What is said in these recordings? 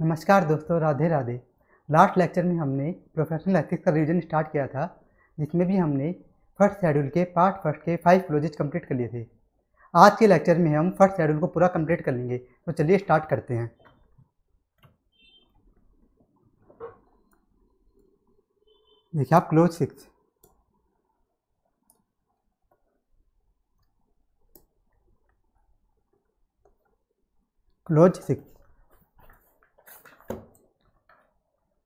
नमस्कार दोस्तों Radhe Radhe last lecture में हमने प्रोफेशनल एथिक्स का रिवीजन स्टार्ट किया था जिसमें भी हमने फर्स्ट शेड्यूल के पार्ट फर्स्ट के फाइव क्लोजेज कंप्लीट कर लिए थे आज के लेक्चर में हम फर्स्ट शेड्यूल को पूरा कंप्लीट कर लेंगे तो चलिए स्टार्ट करते हैं देखिए आप clause six clause six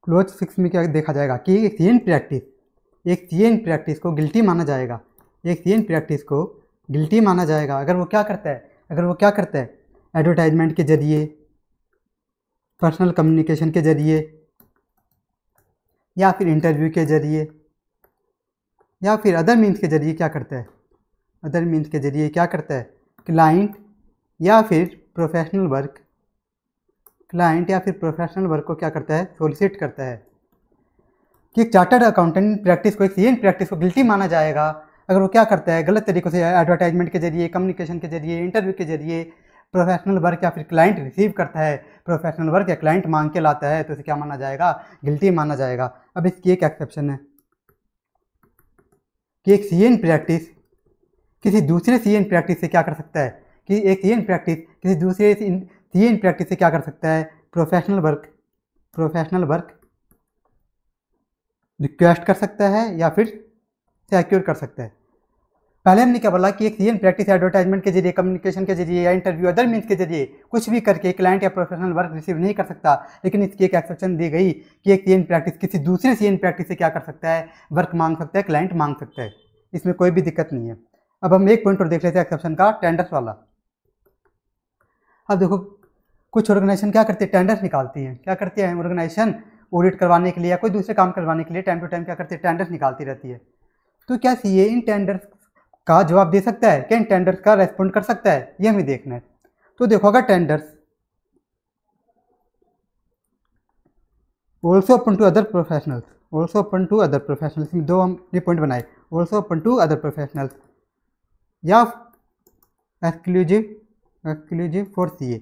clause six में क्या देखा जाएगा कि एक सी प्रैक्टिस एक सी प्रैक्टिस को गिल्टी माना जाएगा एक सी प्रैक्टिस को गिल्टी माना जाएगा अगर वो क्या करता है अगर वो क्या करता है एडवर्टाइजमेंट के जरिए पर्सनल कम्युनिकेशन के जरिए या फिर इंटरव्यू के जरिए या फिर अदर मीन्स के जरिए क्या करता है अदर मीन्स के जरिए क्या करता है क्लाइंट या फिर प्रोफेशनल वर्क क्लाइंट या फिर प्रोफेशनल वर्क को क्या करता है सोलिसिट करता है कि एक चार्टर्ड अकाउंटेंट प्रैक्टिस को एक सी प्रैक्टिस को गिल्टी माना जाएगा अगर वो क्या करता है गलत तरीक़ों से एडवर्टाइजमेंट के जरिए कम्युनिकेशन के जरिए इंटरव्यू के जरिए प्रोफेशनल वर्क या फिर क्लाइंट रिसीव करता है प्रोफेशनल वर्क या क्लाइंट मांग के लाता है तो उसे क्या माना जाएगा गिल्टी माना जाएगा अब इसकी एक एक्सेप्शन है कि एक सी प्रैक्टिस किसी दूसरे सी प्रैक्टिस से क्या कर सकता है कि एक सी प्रैक्टिस किसी दूसरे ये इन प्रैक्टिस से क्या कर सकता है professional work professional work request कर सकता है या फिर सिक्योर कर सकता है पहले हमने क्या बोला कि एक इन प्रैक्टिस एडवर्टाइजमेंट के जरिए कम्युनिकेशन के जरिए या इंटरव्यू अदर मीन्स के जरिए कुछ भी करके क्लाइंट या प्रोफेशनल वर्क रिसीव नहीं कर सकता लेकिन इसकी एक एक्सेप्शन दी गई कि एक इन प्रैक्टिस किसी दूसरे सी प्रैक्टिस से क्या कर सकता है वर्क मांग सकता है क्लाइंट मांग सकता है इसमें कोई भी दिक्कत नहीं है अब हम एक पॉइंट और देख लेते हैं एक्सेप्शन का टेंडर्स वाला अब देखो कुछ ऑर्गेनाइजेशन क्या करती है टेंडर निकालती हैं क्या करती है ऑर्गेनाइजेशन ऑडिट करवाने के लिए या कोई दूसरे काम करवाने के लिए टाइम टू टाइम क्या करती है टेंडर्स निकालती रहती है तो क्या सी इन टेंडर्स का जवाब दे सकता है क्या इन टेंडर्स का रेस्पॉन्ड कर सकता है ये हमें देखना है तो देखो अगर tenders also open to other professionals also open to other professionals में दो ये पॉइंट बनाए also open to other professionals या exclusive exclusive for C A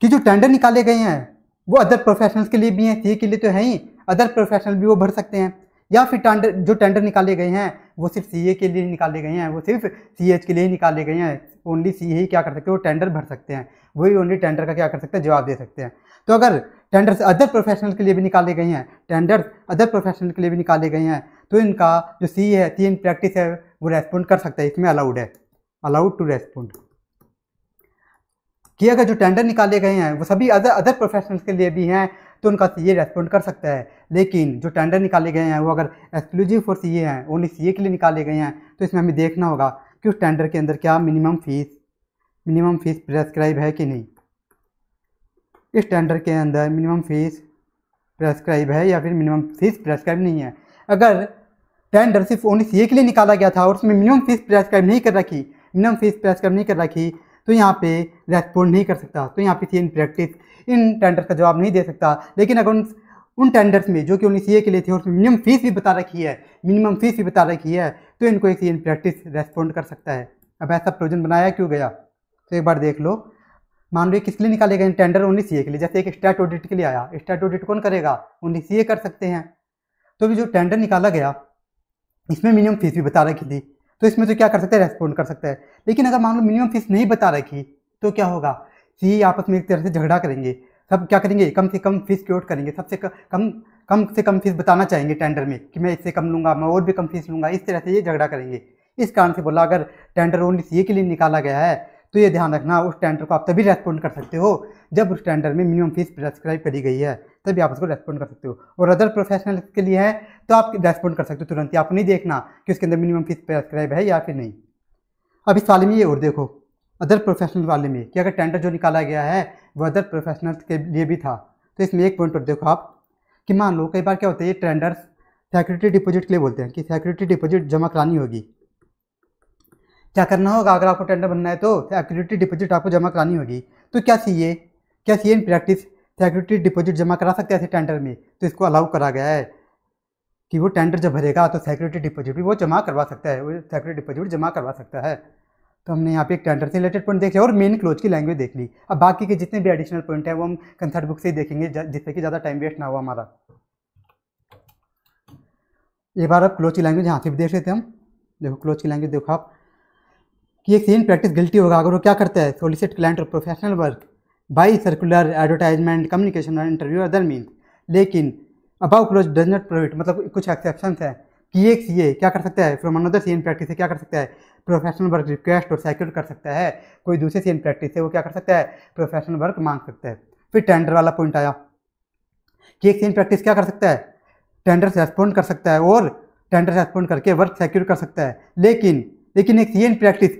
कि जो टेंडर निकाले गए हैं वो अदर प्रोफेशनल्स के लिए भी हैं सी के लिए तो है ही अदर प्रोफेशनल भी वो भर सकते हैं या फिर टेंडर जो टेंडर निकाले गए हैं वो सिर्फ सी के लिए निकाले गए हैं वो सिर्फ सी के लिए ही निकाले गए हैं ओनली सी ही क्या कर सकते हैं वो टेंडर भर सकते हैं वही ओनली टेंडर का क्या कर सकते हैं जवाब दे सकते हैं तो अगर टेंडर्स अदर प्रोफेशनल के लिए भी निकाले गए हैं टेंडर्स अदर प्रोफेशनल के लिए भी निकाले गए हैं तो इनका जो सी है सी इन प्रैक्टिस है वो रेस्पॉन्ड कर सकता है इसमें अलाउड है अलाउड टू रेस्पॉन्ड कि अगर जो टेंडर निकाले गए हैं वो सभी अदर अदर प्रोफेशनल्स के लिए भी हैं तो उनका सी रेस्पॉन्ड कर सकता है लेकिन जो टेंडर निकाले गए हैं वो अगर एक्सक्लूसिव फॉर सी हैं ओनली सी ए के लिए निकाले गए हैं तो इसमें हमें देखना होगा कि उस टेंडर के अंदर क्या minimum fees minimum fees prescribe है कि नहीं इस टेंडर के अंदर मिनिमम फीस प्रेस्क्राइब है या फिर मिनिमम फीस प्रेस्क्राइब नहीं है अगर टेंडर सिर्फ ओनली सी ए के लिए निकाला गया था और उसमें मिनिमम फीस प्रेस्क्राइब नहीं कर रखी मिनिमम फीस प्रेस्क्राइब नहीं कर रखी तो यहाँ पे रेस्पॉन्ड नहीं कर सकता तो यहाँ पे सी इन प्रैक्टिस इन टेंडर का जवाब नहीं दे सकता लेकिन अगर उन टेंडर्स में जो कि उन्हें सी के लिए थे उसमें मिनिमम फीस भी बता रखी है मिनिमम फीस भी बता रखी है तो इनको एक सी इन प्रैक्टिस रेस्पॉन्ड कर सकता है अब ऐसा प्रोजन बनाया क्यों गया तो एक बार देख लो मान लो ये किस लिए निकाले गए टेंडर उन्नीस सी के लिए जैसे एक स्टेट ऑडिट के लिए आया स्टेट ऑडिट कौन करेगा उन्नीस सी कर सकते हैं तो भी जो टेंडर निकाला गया इसमें मिनिमम फीस भी बता रखी थी तो इसमें तो क्या कर सकते हैं रेस्पॉन्ड कर सकते हैं लेकिन अगर मान लो मिनिमम फीस नहीं बता रखी तो क्या होगा सी आपस में एक तरह से झगड़ा करेंगे सब क्या करेंगे कम से कम फीस क्योट करेंगे सबसे कम कम से कम फीस बताना चाहेंगे टेंडर में कि मैं इससे कम लूँगा मैं और भी कम फीस लूँगा इस तरह से ये झगड़ा करेंगे इस कारण से बोला अगर टेंडर ओनली सी के लिए निकाला गया है तो ये ध्यान रखना उस टेंडर को आप तभी रेस्पॉन्ड कर सकते हो जब उस टेंडर में मिनिमम फीस प्रेस्क्राइब करी गई है तभी आप उसको रेस्पॉन्ड कर सकते हो और अदर प्रोफेशनल के लिए है तो आप रेस्पॉन्ड कर सकते हो तुरंत ही आप नहीं देखना कि उसके अंदर मिनिमम फीस प्रेस्क्राइब है या फिर नहीं अब इस वाले में ये और देखो अदर प्रोफेशनल वाले में कि अगर टेंडर जो निकाला गया है वो अदर प्रोफेशनल के लिए भी था तो इसमें एक पॉइंट और देखो आप कि मान लो कई बार क्या होता है ये टेंडर्स सिक्योरिटी डिपॉजिट के लिए बोलते हैं कि सिक्योरिटी डिपॉजिट जमा करानी होगी क्या करना होगा अगर आपको टेंडर बनना है तो सिक्योरिटी डिपॉजिट आपको जमा करानी होगी तो क्या चाहिए क्या चाहिए इन प्रैक्टिस सिक्योरिटी तो डिपॉजिट जमा करा सकते हैं ऐसे टेंडर में तो इसको अलाउ करा गया है कि वो टेंडर जब भरेगा तो सिक्योरिटी डिपॉजिट भी वो जमा करवा सकता है वो सिक्योरिटी डिपॉजिट जमा करवा सकता है तो हमने यहाँ पे एक टेंडर से रिलेटेड पॉइंट देख लिया और मेन क्लोज की लैंग्वेज देख ली अब बाकी के जितने भी एडिशनल पॉइंट हैं वो हम कंसर्ट बुक से ही देखेंगे जिससे कि ज़्यादा टाइम वेस्ट ना हो हमारा ये बार आप क्लोज की लैंग्वेज यहाँ से भी देख लेते हम देखो क्लोज की लैंग्वेज देखो आप कि एक सेम प्रैक्टिस गिल्टी होगा अगर वो क्या करता है सोलिसिट क्लाइंट और professional work by circular advertisement communication और इंटरव्यू अदर मीन लेकिन above clause does not provide मतलब कुछ एक्सेप्शन है कि एक सी ए क्या कर सकता है from another C in practice से क्या कर सकता है प्रोफेशनल वर्क रिक्वेस्ट और साइकिल कर सकता है कोई दूसरे सी एन प्रैक्टिस से वो क्या कर सकता है प्रोफेशनल वर्क मांग सकता है फिर टेंडर वाला पॉइंट आया कि एक सी एन प्रैक्टिस क्या कर सकता है टेंडर से रेस्पॉन्ड कर सकता है और टेंडर से रेस्पॉन्ड करके वर्क सिक्योर कर सकता है लेकिन लेकिन एक सी एन प्रैक्टिस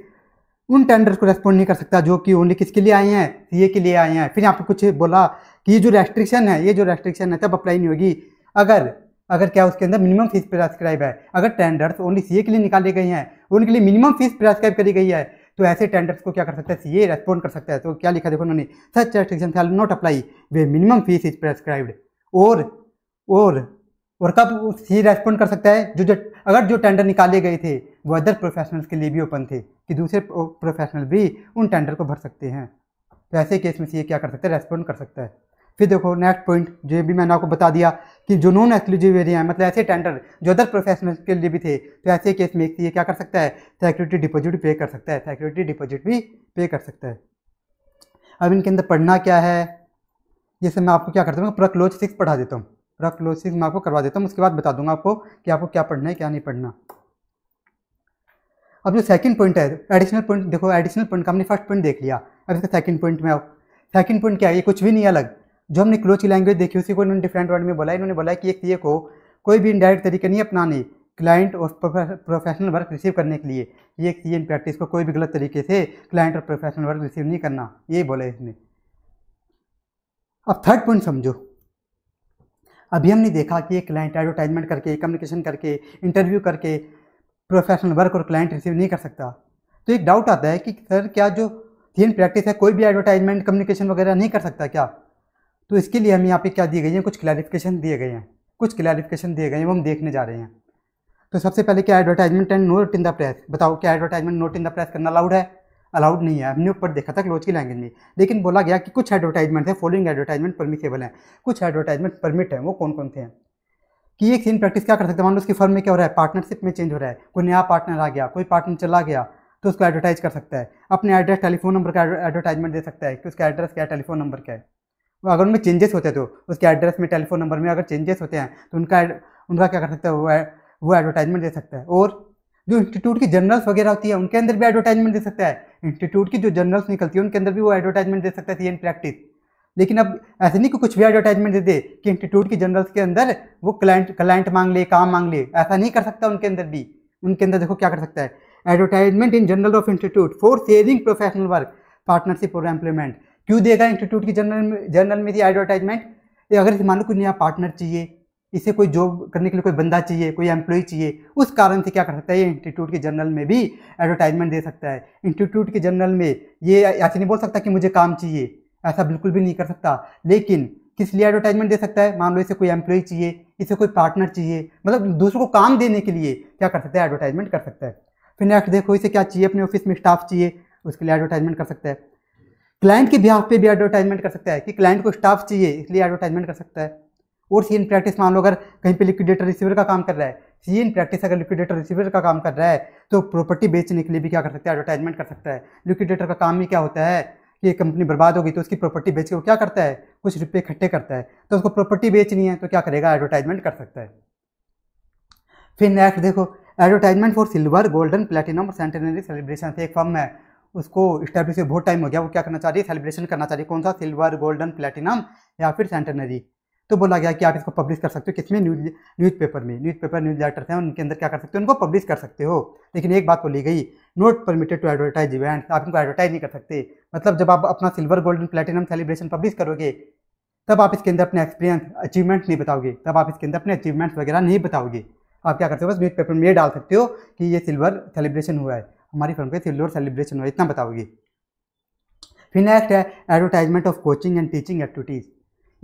उन टेंडर्स को रेस्पॉन्ड नहीं कर सकता जो कि ओनली किसके लिए आए हैं सी के लिए आए हैं फिर यहाँ पे कुछ बोला कि ये जो रेस्ट्रिक्शन है ये जो रेस्ट्रिक्शन है तब अप्लाई नहीं होगी अगर अगर क्या उसके अंदर मिनिमम फीस प्रेस्क्राइब है अगर टेंडर्स ओनली सीए के लिए निकाले गए हैं उनके लिए मिनिमम फीस प्रेस्क्राइब करी गई है तो ऐसे टेंडर्स को क्या कर सकता है सीए रेस्पॉन्ड कर सकता है तो क्या लिखा देखो उन्होंने such restriction shall not apply where minimum fees is prescribed और और और कब सी रेस्पॉन्ड कर सकता है जो जो अगर जो टेंडर निकाले गए थे वो अदर प्रोफेशनल्स के लिए भी ओपन थे कि दूसरे प्रोफेशनल भी उन टेंडर को भर सकते हैं तो ऐसे केस में सी क्या कर सकता है रेस्पॉन्ड कर सकता है फिर देखो नेक्स्ट पॉइंट जो भी मैंने आपको बता दिया कि जो नॉन एक्सक्लूसिव एरिया है मतलब ऐसे टेंडर जो अदर प्रोफेशनल के लिए भी थे तो ऐसे केस में एक सी क्या कर सकता है सिक्योरिटी डिपॉजिट पे कर सकता है सिक्योरिटी डिपॉजिट भी पे कर सकता है अब इनके अंदर पढ़ना क्या है जैसे मैं आपको क्या करता हूँ प्रक्लोज सिक्स पढ़ा देता हूँ प्रक्लोज सिक्स मैं आपको करवा देता हूँ उसके बाद बता दूंगा आपको कि आपको क्या पढ़ना है क्या नहीं पढ़ना अब जो सेकंड पॉइंट है एडिशनल पॉइंट देखो एडिशनल पॉइंट का हमने फर्स्ट पॉइंट देख लिया अब इसका सेकंड पॉइंट में आओ सेकंड पॉइंट क्या है ये कुछ भी नहीं अलग जो हमने क्लोज की लैंग्वेज देखी उसी को इन्होंने डिफरेंट वर्ड में बोला इन्होंने बोला कि एक सी तो को कोई भी इनडायरेक्ट तरीके नहीं अपनाने क्लाइंट और प्रोफेशनल वर्क रिसीव करने के लिए ये एक सीए प्रैक्टिस को कोई भी गलत तरीके से क्लाइंट और प्रोफेशनल वर्क रिसीव नहीं करना ये बोला इसने अब थर्ड पॉइंट समझो अभी हमने देखा कि एक क्लाइंट एडवर्टाइजमेंट करके कम्युनिकेशन करके इंटरव्यू करके प्रोफेशनल वर्क और क्लाइंट रिसीव नहीं कर सकता तो एक डाउट आता है कि सर क्या जो थीन प्रैक्टिस है कोई भी एडवर्टाइजमेंट कम्युनिकेशन वगैरह नहीं कर सकता क्या तो इसके लिए हम यहाँ पे क्या दिए गए हैं कुछ क्लैरिफिकेशन दिए गए हैं कुछ क्लैरिफिकेशन दिए गए हैं वो हम देखने जा रहे हैं तो सबसे पहले क्या advertisement and note in the press बताओ क्या advertisement note in the press करना अलाउड है अलाउड नहीं है हमने ऊपर देखा था क्लोज की लैंग्वेज में लेकिन बोला गया कि कुछ एडवर्टाइजमेंट है फॉलोइंग एडवर्टाइजमेंट परमिसेबल हैं कुछ एडवर्टाइजमेंट परमिट हैं वो कौन कौन से हैं कि एक सीन प्रैक्टिस क्या कर सकते हैं मान लो उसकी फर्म में क्या हो रहा है पार्टनरशिप में चेंज हो रहा है कोई नया पार्टनर आ गया कोई पार्टनर चला गया तो उसको एडवर्टाइज कर सकता है अपने एड्रेस टेलीफोन नंबर का एडवर्टाइजमेंट दे सकता है कि उसका एड्रेस क्या है टेलीफोन नंबर क्या है अगर उनमें चेंजेस होते हैं तो उसके एड्रेस में टेलीफोन नंबर में अगर चेंजेस होते हैं तो उनका उनका क्या कर सकता है वो वो एडवर्टाइजमेंट दे सकता है और जो इंस्टीट्यूट की जर्नल्स वगैरह होती है उनके अंदर भी एडवर्टाइजमेंट दे सकता है इंस्टीट्यूट की जो जर्नल्स निकलती है उनके अंदर भी वो एडवर्टाइजमेंट दे सकता है सी एन प्रैक्टिस लेकिन अब ऐसे नहीं कि कुछ भी एडवर्टाइजमेंट दे दे कि इंस्टीट्यूट की जनरल्स के अंदर वो क्लाइंट क्लाइंट मांग ले काम मांग ले ऐसा नहीं कर सकता उनके अंदर भी उनके अंदर देखो क्या कर सकता है advertisement in journal of institute for saving professional work partnership और एम्प्लॉयमेंट क्यों देगा इंस्टीट्यूट की जर्नल जर्नल में ये एडवर्टाइजमेंट अगर इसे मान लो कोई नया पार्टनर चाहिए इसे कोई जॉब करने के लिए कोई बंदा चाहिए कोई एम्प्लॉय चाहिए उस कारण से क्या कर सकता है ये इंस्टीट्यूट के जनरल में भी एडवर्टाइजमेंट दे सकता है इंस्टीट्यूट के जर्नल में ये ऐसे नहीं बोल सकता कि मुझे काम चाहिए ऐसा बिल्कुल भी नहीं कर सकता लेकिन किस लिए एडवर्टाइजमेंट दे सकता है मान लो इसे कोई एम्प्लॉय चाहिए इसे कोई पार्टनर चाहिए मतलब दूसरों को काम देने के लिए क्या कर सकता है एडवर्टाइजमेंट कर सकता है फिर नेक्स्ट देखो इसे क्या चाहिए अपने ऑफिस में स्टाफ चाहिए उसके लिए एडवर्टाइजमेंट कर सकता है क्लाइंट के ब्याह पे भी एडवर्टाइजमेंट कर सकता है कि क्लाइंट को स्टाफ चाहिए इसलिए एडवर्टाइजमेंट कर सकता है और सी इन प्रैक्टिस मान लो अगर कहीं पे लिक्विडेटर रिसीवर का काम कर रहा है सी इन प्रैक्टिस अगर लिक्विडेटर रिसीवर का काम कर रहा है तो प्रॉपर्टी बेचने के लिए भी क्या कर सकता है एडवर्टाइजमेंट कर सकता है लिक्विडेटर का काम ही क्या होता है कि ये कंपनी बर्बाद हो गई तो उसकी प्रॉपर्टी बेच के वो क्या करता है कुछ रुपये इकट्ठे करता है तो उसको प्रॉपर्टी बेचनी है तो क्या करेगा एडवर्टाइजमेंट कर सकता है फिर नेक्स्ट देखो advertisement for silver golden platinum और सेंटेनरी सेलिब्रेशन से एक फर्म है उसको स्टैब्लिश बहुत टाइम हो गया वो क्या करना चाह रही है सेलिब्रेशन करना चाह रही है कौन सा सिल्वर गोल्डन प्लेटिनम या फिर सेंटेनरी तो बोला गया कि आप इसको पब्लिश कर सकते हो किसमें न्यूज न्यूज़ पेपर में न्यूज़ पेपर न्यूज लेटर्स हैं उनके अंदर क्या कर सकते हो उनको पब्लिश कर सकते हो लेकिन एक बात बोली गई note permitted to advertise event आप इनको एडवर्टाइज नहीं कर सकते मतलब जब आप अपना silver gold platinum celebration publish करोगे तब आप इसके अंदर अपने एक्सपीरियंस अचीवमेंट्स नहीं बताओगे तब आप इसके अंदर अपने अचीवमेंट्स वगैरह नहीं बताओगे आप क्या करते हो बस न्यूज़ पेपर में ये डाल सकते हो कि ये सिल्वर सेलिब्रेशन हुआ है हमारी फर्म का सिल्वर सेलिब्रेशन हुआ है इतना बताओगे फिर नेक्स्ट है advertisement of coaching and teaching activities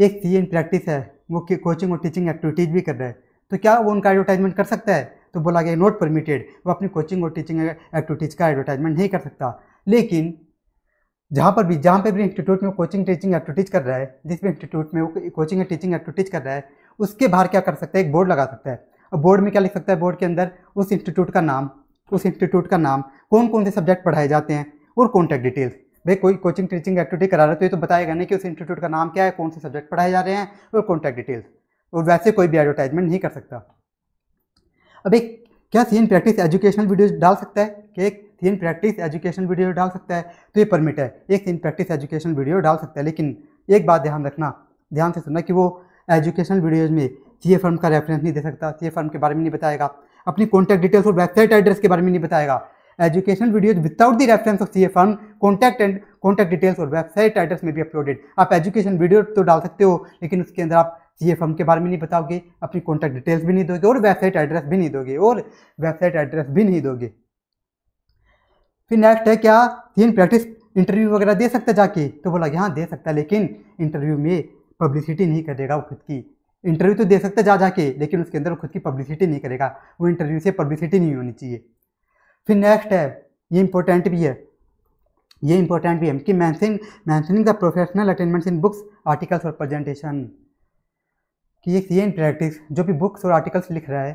एक सी एन प्रैक्टिस है वो कोचिंग और टीचिंग एक्टिविटीज़ भी कर रहा है तो क्या वो उनका एडवर्टाइजमेंट कर सकता है तो बोला गया नॉट परमिटेड वो अपनी कोचिंग और टीचिंग एक्टिविटीज़ का एडवर्टाइजमेंट नहीं कर सकता लेकिन जहाँ पर भी जहाँ पर भी इंस्टीट्यूट में कोचिंग टीचिंग एक्टिविटीज़ कर रहा है जिस भी इंस्टीट्यूट में वो कोचिंग या टीचिंग एक्टिविटीज़ कर रहा है उसके बाहर क्या कर सकता है एक बोर्ड लगा सकता है और बोर्ड में क्या लिख सकता है बोर्ड के अंदर उस इंस्टीट्यूट का नाम उस इंस्टीट्यूट का नाम कौन कौन से सब्जेक्ट पढ़ाए जाते हैं और कॉन्टैक्ट डिटेल्स भाई कोई कोचिंग टीचिंग एक्टिविटी करा रहे हो तो ये तो बताएगा नहीं कि उस इंस्टीट्यूट का नाम क्या है कौन से सब्जेक्ट पढ़ाए जा रहे हैं और कॉन्टैक्ट डिटेल्स और वैसे कोई भी एडवर्टाइजमेंट नहीं कर सकता अब एक क्या सीन प्रैक्टिस एजुकेशनल वीडियो डाल सकता है कि एक सीन प्रैक्टिस एजुकेशन वीडियो डाल सकता है तो ये परमिट है एक सीन प्रैक्टिस एजुकेशन वीडियो डाल सकता है लेकिन एक बात ध्यान रखना ध्यान से सुनना कि वो एजुकेशनल वीडियोज में सी ए फर्म का रेफरेंस नहीं दे सकता सी ए फर्म के बारे में नहीं बताएगा अपनी कॉन्टैक्ट डिटेल्स और वेबसाइट एड्रेस के बारे में नहीं बताएगा videos without the reference of C F firm, contact and contact details और वेबसाइट एड्रेस में भी अपलोडेड आप एजुकेशन वीडियो तो डाल सकते हो लेकिन उसके अंदर आप सी एम के बारे में नहीं बताओगे अपनी कॉन्टैक्ट डिटेल्स भी नहीं दोगे और वेबसाइट एड्रेस भी नहीं दोगे और वेबसाइट एड्रेस भी नहीं दोगे फिर नेक्स्ट है क्या तीन प्रैक्टिस इंटरव्यू वगैरह दे सकता जाके तो बोला कि हाँ दे सकता है लेकिन इंटरव्यू में पब्लिसिटी नहीं करेगा वो खुद की इंटरव्यू तो दे सकता जा जाके लेकिन उसके अंदर वो खुद की पब्लिसिटी नहीं करेगा वो इंटरव्यू से पब्लिसिटी नहीं होनी चाहिए फिर नेक्स्ट है ये इंपॉर्टेंट भी है ये इंपॉर्टेंट भी है कि mention mentioning the professional attainments in books articles और प्रेजेंटेशन कि एक ये इन प्रैक्टिस जो भी बुक्स और आर्टिकल्स लिख रहा है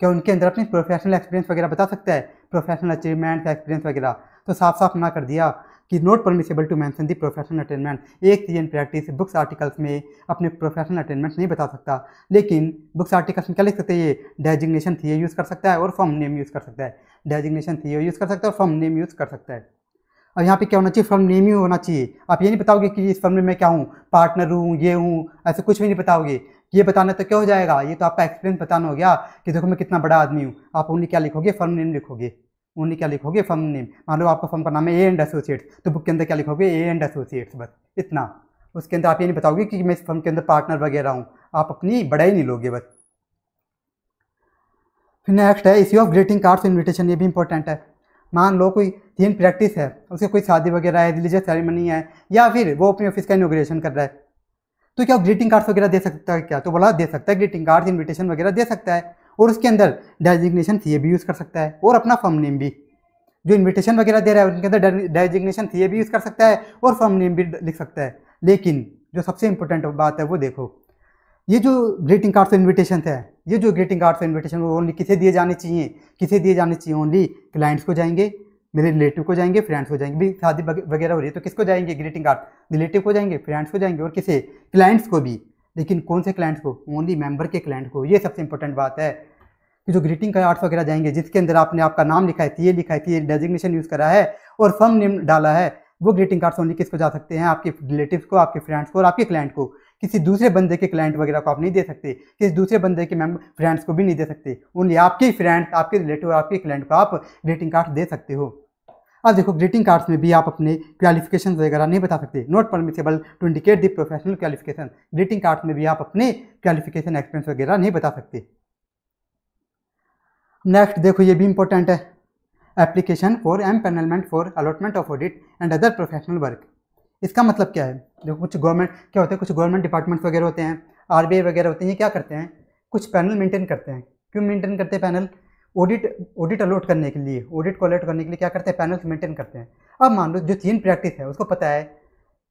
क्या उनके अंदर अपनी प्रोफेशनल एक्सपीरियंस वगैरह बता सकता है प्रोफेशनल अचीवमेंट एक्सपीरियंस वगैरह तो साफ साफ ना कर दिया कि not permissible to mention the professional attainment एक C in practice books articles में अपने प्रोफेशनल अटेनमेंट्स नहीं बता सकता लेकिन बुक्स आर्टिकल्स में क्या लिख सकते हैं ये डेजिग्नेशन थी यूज़ कर सकता है और फॉर्म नेम यूज़ कर सकता है डेजिग्नेशन थी यूज़ कर सकता है और फर्म नेम यूज़ कर सकता है और यहाँ पे क्या होना चाहिए फर्म नेम ही होना चाहिए आप ये नहीं बताओगे कि इस फर्म में मैं क्या हूँ पार्टनर हूँ ये हूँ ऐसे कुछ भी नहीं बताओगे ये बताना तो क्या हो जाएगा ये तो आपका एक्सपीरियंस बताना हो गया कि देखो मैं कितना बड़ा आदमी हूँ आप ओनली क्या लिखोगे फर्म नेम लिखोगे ओनली क्या लिखोगे फर्म नेम मान लो आपका फर्म का नाम है ए एंड एसोसिएट्स तो बुक के अंदर क्या लिखोगे ए एंड एसोसिएट्स बस इतना उसके अंदर आप ये नहीं बताओगे कि मैं इस फर्म के अंदर पार्टनर वगैरह हूँ आप अपनी बड़ा ही नहीं लोगे बस फिर नेक्स्ट है issue of greeting cards invitation ये भी इंपॉर्टेंट है मान लो कोई तीन प्रैक्टिस है उसके कोई शादी वगैरह है रिलीजियस सेरेमनी है या फिर वो अपने ऑफिस का इनोग्रेशन कर रहा है तो क्या ग्रीटिंग कार्ड्स वगैरह दे सकता है क्या तो बोला दे सकता है ग्रीटिंग कार्ड्स इन्विटेशन वगैरह दे सकता है और उसके अंदर डेजिग्नेशन सी भी यूज़ कर सकता है और अपना फर्म नेम भी जो इन्विटेशन वगैरह दे रहा है उनके अंदर डेजिग्नेशन सी भी यूज़ कर सकता है और फर्म नेम भी लिख सकता है लेकिन जो सबसे इंपॉर्टेंट बात है वो देखो ये जो ग्रीटिंग कार्ड्स और इन्विटेशन थे ये जो ग्रीटिंग कार्ड्स और इन्विटेशन वो ओनली किसे दिए जाने चाहिए किसे दिए जाने चाहिए ओनली क्लाइंट्स को जाएंगे मेरे रिलेटिव को जाएंगे फ्रेंड्स को जाएंगे भी शादी वगैरह हो रही है तो किसको जाएंगे ग्रीटिंग कार्ड रिलेटिव को जाएंगे फ्रेंड्स को जाएंगे और किसे क्लाइंट्स को भी लेकिन कौन से क्लाइंट्स को ओनली मेंबर के क्लाइंट को ये सबसे इंपॉर्टेंट बात है कि जो ग्रीटिंग कार्ड्स वगैरह जाएंगे जिसके अंदर आपने आपका नाम लिखा है ये लिखा है ये डेजिग्नेशन यूज़ करा है और फर्म नेम डाला है वो ग्रीटिंग कार्ड्स ओनली किसको जा सकते हैं आपके रिलेटिव को आपके फ्रेंड्स को और आपके क्लाइंट को किसी दूसरे बंदे के क्लाइंट वगैरह को आप नहीं दे सकते किसी दूसरे बंदे के मैम फ्रेंड्स को भी नहीं दे सकते उन आपके फ्रेंड्स आपके रिलेटिव आपके क्लाइंट को आप ग्रीटिंग कार्ड दे सकते हो अब देखो ग्रीटिंग कार्ड्स में भी आप अपने क्वालिफिकेशन वगैरह नहीं बता सकते not permissible to indicate the professional qualification greeting cards में भी आप अपने क्वालिफिकेशन एक्सपीरियंस वगैरह नहीं बता सकते नेक्स्ट देखो ये भी इंपॉर्टेंट है application for empanelment for allotment of audit and other professional work इसका मतलब क्या है देखो कुछ गवर्नमेंट क्या होते हैं कुछ गवर्नमेंट डिपार्टमेंट्स वगैरह होते हैं आर वगैरह होते हैं क्या करते हैं कुछ पैनल मेंटेन करते हैं क्यों मेंटेन करते हैं पैनल ऑडिट ऑडिट अलॉट करने के लिए ऑडिट को अलॉट करने के लिए क्या करते हैं पैनल्स मेंटेन करते हैं अब मान लो जो तीन प्रैक्टिस है उसको पता है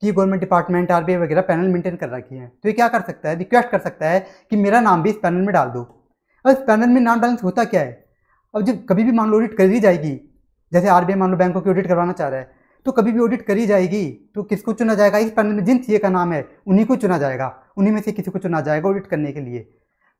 कि गवर्नमेंट डिपार्टमेंट आर वगैरह पैनल मेंटेन कर रखी है तो ये क्या कर सकता है रिक्वेस्ट कर सकता है कि मेरा नाम भी इस पैनल में डाल दो अब इस पैनल में नाम डालने से होता क्या है अब जब कभी भी मान लो ऑडिट कर दी जाएगी जैसे आर मान लो बैंकों की ऑडिट करवाना चाह रहा है तो कभी भी ऑडिट करी जाएगी तो किसको चुना जाएगा इस पैनल में जिन सी का नाम है उन्हीं को चुना जाएगा उन्हीं में से किसी को चुना जाएगा ऑडिट करने के लिए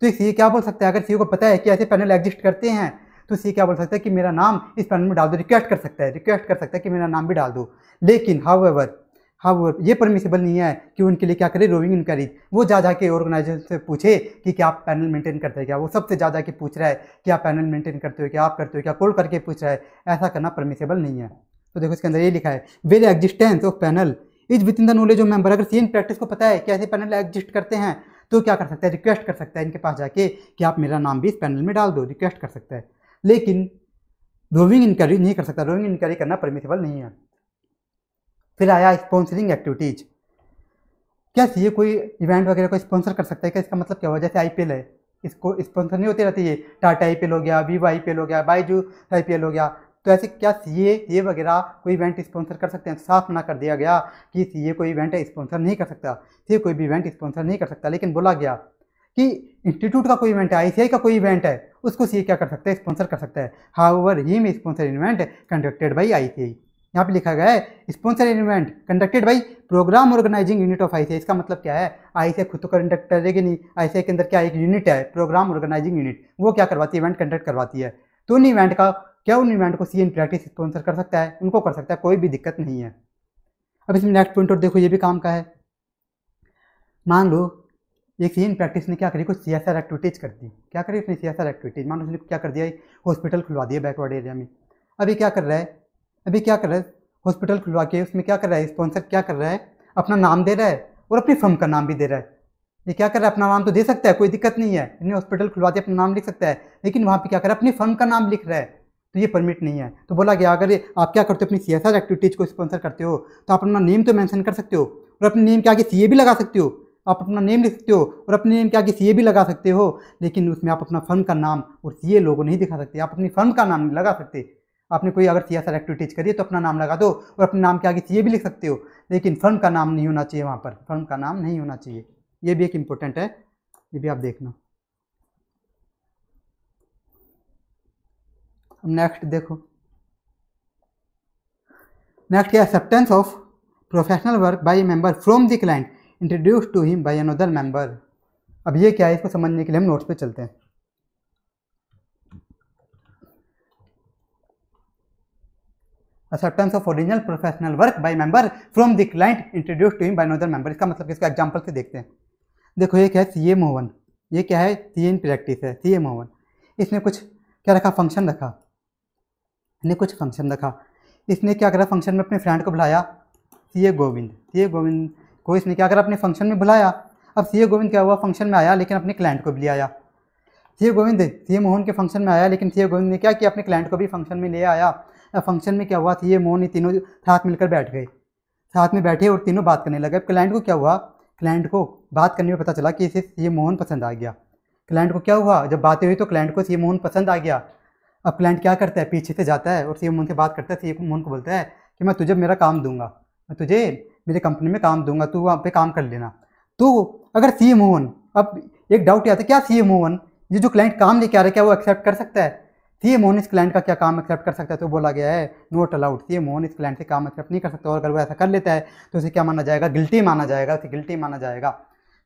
तो एक सीए क्या बोल सकता है अगर सीए को पता है कि ऐसे पैनल एग्जिस्ट करते हैं तो सीए क्या बोल सकता है कि मेरा नाम इस पैनल में डाल दो रिक्वेस्ट कर सकता है रिक्वेस्ट कर सकता है कि मेरा नाम भी डाल दो लेकिन हाउ एवर हाउ ये परमिसिबल नहीं है कि उनके लिए क्या करे रोविंग इंक्वायरीज वो जा जाके ऑर्गेनाइजेशन से पूछे कि क्या आप पैनल मेंटेन करते हैं क्या वो सबसे जा जाके पूछ रहा है कि आप पैनल मेंटेन करते हो क्या आप करते हो क्या कॉल करके पूछ रहा है ऐसा करना परमिसेबल नहीं है तो देखो इसके अंदर ये लिखा है where the existence of panel is within the knowledge of member अगर सी प्रैक्टिस को पता है कि ऐसे पैनल एग्जिस्ट करते हैं तो क्या कर सकता है रिक्वेस्ट कर सकता है इनके पास जाके कि आप मेरा नाम भी इस पैनल में डाल दो रिक्वेस्ट कर सकता है लेकिन रोविंग इंक्वायरी नहीं कर सकता रोविंग इंक्वायरी करना परमिटेबल नहीं है फिर आया स्पॉन्सरिंग एक्टिविटीज़ क्या चाहिए कोई इवेंट वगैरह को स्पॉन्सर कर सकता है क्या इसका मतलब क्या हुआ जैसे आई है इसको स्पॉन्सर नहीं होते रहती है टाटा आई हो गया वीवो आई हो गया बाईजू आई हो गया तो ऐसे क्या सी ए ये वगैरह कोई इवेंट स्पॉन्सर कर सकते हैं साफ मना कर दिया गया कि सी ए कोई इवेंट स्पॉन्सर नहीं कर सकता सी कोई भी इवेंट स्पॉन्सर नहीं कर सकता लेकिन बोला गया कि इंस्टीट्यूट का कोई इवेंट है आई का कोई इवेंट है उसको सी क्या कर सकता है स्पॉन्सर कर सकता है however him sponsor event conducted by I C यहाँ पे लिखा गया है sponsor event conducted by programme organising unit of I इसका मतलब क्या है आई खुद तो कंडक्ट करेगी नहीं आई के अंदर क्या एक यूनिट है प्रोग्राम ऑर्गेनाइजिंग यूनिट वो क्या करवाती है इवेंट कंडक्ट करवाती है तो उन इवेंट का क्या उन इवेंट को सी एन प्रैक्टिस स्पॉन्सर कर सकता है उनको कर सकता है कोई भी दिक्कत नहीं है अब इसमें नेक्स्ट पॉइंट और देखो ये भी काम का है मान लो एक सी एन प्रैक्टिस ने क्या करी कुछ सी एस आर एक्टिविटीज कर दी क्या करी उसने सी एस आर एक्टिविटीज मान लो उसने क्या कर दिया हॉस्पिटल खुलवा दिया बैकवर्ड एरिया में अभी क्या कर रहा है अभी क्या कर रहा है हॉस्पिटल खुलवा के उसमें क्या कर रहा है स्पॉन्सर क्या कर रहा है अपना नाम दे रहा है और अपनी फर्म का नाम भी दे रहा है ये क्या कर रहा है अपना नाम तो दे सकता है कोई दिक्कत नहीं है इन्हें हॉस्पिटल खुलवा दिया अपना नाम लिख सकता है लेकिन वहाँ पर क्या कर रहा है अपनी फर्म का नाम लिख रहा है तो ये परमिट नहीं है तो बोला गया अगर आप क्या करते हो अपनी सी एक्टिविटीज़ को स्पॉन्सर करते हो तो आप अपना नेम तो मैंशन कर सकते हो और अपने नेम के आगे सी भी लगा सकते हो आप अपना नेम लिख सकते हो और अपने नेम के आगे सी भी लगा सकते हो लेकिन उसमें आप अपना फर्म का नाम और सी लोगों नहीं दिखा सकते आप अपनी फर्म का नाम लगा सकते आपने कोई अगर सी एक्टिविटीज़ करिए तो अपना नाम लगा दो और अपने नाम के आगे सी भी लिख सकते हो लेकिन फर्म का नाम नहीं होना चाहिए वहाँ पर फर्म का नाम नहीं होना चाहिए ये भी एक इम्पोर्टेंट है ये भी आप देखना अब नेक्स्ट देखो नेक्स्ट है acceptance of professional work by member from the client introduce to him by another member अब ये क्या है इसको समझने के लिए हम नोट्स पे चलते हैं acceptance of original professional work by member from the client introduce to him by another member इसका मतलब इसको एग्जांपल से देखते हैं देखो ये क्या है सी ए मोहन ये क्या है सी इन प्रैक्टिस है सी ए मोहन इसने कुछ क्या रखा फंक्शन रखा ने कुछ फंक्शन रखा इसने क्या करा फंक्शन में अपने फ्रेंड को बुलाया सी ए गोविंद सी ए गोविंद को इसने क्या करा अपने फंक्शन में बुलाया अब सी ए गोविंद क्या हुआ फंक्शन में आया लेकिन अपने क्लाइंट को भी ले आया सी ए गोविंद सी ए मोहन के फंक्शन में आया लेकिन सी ए गोविंद ने क्या किया अपने क्लाइंट को भी फंक्शन में ले आया फंक्शन में क्या हुआ सी ए मोहन ये तीनों साथ मिलकर बैठ गए साथ में बैठे और तीनों बात करने लगे अब क्लाइंट को क्या हुआ क्लाइंट को बात करने में पता चला कि इसे सी ए मोहन पसंद आ गया क्लाइंट को क्या हुआ जब बातें हुई तो क्लाइंट को सी ए मोहन पसंद आ गया अब क्लाइंट क्या करता है पीछे से जाता है और सी से बात करता है सी मोहन को बोलता है कि मैं तुझे मेरा काम दूंगा मैं तुझे मेरी कंपनी में काम दूंगा तू वहाँ पे काम कर लेना तो अगर सी मोहन अब एक डाउट आता है क्या सी मोहन ये जो क्लाइंट काम लेके आ रहा है क्या वो एक्सेप्ट कर सकता है सी मोहन इस क्लाइंट का क्या काम एक्सेप्ट कर सकता है तो बोला गया है नोट अलाउड सी मोहन इस क्लाइंट से काम एक्सेप्ट नहीं कर सकता और अगर वो ऐसा कर लेता है तो उसे क्या माना जाएगा गिल्टी माना जाएगा उसे गिल्टी माना जाएगा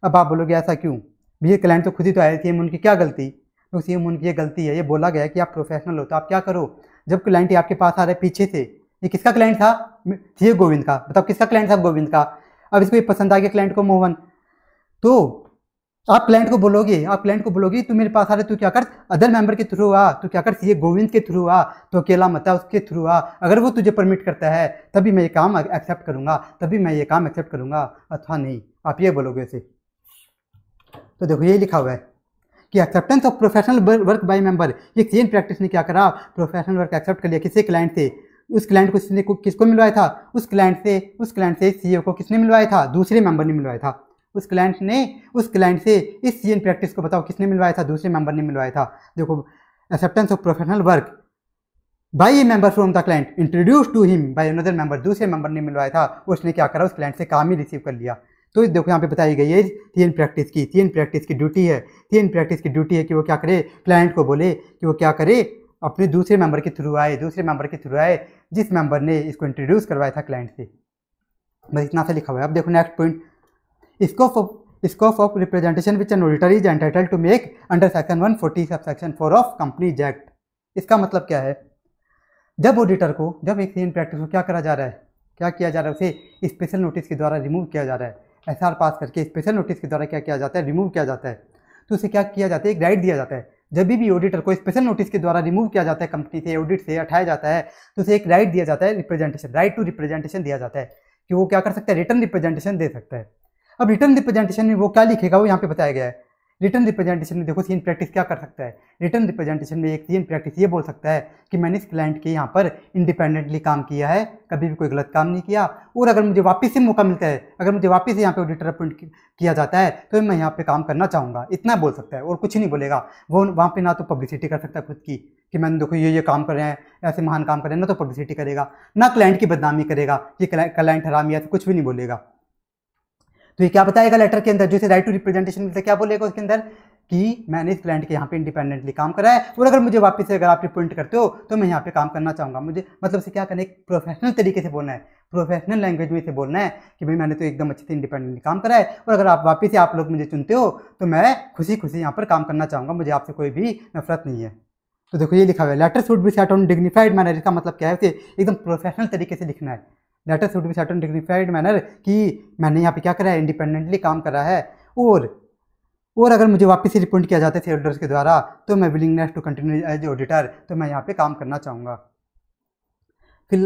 अब आप बोलोगे ऐसा क्यों भैया क्लाइंट तो खुद ही तो आए थे मोहन की क्या गलती तो सीएम उनकी ये गलती है ये बोला गया कि आप प्रोफेशनल हो तो आप क्या करो जब क्लाइंट आपके पास आ रहे पीछे से ये किसका क्लाइंट था सीए गोविंद का बताओ किसका क्लाइंट था गोविंद का अब इसको ये पसंद आ गया क्लाइंट को मोहन तो आप क्लाइंट को बोलोगे आप क्लाइंट को बोलोगे तू मेरे पास आ रहा तू क्या कर अदर मेंबर के थ्रू आ तू क्या कर सीए गोविंद के थ्रू आ तो अकेला मत आ उसके थ्रू आ अगर वो तुझे परमिट करता है तभी मैं ये काम एक्सेप्ट करूंगा तभी मैं ये काम एक्सेप्ट करूंगा अथवा नहीं आप ये बोलोगे उसे तो देखो ये लिखा हुआ है कि acceptance of professional work by member ये सेम प्रैक्टिस ने क्या करा प्रोफेशनल वर्क एक्सेप्ट कर लिया किसी क्लाइंट से उस क्लाइंट को किसने किसको मिलवाया था उस क्लाइंट से उस क्लाइंट से सी को किसने मिलवाया था दूसरे मेंबर ने मिलवाया था उस क्लाइंट ने उस क्लाइंट से इस सी प्रैक्टिस को बताओ किसने मिलवाया था दूसरे मेंबर ने मिलवाया था देखो acceptance of professional work by a member from the client introduce to him by another member दूसरे मेंबर ने मिलवाया था उसने क्या करा उस क्लाइंट से काम ही रिसीव कर लिया तो देखो यहाँ पे बताई गई है तीन प्रैक्टिस की थी प्रैक्टिस की ड्यूटी है थी प्रैक्टिस की ड्यूटी है कि वो क्या करे क्लाइंट को बोले कि वो क्या करे अपने दूसरे मेंबर के थ्रू आए दूसरे मेंबर के थ्रू आए जिस मेंबर ने इसको इंट्रोड्यूस करवाया था क्लाइंट से बस इतना सा लिखा हुआ है अब देखो next point scope of scope of representation which an auditor is entitle to make under section one forty sub section four of companies act इसका मतलब क्या है जब ऑडिटर को जब एक सीन प्रैक्टिस को क्या करा जा रहा है क्या किया जा रहा है उसे स्पेशल नोटिस के द्वारा रिमूव किया जा रहा है एस पास करके स्पेशल नोटिस के द्वारा क्या किया जाता है रिमूव किया जाता है तो उसे क्या किया जाता है एक राइट दिया जाता है जब भी ऑडिटर को स्पेशल नोटिस के द्वारा रिमूव किया जाता है कंपनी से ऑडिट से हटाया जाता है तो उसे एक राइट दिया जाता है रिप्रेजेंटेशन राइट टू रिप्रेजेंटेशन दिया जाता है कि वो क्या कर सकता है रिटर्न रिप्रेजेंटेशन दे सकता है अब रिटर्न रिप्रेजेंटेशन में वो क्या लिखेगा वो यहाँ पे बताया गया है रिटर्न रिप्रेजेंटेशन में देखो सी प्रैक्टिस क्या कर सकता है रिटर्न रिप्रेजेंटेशन में एक सीन प्रैक्टिस ये बोल सकता है कि मैंने इस क्लाइंट के यहाँ पर इंडिपेंडेंटली काम किया है कभी भी कोई गलत काम नहीं किया और अगर मुझे वापस से मौका मिलता है अगर मुझे वापस यहाँ पे ऑडिटर अपॉइंट किया जाता है तो मैं यहाँ पे काम करना चाहूँगा इतना बोल सकता है और कुछ नहीं बोलेगा वो वहाँ पर ना तो पब्लिसिटी कर सकता है खुद की कि मैंने देखो ये ये काम कर रहे हैं ऐसे महान काम कर रहे हैं ना तो पब्लिसिटी करेगा ना क्लाइंट की बदनामी करेगा कि क्लाइंट हराम या कुछ भी नहीं बोलेगा तो ये क्या बताएगा लेटर के अंदर जैसे राइट टू रिप्रेजेंटेशन मिलता है क्या बोलेगा उसके अंदर कि मैंने इस क्लाइंट के यहाँ पे इंडिपेंडेंटली काम करा है और अगर मुझे वापस से अगर आप रिप्रिंट करते हो तो मैं यहाँ पे काम करना चाहूँगा मुझे मतलब से क्या करना है प्रोफेशनल तरीके से बोलना है प्रोफेशनल लैंग्वेज में इसे बोलना है कि भाई मैंने तो एकदम अच्छे से इंडिपेंडेंटली काम करा है और अगर आप वापस से आप लोग मुझे चुनते हो तो मैं खुशी खुशी यहाँ पर काम करना चाहूँगा मुझे आपसे कोई भी नफरत नहीं है तो देखो ये लिखा हुआ है letter should be set on dignified manner इसका मतलब क्या है उसे एकदम प्रोफेशनल तरीके से लिखना है letter should be certain dignified manner कि मैंने यहाँ पे क्या करा है इंडिपेंडेंटली काम करा है और और अगर मुझे वापस से रिपोर्ट किया जाता है शेयर के द्वारा तो मैं willingness to continue as auditor तो मैं यहाँ पे काम करना चाहूँगा फिर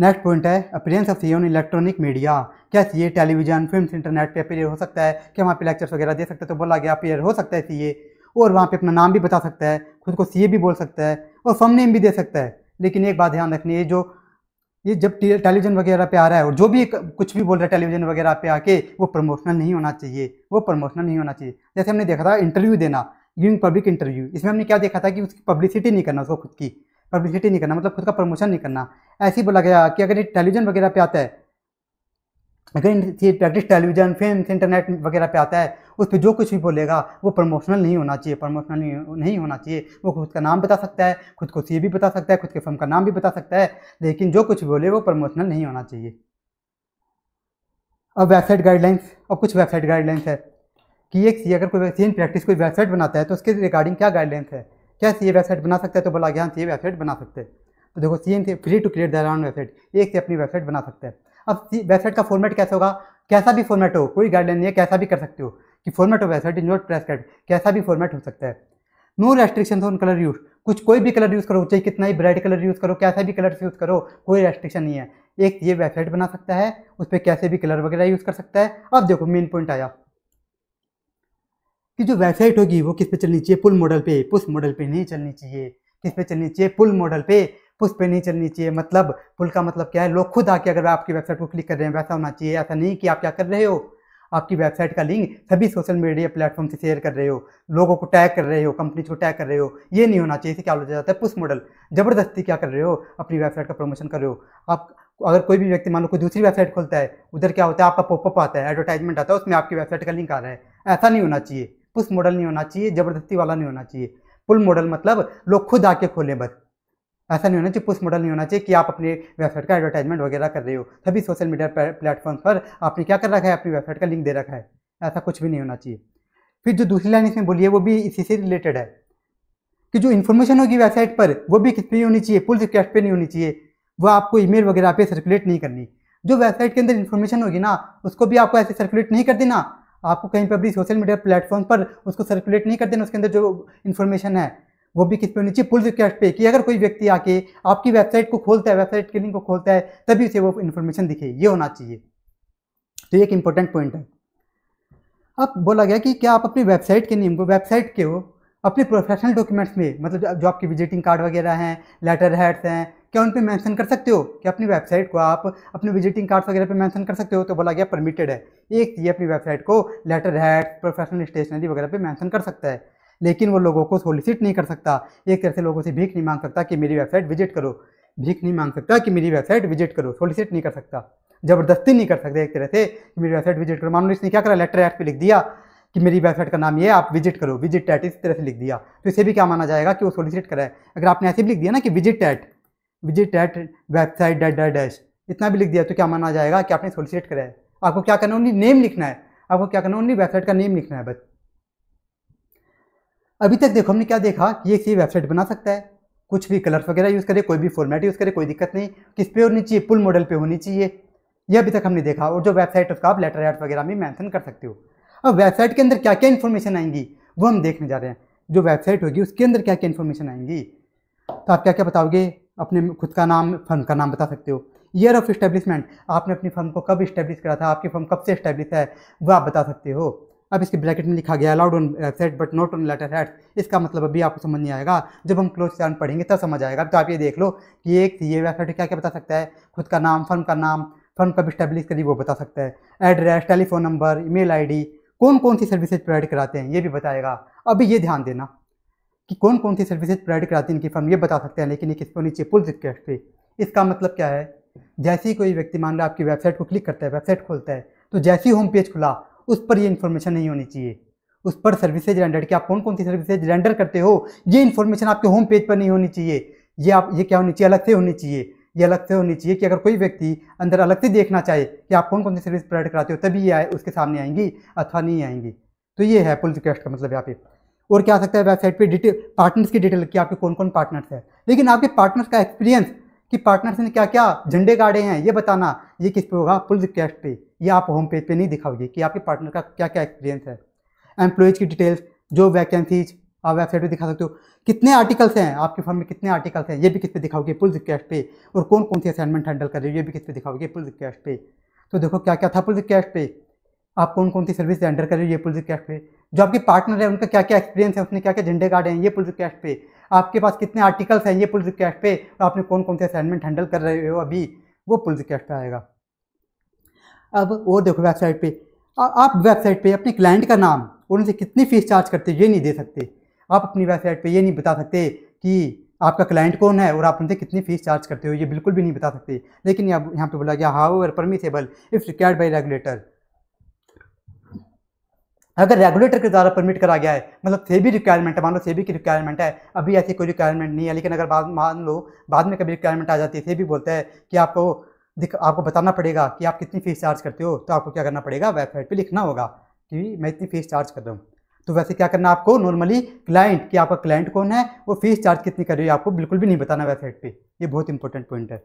नेक्स्ट पॉइंट है appearance of C on electronic media क्या सी टेलीविजन फिल्म इंटरनेट पर अपीयर हो सकता है क्या वहाँ पे लेक्चर्स वगैरह दे सकते हैं तो बोला गया अपीयर हो सकता है सी e और वहाँ पे अपना नाम भी बता सकता है खुद को सी ए e भी बोल सकता है और फम नेम भी दे सकता है लेकिन एक बात ध्यान रखनी है जो ये जब टेलीविजन वगैरह पे आ रहा है और जो भी कुछ भी बोल रहा है टेलीविजन वगैरह पे आके वो प्रमोशनल नहीं होना चाहिए वो प्रमोशनल नहीं होना चाहिए जैसे हमने देखा था इंटरव्यू देना गिविंग पब्लिक इंटरव्यू इसमें हमने क्या देखा था कि उसकी पब्लिसिटी नहीं करना उसको खुद की पब्लिसिटी नहीं करना मतलब खुद का प्रमोशन नहीं करना ऐसे ही बोला गया कि अगर ये टेलीविजन वगैरह पे आता है अगर ये प्रैक्टिस टेलीविजन फिल्म इंटरनेट वगैरह पे आता है उस पर जो कुछ भी बोलेगा वो प्रमोशनल नहीं होना चाहिए प्रमोशनल नहीं, होना चाहिए वो खुद का नाम बता सकता है खुद को सी भी बता सकता है खुद के फर्म का नाम भी बता सकता है लेकिन जो कुछ बोले वो प्रमोशनल नहीं होना चाहिए अब वेबसाइट गाइडलाइंस और कुछ वेबसाइट गाइडलाइंस है कि एक सी अगर कोई सी प्रैक्टिस कोई वेबसाइट बनाता है तो उसके रिगार्डिंग क्या गाइडलाइंस है क्या सी वेबसाइट बना सकता है तो बोला गया सी वेबसाइट बना सकते हैं तो देखो C free to create their website एक से अपनी वेबसाइट बना सकता है अब वेबसाइट का फॉर्मेट कैसे होगा कैसा भी फॉर्मेट हो कोई गाइडलाइन नहीं है कैसा भी कर सकते हो कि फॉर्मेट हो वेबसाइट इज नॉट प्रेस्क्राइब कैसा भी फॉर्मेट हो सकता है no restriction on colour use कुछ कोई भी कलर यूज़ करो चाहे कितना ही ब्राइट कलर यूज़ करो कैसा भी कलर यूज़ करो कोई रेस्ट्रिक्शन नहीं है एक ये वेबसाइट बना सकता है उस पर कैसे भी कलर वगैरह यूज़ कर सकता है अब देखो मेन पॉइंट आया कि जो वेबसाइट होगी वो किस पे चलनी चाहिए पुल मॉडल पे पुश मॉडल पे नहीं चलनी चाहिए किस पे चलनी चाहिए पुल मॉडल पे पुश पे नहीं चलनी चाहिए मतलब पुल का मतलब क्या है लोग खुद आके अगर आपकी वेबसाइट को क्लिक कर रहे हैं वैसा होना चाहिए ऐसा नहीं कि आप क्या कर रहे हो आपकी वेबसाइट का लिंक सभी सोशल मीडिया प्लेटफॉर्म से शेयर कर रहे हो लोगों को टैग कर रहे हो कंपनी को टैग कर रहे हो ये नहीं होना चाहिए इसे क्या बोला जाता है पुश मॉडल जबरदस्ती क्या कर रहे हो अपनी वेबसाइट का प्रमोशन कर रहे हो आप अगर कोई भी व्यक्ति मान लो कोई दूसरी वेबसाइट खोलता है उधर क्या होता है आपका पॉपअप आता है एडवर्टाइजमेंट आता है उसमें आपकी वेबसाइट का लिंक आ रहा है ऐसा नहीं होना चाहिए पुस मॉडल नहीं होना चाहिए जबरदस्ती वाला नहीं होना चाहिए पुल मॉडल मतलब लोग खुद आके खोलें बस ऐसा नहीं होना चाहिए पुश मॉडल नहीं होना चाहिए कि आप अपने वेबसाइट का एडवर्टाइजमेंट वगैरह कर रहे हो सभी सोशल मीडिया प्लेटफॉर्म पर आपने क्या कर रखा है अपनी वेबसाइट का लिंक दे रखा है ऐसा कुछ भी नहीं होना चाहिए फिर जो दूसरी लाइन इसमें बोली है वो भी इसी से रिलेटेड है कि जो इन्फॉर्मेशन होगी वेबसाइट पर वो भी किस पे होनी चाहिए पुल रिक्वेस्ट पर नहीं होनी चाहिए वो आपको ईमेल वगैरह पे सर्कुलेट नहीं करनी जो वेबसाइट के अंदर इन्फॉर्मेशन होगी ना उसको भी आपको ऐसे सर्कुलेट नहीं कर देना आपको कहीं पर भी सोशल मीडिया प्लेटफॉर्म पर उसको सर्कुलेट नहीं कर देना उसके अंदर जो इन्फॉर्मेशन है वो भी किस पे होनी चाहिए पुल रिक्वेस्ट पे कि अगर कोई व्यक्ति आके आपकी वेबसाइट को खोलता है वेबसाइट के लिंक को खोलता है तभी उसे वो इन्फॉर्मेशन दिखे ये होना चाहिए तो एक इंपॉर्टेंट पॉइंट है अब बोला गया कि क्या आप अपनी वेबसाइट के नेम को वेबसाइट के हो अपने प्रोफेशनल डॉक्यूमेंट्स में मतलब जो आपके विजिटिंग कार्ड वगैरह हैं लेटर हेड्स हैं क्या उन पर मैंसन कर सकते हो कि अपनी वेबसाइट को आप अपने विजिटिंग कार्ड्स वगैरह पे मैंसन कर सकते हो तो बोला गया परमिटेड है एक ये अपनी वेबसाइट को लेटर हेड प्रोफेशनल स्टेशनरी वगैरह पे मैंसन कर सकता है लेकिन वो लोगों को सोलिसिट नहीं कर सकता एक तरह से लोगों से भीख नहीं मांग सकता कि मेरी वेबसाइट विजिट करो भीख नहीं मांग सकता कि मेरी वेबसाइट विजिट करो सोलिसिट नहीं कर सकता ज़बरदस्ती नहीं कर सकते एक तरह से कि मेरी वेबसाइट विजिट करो मान लो इसने क्या करा लेटर एक्ट पर लिख दिया कि मेरी वेबसाइट का नाम ये आप विजिट करो विजिट टैट इस तरह से लिख दिया तो इसे भी क्या माना जाएगा कि वो सोलिसिट करा है अगर आपने ऐसे भी लिख दिया ना कि visit that visit that website that that dash इतना भी लिख दिया तो क्या माना जाएगा कि आपने सोलिसिट करा है आपको क्या करना है ओनली नेम लिखना है आपको क्या करना है ओनली वेबसाइट का नेम लिखना है बस अभी तक देखो हमने क्या देखा कि एक सी वेबसाइट बना सकता है कुछ भी कलर्स वगैरह यूज़ करे कोई भी फॉर्मेट यूज़ करे कोई दिक्कत नहीं किस पे होनी चाहिए पुल मॉडल पे होनी चाहिए यह अभी तक हमने देखा और जो वेबसाइट उसका आप लेटर एड वगैरह में मैंसन कर सकते हो अब वेबसाइट के अंदर क्या क्या इन्फॉर्मेशन आएंगी वो हम देखने जा रहे हैं जो वेबसाइट होगी उसके अंदर क्या क्या इन्फॉर्मेशन आएंगी तो आप क्या क्या बताओगे अपने खुद का नाम फर्म का नाम बता सकते हो ईयर ऑफ इस्टेब्लिशमेंट आपने अपनी फर्म को कब इस्टेब्लिश करा था आपकी फर्म कब से इस्टेब्लिश है वो आप बता सकते हो अब इसके ब्रैकेट में लिखा गया allowed on website but not on letterhead इसका मतलब अभी आपको समझ नहीं आएगा जब हम क्लोज चार्ट पढ़ेंगे तब समझ आएगा तो आप ये देख लो कि एक ये वेबसाइट क्या क्या बता सकता है खुद का नाम फर्म का नाम फर्म कब स्टैब्लिश करी वो बता सकता है address telephone number email ID कौन कौन सी सर्विसेज प्रोवाइड कराते हैं ये भी बताएगा अभी ये ध्यान देना कि कौन कौन सी सर्विसेज प्रोवाइड कराती हैं इनकी फर्म ये बता सकते हैं लेकिन एक इसको नीचे पुल रिक्वेस्ट इसका मतलब क्या है जैसे ही कोई व्यक्ति मान लो आपकी वेबसाइट को क्लिक करता है वेबसाइट खोलता है तो जैसे ही होम पेज खुला उस पर ये इन्फॉर्मेशन नहीं होनी चाहिए उस पर सर्विसेज रेंडर कि आप कौन कौन सी सर्विसेज रेंडर करते हो ये इन्फॉर्मेशन आपके होम पेज पर नहीं होनी चाहिए ये आप ये क्या होनी चाहिए अलग से होनी चाहिए ये अलग से होनी चाहिए कि अगर कोई व्यक्ति अंदर अलग से देखना चाहे कि आप कौन कौन सी सर्विस प्रोवाइड कराते हो तभी ये आए उसके सामने आएंगी अथवा नहीं आएंगी तो ये है पुल रिक्वेस्ट का मतलब यहाँ पे और क्या सकता है वेबसाइट पे डिटेल पार्टनर्स की डिटेल कि आपके कौन कौन पार्टनर्स हैं लेकिन आपके पार्टनर्स का एक्सपीरियंस कि पार्टनर्स ने क्या क्या झंडे गाड़े हैं ये बताना ये किस पे होगा पुल रिक्वेस्ट पे ये आप होम पेज पे नहीं दिखाओगे कि आपके पार्टनर का क्या क्या एक्सपीरियंस है एम्प्लॉयज़ की डिटेल्स जो वैकेंसीज आप वेबसाइट पर दिखा सकते हो कितने आर्टिकल्स हैं आपके फर्म में कितने आर्टिकल्स हैं ये भी किस पे दिखाओगे पुल रिक्वेस्ट पे और कौन कौन सी असाइनमेंट हैंडल कर रहे हो ये भी किस पे दिखाओगे पुल रिक्वेस्ट पे तो देखो क्या क्या था पुल रिक्वेस्ट पे आप कौन कौन सी सर्विस हैंडल कर रहे हो ये पुल रिक्वेस्ट पे जो आपके पार्टनर है उनका क्या क्या एक्सपीरियंस है उसने क्या क्या झंडे गार्ड हैं ये पुल रिक्वेस्ट पे आपके पास कितने आर्टिकल्स हैं ये पुल रिक्वेस्ट पे और आपने कौन कौन से असाइनमेंट हैंडल कर रहे हो अभी वो पुल रिक्वेस्ट पे आएगा अब और देखो वेबसाइट पे आप वेबसाइट पे अपने क्लाइंट का नाम और उनसे कितनी फ़ीस चार्ज करते ये नहीं दे सकते आप अपनी वेबसाइट पे ये नहीं बता सकते कि आपका क्लाइंट कौन है और आप उनसे कितनी फ़ीस चार्ज करते हो ये बिल्कुल भी नहीं बता सकते लेकिन अब यहाँ पर बोला गया however permissible if required by regulator अगर रेगुलेटर के द्वारा परमिट करा गया है मतलब भी रिक्वायरमेंट है मान लो भी की रिक्वायरमेंट है अभी ऐसी कोई रिक्वायरमेंट नहीं है लेकिन अगर बाद मान लो बाद में कभी रिक्वायरमेंट आ जाती है भी बोलता है कि आपको आपको बताना पड़ेगा कि आप कितनी फीस चार्ज करते हो तो आपको क्या करना पड़ेगा वेबसाइट पे लिखना होगा कि मैं इतनी फीस चार्ज कर रहा हूँ तो वैसे क्या करना आपको नॉर्मली क्लाइंट कि आपका क्लाइंट कौन है वो फीस चार्ज कितनी कर रही है आपको बिल्कुल भी नहीं बताना वेबसाइट पे ये बहुत इंपॉर्टेंट पॉइंट है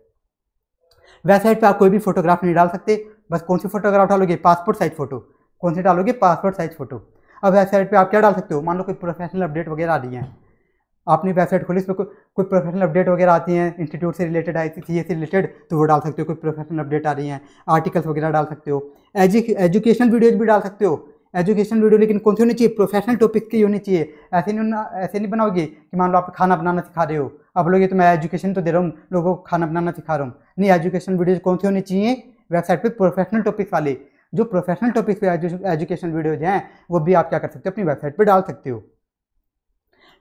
वेबसाइट पे आप कोई भी फोटोग्राफ नहीं डाल सकते बस कौन सी फोटोग्राफ डालोगे पासपोर्ट साइज फोटो कौन सी डालोगे पासपोर्ट साइज फोटो अब वेबसाइट पर आप क्या डाल सकते हो मान लो कोई प्रोफेशनल अपडेट वगैरह आ रही है आपने वेबसाइट खोली उसमें कोई प्रोफेशनल अपडेट वगैरह आती हैं इंस्टीट्यूट से रिलेटेड आई सी से रिलेटेड तो वो डाल सकते हो कोई प्रोफेशनल अपडेट आ रही हैं आर्टिकल्स वगैरह डाल सकते हो एजुकेशनल वीडियोज भी डाल सकते हो एजुकेशन वीडियो लेकिन कौन सी होनी चाहिए प्रोफेशनल टॉपिक की होनी चाहिए ऐसे नहीं ऐसे नहीं बनाओगे कि मान लो आप खाना बनाना सिखा रहे हो आप ये तो मैं एजुकेशन तो दे रहा हूँ लोगों को खाना बनाना सिखा रहा हूँ नहीं एजुकेशन वीडियोज कौन सी होनी चाहिए वेबसाइट पर प्रोफेशनल टॉपिक्स वाले जो प्रोफेशनल टॉपिक्स पे एजुकेशन वीडियोज हैं वो भी आप क्या कर सकते हो अपनी वेबसाइट पर डाल सकते हो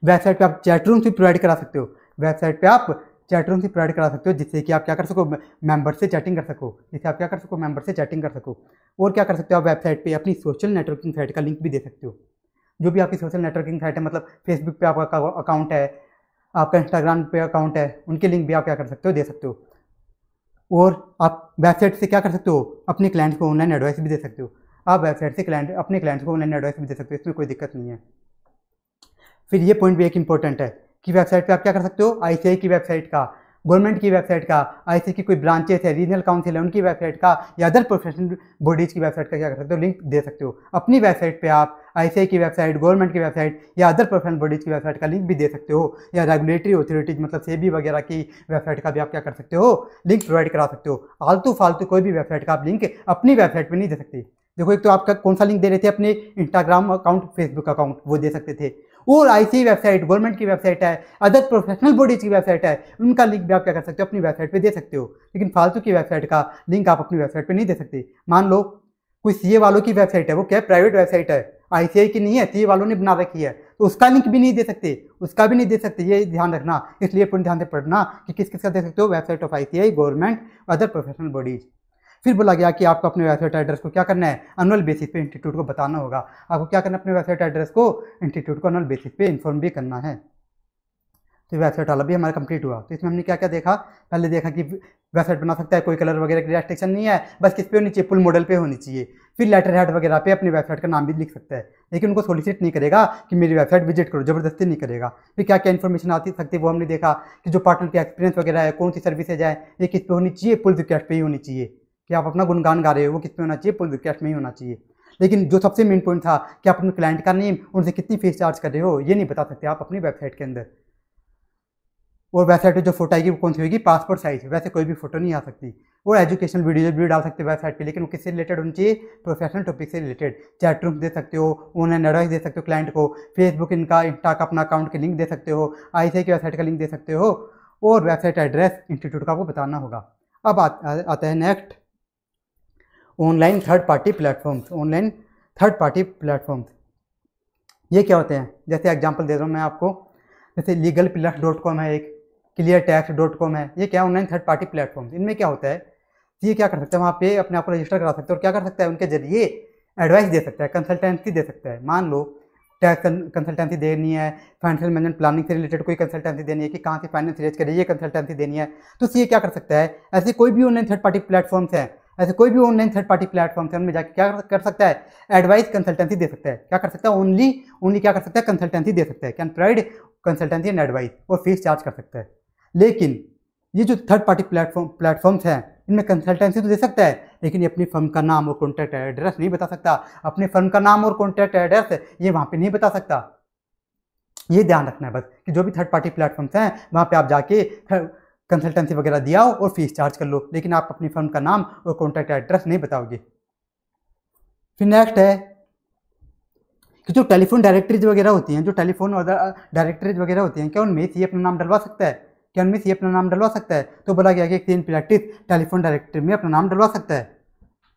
वेबसाइट पे आप चैट रूम से प्रोवाइड करा सकते हो वेबसाइट पे आप चैट रूम से प्रोवाइड करा सकते हो जिससे कि आप क्या कर सको मेंबर से चैटिंग कर सको जिससे आप क्या कर सको मेंबर से चैटिंग कर सको और क्या कर सकते हो आप वेबसाइट पे अपनी सोशल नेटवर्किंग साइट का लिंक भी दे सकते हो जो भी आपकी सोशल नेटवर्किंग साइट है मतलब फेसबुक पे आपका अकाउंट है आपका इंस्टाग्राम पे अकाउंट है उनके लिंक भी आप क्या कर सकते हो दे सकते हो और आप वेबसाइट से क्या कर सकते हो अपने क्लाइंट्स को ऑनलाइन एडवाइस भी दे सकते हो आप वेबसाइट से क्लाइंट अपने क्लाइंट्स को ऑनलाइन एडवाइस भी दे सकते हो इसमें कोई दिक्कत नहीं है फिर ये पॉइंट भी एक इंपॉर्टेंट है कि वेबसाइट पे आप क्या कर सकते हो आई की वेबसाइट का गवर्नमेंट की वेबसाइट का आई की कोई ब्रांचेस है रीजनल काउंसिल है उनकी वेबसाइट का या अदर प्रोफेशनल बॉडीज़ की वेबसाइट का क्या कर सकते हो लिंक दे सकते हो अपनी वेबसाइट पे आप आई की वेबसाइट गवर्नमेंट की वेबसाइट या अदर प्रोफेशनल बॉडीज़ की वेबसाइट का लिंक भी दे सकते हो या रेगुलेटरी अथॉरिटीज़ मतलब सेबी वगैरह की वेबसाइट का भी आप क्या कर सकते हो लिंक प्रोवाइड करा सकते हो आलतू फालतू कोई भी वेबसाइट का आप लिंक अपनी वेबसाइट पर नहीं दे सकते देखो एक तो आपका कौन सा लिंक दे रहे थे अपने इंस्टाग्राम अकाउंट फेसबुक अकाउंट वो दे सकते थे और आई वेबसाइट गवर्नमेंट की वेबसाइट है अदर प्रोफेशनल बॉडीज़ की वेबसाइट है उनका लिंक भी आप क्या कर सकते हो अपनी वेबसाइट पर दे सकते हो लेकिन फालतू की वेबसाइट का लिंक आप अपनी वेबसाइट पर नहीं दे सकते मान लो कोई सी वालों की वेबसाइट है वो क्या प्राइवेट वेबसाइट है आई e की नहीं है सी वालों ने बना रखी है तो उसका लिंक भी नहीं दे सकते उसका भी नहीं दे सकते ये ध्यान रखना इसलिए पूर्ण ध्यान से पढ़ना कि किस किस का दे सकते हो website of I government other professional bodies फिर बोला गया कि आपको अपने वेबसाइट एड्रेस को क्या करना है अनुअल बेसिस पे इंस्टीट्यूट को बताना होगा आपको क्या करना है अपने वेबसाइट एड्रेस को इंस्टीट्यूट को अनुअल बेसिस पे इन्फॉर्म भी करना है तो वेबसाइट वाला भी हमारा कंप्लीट हुआ तो इसमें हमने क्या क्या देखा पहले देखा कि वेबसाइट बना सकता है कोई कलर वगैरह की रेस्ट्रिक्शन नहीं है बस किस पे होनी चाहिए फुल मॉडल पे होनी चाहिए फिर लेटर हेड वगैरह पे अपनी वेबसाइट का नाम भी लिख सकता है लेकिन उनको सोलिसिट नहीं करेगा कि मेरी वेबसाइट विजिट करो जबरदस्ती नहीं करेगा फिर क्या क्या इन्फॉर्मेशन आती सकती है वो हमने देखा कि जो पार्टनर का एक्सपीरियंस वगैरह है कौन सी सर्विसेज है ये किस पे होनी चाहिए फुल रिक्वेस्ट पे ही होनी चाहिए कि आप अपना गुणगान गा रहे हो वो किस में होना चाहिए पुल रिक्वेस्ट में ही होना चाहिए लेकिन जो सबसे मेन पॉइंट था कि आप अपने क्लाइंट का नेम उनसे कितनी फीस चार्ज कर रहे हो ये नहीं बता सकते आप अपनी वेबसाइट के अंदर और वेबसाइट पर जो फोटो आएगी वो कौन सी होगी पासपोर्ट साइज वैसे कोई भी फोटो नहीं आ सकती और एजुकेशनल वीडियो भी डाल सकते हो वेबसाइट पे लेकिन वो किससे रिलेटेड होनी चाहिए प्रोफेशनल टॉपिक से रिलेटेड चैट रूम दे सकते हो ऑनलाइन एडवाइस दे सकते हो क्लाइंट को फेसबुक इनका इंस्टा का अपना अकाउंट के लिंक दे सकते हो आई की वेबसाइट का लिंक दे सकते हो और वेबसाइट एड्रेस इंस्टीट्यूट का आपको बताना होगा अब आ, आ, आता है next online third party platforms online third party platforms ये क्या होते हैं जैसे एग्जांपल दे रहा हूँ मैं आपको जैसे लीगल प्लस डॉट कॉम है एक क्लियर टैक्स डॉट कॉम है ये क्या ऑनलाइन थर्ड पार्टी प्लेटफॉर्म इनमें क्या होता है तो ये क्या कर सकते हैं वहाँ पे अपने आप को रजिस्टर करा सकते हैं और क्या कर सकता है उनके जरिए एडवाइस दे सकता है कंसल्टेंसी दे सकता है मान लो टैक्स कंसल्टेंसी देनी है फाइनेंशियल मैनेजमेंट प्लानिंग से रिलेटेड कोई कंसल्टेंसी देनी है कि कहाँ से फाइनेंस रेज करिए ये कंसल्टेंसी देनी है तो ये क्या कर सकता है ऐसे कोई भी ऑनलाइन थर्ड पार्टी प्लेटफॉर्म्स हैं ऐसे कोई भी ऑनलाइन थर्ड पार्टी प्लेटफॉर्म से उनमें जाकर क्या कर सकता है एडवाइस कंसल्टेंसी दे सकता है क्या कर सकता है ओनली ओनली क्या कर सकता है कंसल्टेंसी दे सकता है can provide consultancy and advice और फीस चार्ज कर सकता है लेकिन ये जो थर्ड पार्टी प्लेटफॉर्म प्लेटफॉर्म्स हैं इनमें कंसल्टेंसी तो दे सकता है लेकिन ये अपनी फर्म का नाम और कॉन्टैक्ट एड्रेस नहीं बता सकता अपने फर्म का नाम और कॉन्टैक्ट एड्रेस ये वहाँ पर नहीं बता सकता ये ध्यान रखना है बस कि जो भी थर्ड पार्टी प्लेटफॉर्म्स हैं वहाँ पे आप जाके कंसल्टेंसी वगैरह दिया हो और फीस चार्ज कर लो लेकिन आप अपनी फर्म का नाम और कॉन्टैक्ट एड्रेस नहीं बताओगे फिर नेक्स्ट है कि जो टेलीफोन डायरेक्टरीज वगैरह होती हैं जो टेलीफोन डायरेक्टरीज uh, वगैरह होती हैं क्या उनमें सी अपना नाम डलवा सकता है क्या उनमें सी अपना नाम डलवा सकता है तो बोला गया कि एक तीन प्रैक्टिस टेलीफोन डायरेक्टरी में अपना नाम डलवा सकता है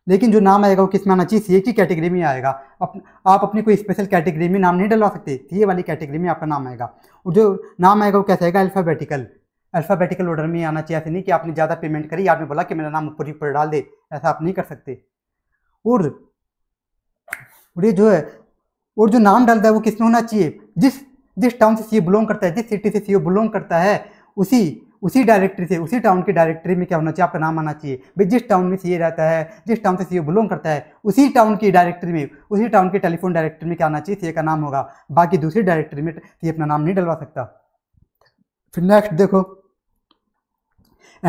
लेकिन जो नाम आएगा वो किस में आना चाहिए सी की कैटेगरी में आएगा अप, आप अपनी कोई स्पेशल कैटेगरी में नाम नहीं डलवा सकते सी ए वाली कैटेगरी में आपका नाम आएगा और जो नाम आएगा वो कैसे आएगा अल्फ़ाबेटिकल अल्फ़ाबेटिकल ऑर्डर में आना चाहिए ऐसे नहीं कि आपने ज़्यादा पेमेंट करी आपने बोला कि मेरा नाम ऊपर ही ऊपर डाल दे ऐसा आप नहीं कर सकते और और ये जो है और जो नाम डालता है वो किस में होना चाहिए जिस जिस टाउन से सी बिलोंग करता है जिस सिटी से सी बिलोंग करता है उसी उसी डायरेक्टरी से उसी टाउन की डायरेक्टरी में क्या होना चाहिए आपका नाम आना चाहिए भाई जिस टाउन में सी रहता है जिस टाउन से सी बिलोंग करता है उसी टाउन की डायरेक्टरी में उसी टाउन की टेलीफोन डायरेक्टरी में क्या आना चाहिए सी का नाम होगा बाकी दूसरी डायरेक्टरी में सी अपना नाम नहीं डलवा सकता फिर नेक्स्ट देखो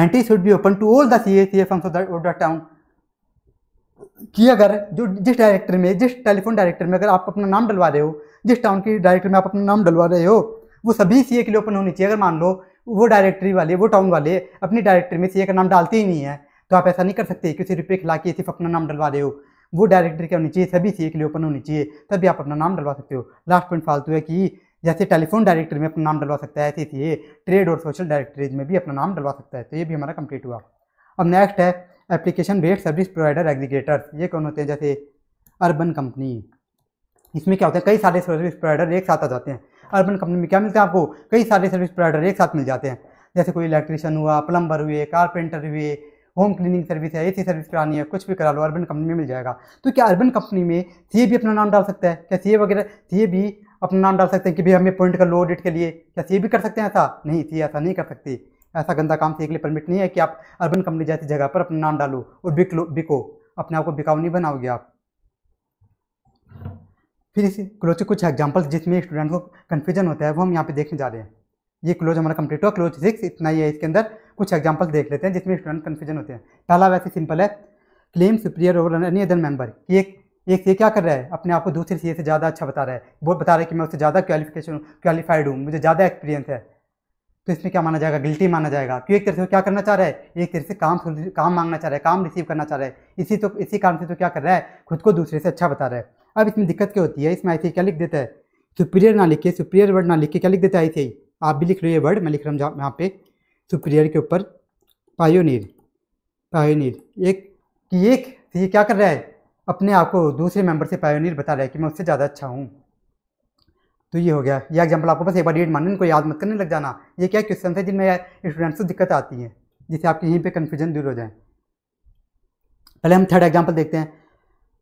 entry should be open to all the CACA A C the, of the town कि अगर जो जिस डायरेक्टर में जिस टेलीफोन डायरेक्टर में अगर आप अपना नाम डलवा रहे हो जिस टाउन की डायरेक्टर में आप अपना नाम डलवा रहे हो वो सभी सीए के लिए ओपन होनी चाहिए अगर मान लो वो डायरेक्टरी वाले वो टाउन वाले अपनी डायरेक्टरी में सीए का नाम डालते ही नहीं है तो आप ऐसा नहीं कर सकते किसी रुपये खिला के सिर्फ अपना नाम डलवा रहे हो वो डायरेक्टरी क्या होनी चाहिए सभी ए के लिए ओपन होनी चाहिए तभी आप अपना नाम डलवा सकते हो लास्ट पॉइंट फालतू है कि जैसे टेलीफोन डायरेक्टरी में अपना नाम डलवा सकता है ऐसे ऐसे ये ट्रेड और सोशल डायरेक्टरीज में भी अपना नाम डलवा सकता है तो ये भी हमारा कंप्लीट हुआ अब नेक्स्ट है application based service provider aggregators ये कौन होते हैं जैसे अर्बन कंपनी इसमें क्या होता है कई सारे सर्विस प्रोवाइडर एक साथ आ जाते हैं अर्बन कंपनी में क्या मिलता है आपको कई सारे सर्विस प्रोवाइडर एक साथ मिल जाते हैं जैसे कोई इलेक्ट्रिशियन हुआ प्लम्बर हुए कारपेंटर हुए होम क्लीनिंग सर्विस है ऐसी सर्विस करानी है कुछ भी करा लो अर्बन कंपनी में मिल जाएगा तो क्या अर्बन कंपनी में सी भी अपना नाम डाल सकता है क्या सी वगैरह सी भी अपना नाम डाल सकते हैं कि भाई हमें पॉइंट का लो ऑडिट के लिए क्या सी भी कर सकते हैं ऐसा नहीं सी ऐसा नहीं कर सकते ऐसा गंदा काम से के लिए परमिट नहीं है कि आप अर्बन कंपनी जैसी जगह पर अपना नाम डालो और बिक लो बिको अपने आप को बिकाऊ नहीं बनाओगे आप फिर इस क्लोज के कुछ एग्जाम्पल्स जिसमें स्टूडेंट को कन्फ्यूजन होता है वो हम यहाँ पे देखने जा रहे हैं ये क्लोज हमारा कंप्लीट हुआ क्लोज सिक्स इतना ही है इसके अंदर कुछ एग्जाम्पल्स देख लेते हैं जिसमें स्टूडेंट कन्फ्यूजन होते हैं पहला वैसे सिंपल है claim superior over any other member एक एक ये क्या कर रहा है अपने आप को दूसरे सीए से ज़्यादा अच्छा बता रहा है वो बता रहा है कि मैं उससे ज़्यादा क्वालिफिकेशन क्वालिफाइड हूँ मुझे ज़्यादा एक्सपीरियंस है तो इसमें क्या माना जाएगा गिल्टी माना जाएगा क्यों एक तरह से वो क्या करना चाह रहा है एक तरह से काम काम मांगना चाह रहा है काम रिसीव करना चाह रहा है इसी तो इसी काम से तो क्या कर रहा है खुद को दूसरे से अच्छा बता रहा है अब इसमें दिक्कत क्या होती है इसमें ऐसे क्या लिख देता है सुप्रियर ना लिखे सुप्रियर वर्ड ना लिखे क्या लिख देता है ऐसे ही आप भी लिख लो ये वर्ड मैं लिख रहा हूँ यहाँ पे सुप्रियर के ऊपर पायोनीर पायोनीर एक कि एक ये क्या कर रहा है अपने आप को दूसरे मेंबर से पायोनियर बता रहा है कि मैं उससे ज़्यादा अच्छा हूँ तो ये हो गया ये एग्जाम्पल आपको बस एक बार डेट मानने इनको याद मत करने लग जाना ये क्या क्वेश्चन है जिनमें स्टूडेंट्स को दिक्कत आती है जिससे आपके यहीं पर कन्फ्यूजन दूर हो जाए पहले हम थर्ड एग्जाम्पल देखते हैं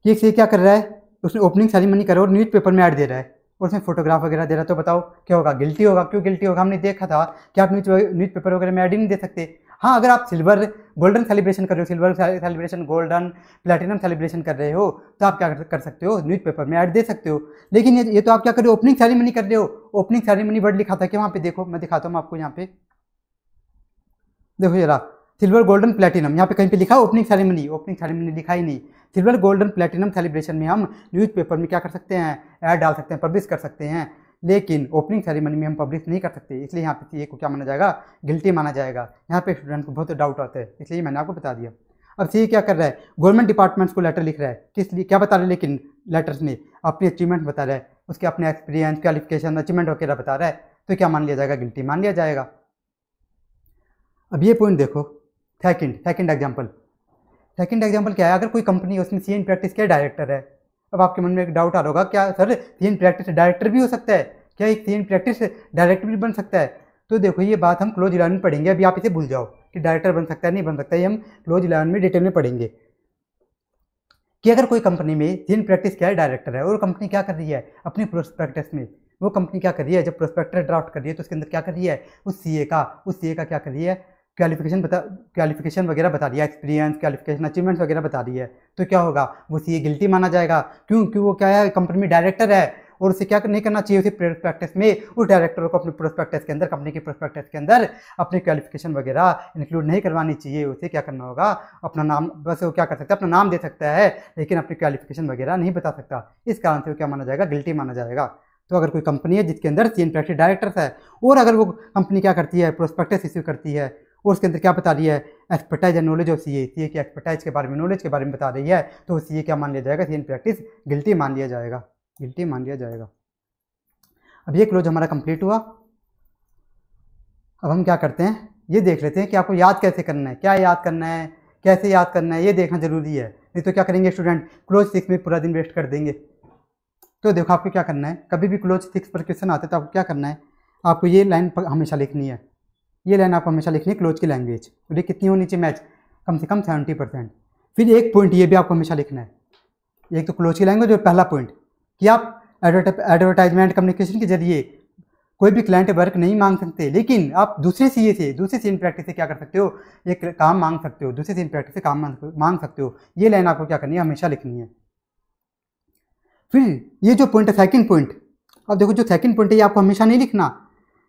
कि एक क्या कर रहा है उसने ओपनिंग सेरेमनी करा और पेपर में ऐड दे रहा है और उसमें फोटोग्राफ वगैरह दे रहा है तो बताओ क्या होगा गिल्टी होगा क्यों गिल्टी होगा हमने देखा था कि आप न्यूज न्यूज़पेपर वगैरह में ऐड ही नहीं दे सकते हाँ अगर आप सिल्वर गोल्डन सेलिब्रेशन कर रहे हो silver celebration golden platinum celebration कर रहे हो तो आप क्या कर सकते हो न्यूज़पेपर में ऐड दे सकते हो लेकिन ये, ये तो आप क्या कर रहे हो ओपनिंग सेरेमनी कर रहे हो ओपनिंग सेरेमनी वर्ड लिखा था कि वहाँ पे देखो मैं दिखाता हूँ आपको यहाँ पे देखो जरा सिल्वर गोल्डन प्लेटिनम यहाँ पे कहीं पे लिखा ओपनिंग सेरेमनी ओपनिंग सेरेमनी लिखा ही नहीं सिल्वर गोल्डन प्लेटिनम सेलिब्रेशन में हम न्यूज़पेपर में क्या कर सकते हैं ऐड डाल सकते हैं पब्लिश कर सकते हैं लेकिन ओपनिंग सेरेमनी में हम पब्लिश नहीं कर सकते इसलिए यहाँ पे सीए को क्या माना जाएगा गिल्टी माना जाएगा यहाँ पे स्टूडेंट को बहुत डाउट आता है इसलिए मैंने आपको बता दिया अब सीए क्या कर रहा है गवर्नमेंट डिपार्टमेंट्स को लेटर लिख रहा है किस लिए क्या बता रहे हैं लेकिन लेटर्स ने अपने अचीवमेंट बता रहा है उसके अपने एक्सपीरियंस क्वालिफिकेशन अचीवमेंट वगैरह बता रहा है तो क्या मान लिया जाएगा गिल्टी मान लिया जाएगा अब ये पॉइंट देखो second second example second example क्या है अगर कोई कंपनी उसमें सी एन प्रैक्टिस के डायरेक्टर है अब आपके मन में एक डाउट आ रहा होगा क्या सर थीन प्रैक्टिस डायरेक्टर भी हो सकता है क्या एक तीन प्रैक्टिस डायरेक्टर भी बन सकता है तो देखो ये बात हम क्लोज इलेवन में पढ़ेंगे अभी आप इसे भूल जाओ कि डायरेक्टर बन सकता है नहीं बन सकता है ये हम क्लोज इलेवन में डिटेल में पढ़ेंगे कि अगर कोई कंपनी में थीन प्रैक्टिस क्या है डायरेक्टर है और कंपनी क्या कर रही है अपनी प्रोस्पेक्टस में वो कंपनी क्या कर रही है जब प्रोस्पेक्टर ड्राफ्ट कर रही है तो उसके अंदर क्या कर रही है उस सी का उस सी का क्या कर रही है क्वालिफिकेशन बता क्वालिफिकेशन वगैरह बता दिया एक्सपीरियंस क्वालिफिकेशन अचीवमेंट्स वगैरह बता दी है तो क्या होगा वो सी गिल्टी माना जाएगा क्यों क्यों वो क्या है कंपनी में डायरेक्टर है और उसे क्या नहीं करना चाहिए उसे प्रोस्पेक्टस में उस डायरेक्टर को अपने प्रोस्पेक्टस के अंदर कंपनी के प्रोस्पेक्टस के अंदर अपनी क्वालिफिकेशन वगैरह इंक्लूड नहीं करवानी चाहिए उसे क्या करना होगा अपना नाम बस वो क्या कर सकता है अपना नाम दे सकता है लेकिन अपनी क्वालिफिकेशन वगैरह नहीं बता सकता इस कारण से वो क्या माना जाएगा गिल्टी माना जाएगा तो अगर कोई कंपनी है जिसके अंदर सी एन प्रैक्टिस डायरेक्टर्स है और अगर वो कंपनी क्या करती है प्रोस्पेक्टस इश्यू करती है और उसके अंदर क्या बता रही है expertise and knowledge of C A C A की एक्सपर्टाइज के बारे में नॉलेज के बारे में बता रही है तो सी ए क्या मान लिया जाएगा सी इन प्रैक्टिस गिल्टी मान लिया जाएगा गिल्टी मान लिया जाएगा अब ये क्लोज हमारा कंप्लीट हुआ अब हम क्या करते हैं ये देख लेते हैं कि आपको याद कैसे करना है क्या याद करना है कैसे याद करना है ये देखना ज़रूरी है नहीं तो क्या करेंगे स्टूडेंट क्लोज सिक्स में पूरा दिन वेस्ट कर देंगे तो देखो आपको क्या करना है कभी भी क्लोज सिक्स पर क्वेश्चन आते तो आपको क्या करना है आपको ये लाइन हमेशा लिखनी है ये लाइन आपको हमेशा लिखनी है क्लोज की लैंग्वेज और ये कितनी होनी चाहिए मैच कम से कम सेवेंटी परसेंट फिर एक पॉइंट ये भी आपको हमेशा लिखना है एक तो क्लोज की लैंग्वेज और पहला पॉइंट कि आप एडवर्टाइजमेंट कम्युनिकेशन के जरिए कोई भी क्लाइंट वर्क नहीं मांग सकते लेकिन आप दूसरे सी से दूसरे सीन प्रैक्टिस से क्या कर सकते हो एक काम मांग सकते हो दूसरे सीन प्रैक्टिस से काम मांग सकते हो ये लाइन आपको क्या करनी है हमेशा लिखनी है फिर ये जो पॉइंट है सेकेंड पॉइंट अब देखो जो सेकंड पॉइंट है ये आपको हमेशा नहीं लिखना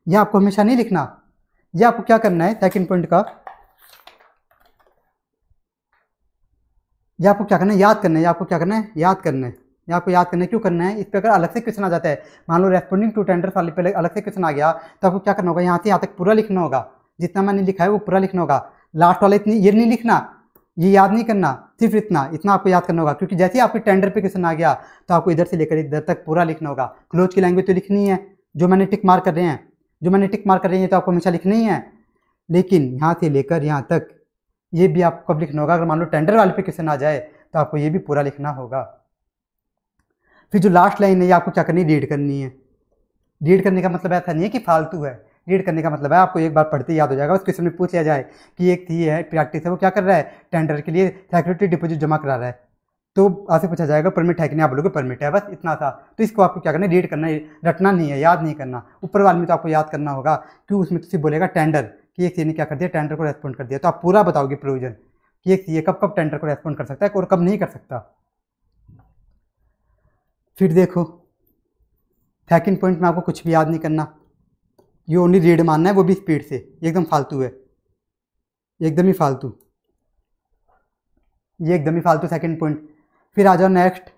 यह आपको हमेशा नहीं लिखना ये आपको क्या करना है सेकेंड पॉइंट का ये आपको क्या करना है याद करना है आपको क्या करना है याद करना है ये आपको याद करना है क्यों करना है इस पर अगर अलग से क्वेश्चन आ जाता है मान लो रेस्पॉन्डिंग टू टेंडर वाले पे अलग से क्वेश्चन आ गया तो आपको क्या करना होगा यहाँ से यहाँ तक पूरा लिखना होगा जितना मैंने लिखा है वो पूरा लिखना होगा लास्ट वाला इतनी ये नहीं लिखना ये याद नहीं करना सिर्फ इतना इतना आपको याद करना होगा क्योंकि जैसे ही आपके टेंडर पे क्वेश्चन आ गया तो आपको इधर से लेकर इधर तक पूरा लिखना होगा क्लोज की लैंग्वेज तो लिखनी है जो मैंने टिक मार कर रहे हैं जो मैंने टिक मार्क करेंगे तो आपको हमेशा लिखनी है लेकिन यहाँ से लेकर यहाँ तक ये भी आपको अब लिखना होगा अगर मान लो टेंडर वाले पे क्वेश्चन आ जाए तो आपको ये भी पूरा लिखना होगा फिर जो लास्ट लाइन है ये आपको क्या करनी रीड करनी है रीड करने का मतलब ऐसा नहीं है कि फालतू है रीड करने का मतलब है आपको एक बार पढ़ते याद हो जाएगा उस क्वेश्चन में पूछ लिया जाए कि एक थी है प्रैक्टिस है वो क्या कर रहा है टेंडर के लिए सिक्योरिटी डिपोजिट जमा करा रहा है तो आपसे पूछा जाएगा परमिट है कि नहीं आप लोगों को परमिट है बस इतना था तो इसको आपको क्या करना है रीड करना है रटना नहीं है याद नहीं करना ऊपर वाले में तो आपको याद करना होगा कि उसमें तो सिर्फ बोलेगा टेंडर कि एक सी ने क्या कर दिया टेंडर को रेस्पॉन्ड कर दिया तो आप पूरा बताओगे प्रोविजन कि एक सी कब कब टेंडर को रेस्पॉन्ड कर सकता है और कब नहीं कर सकता फिर देखो सेकेंड पॉइंट में आपको कुछ भी याद नहीं करना ये ओनली रीड मानना है वो भी स्पीड से एकदम फालतू है एकदम ही फालतू ये एकदम ही फालतू सेकेंड पॉइंट फिर आ जाओ नेक्स्ट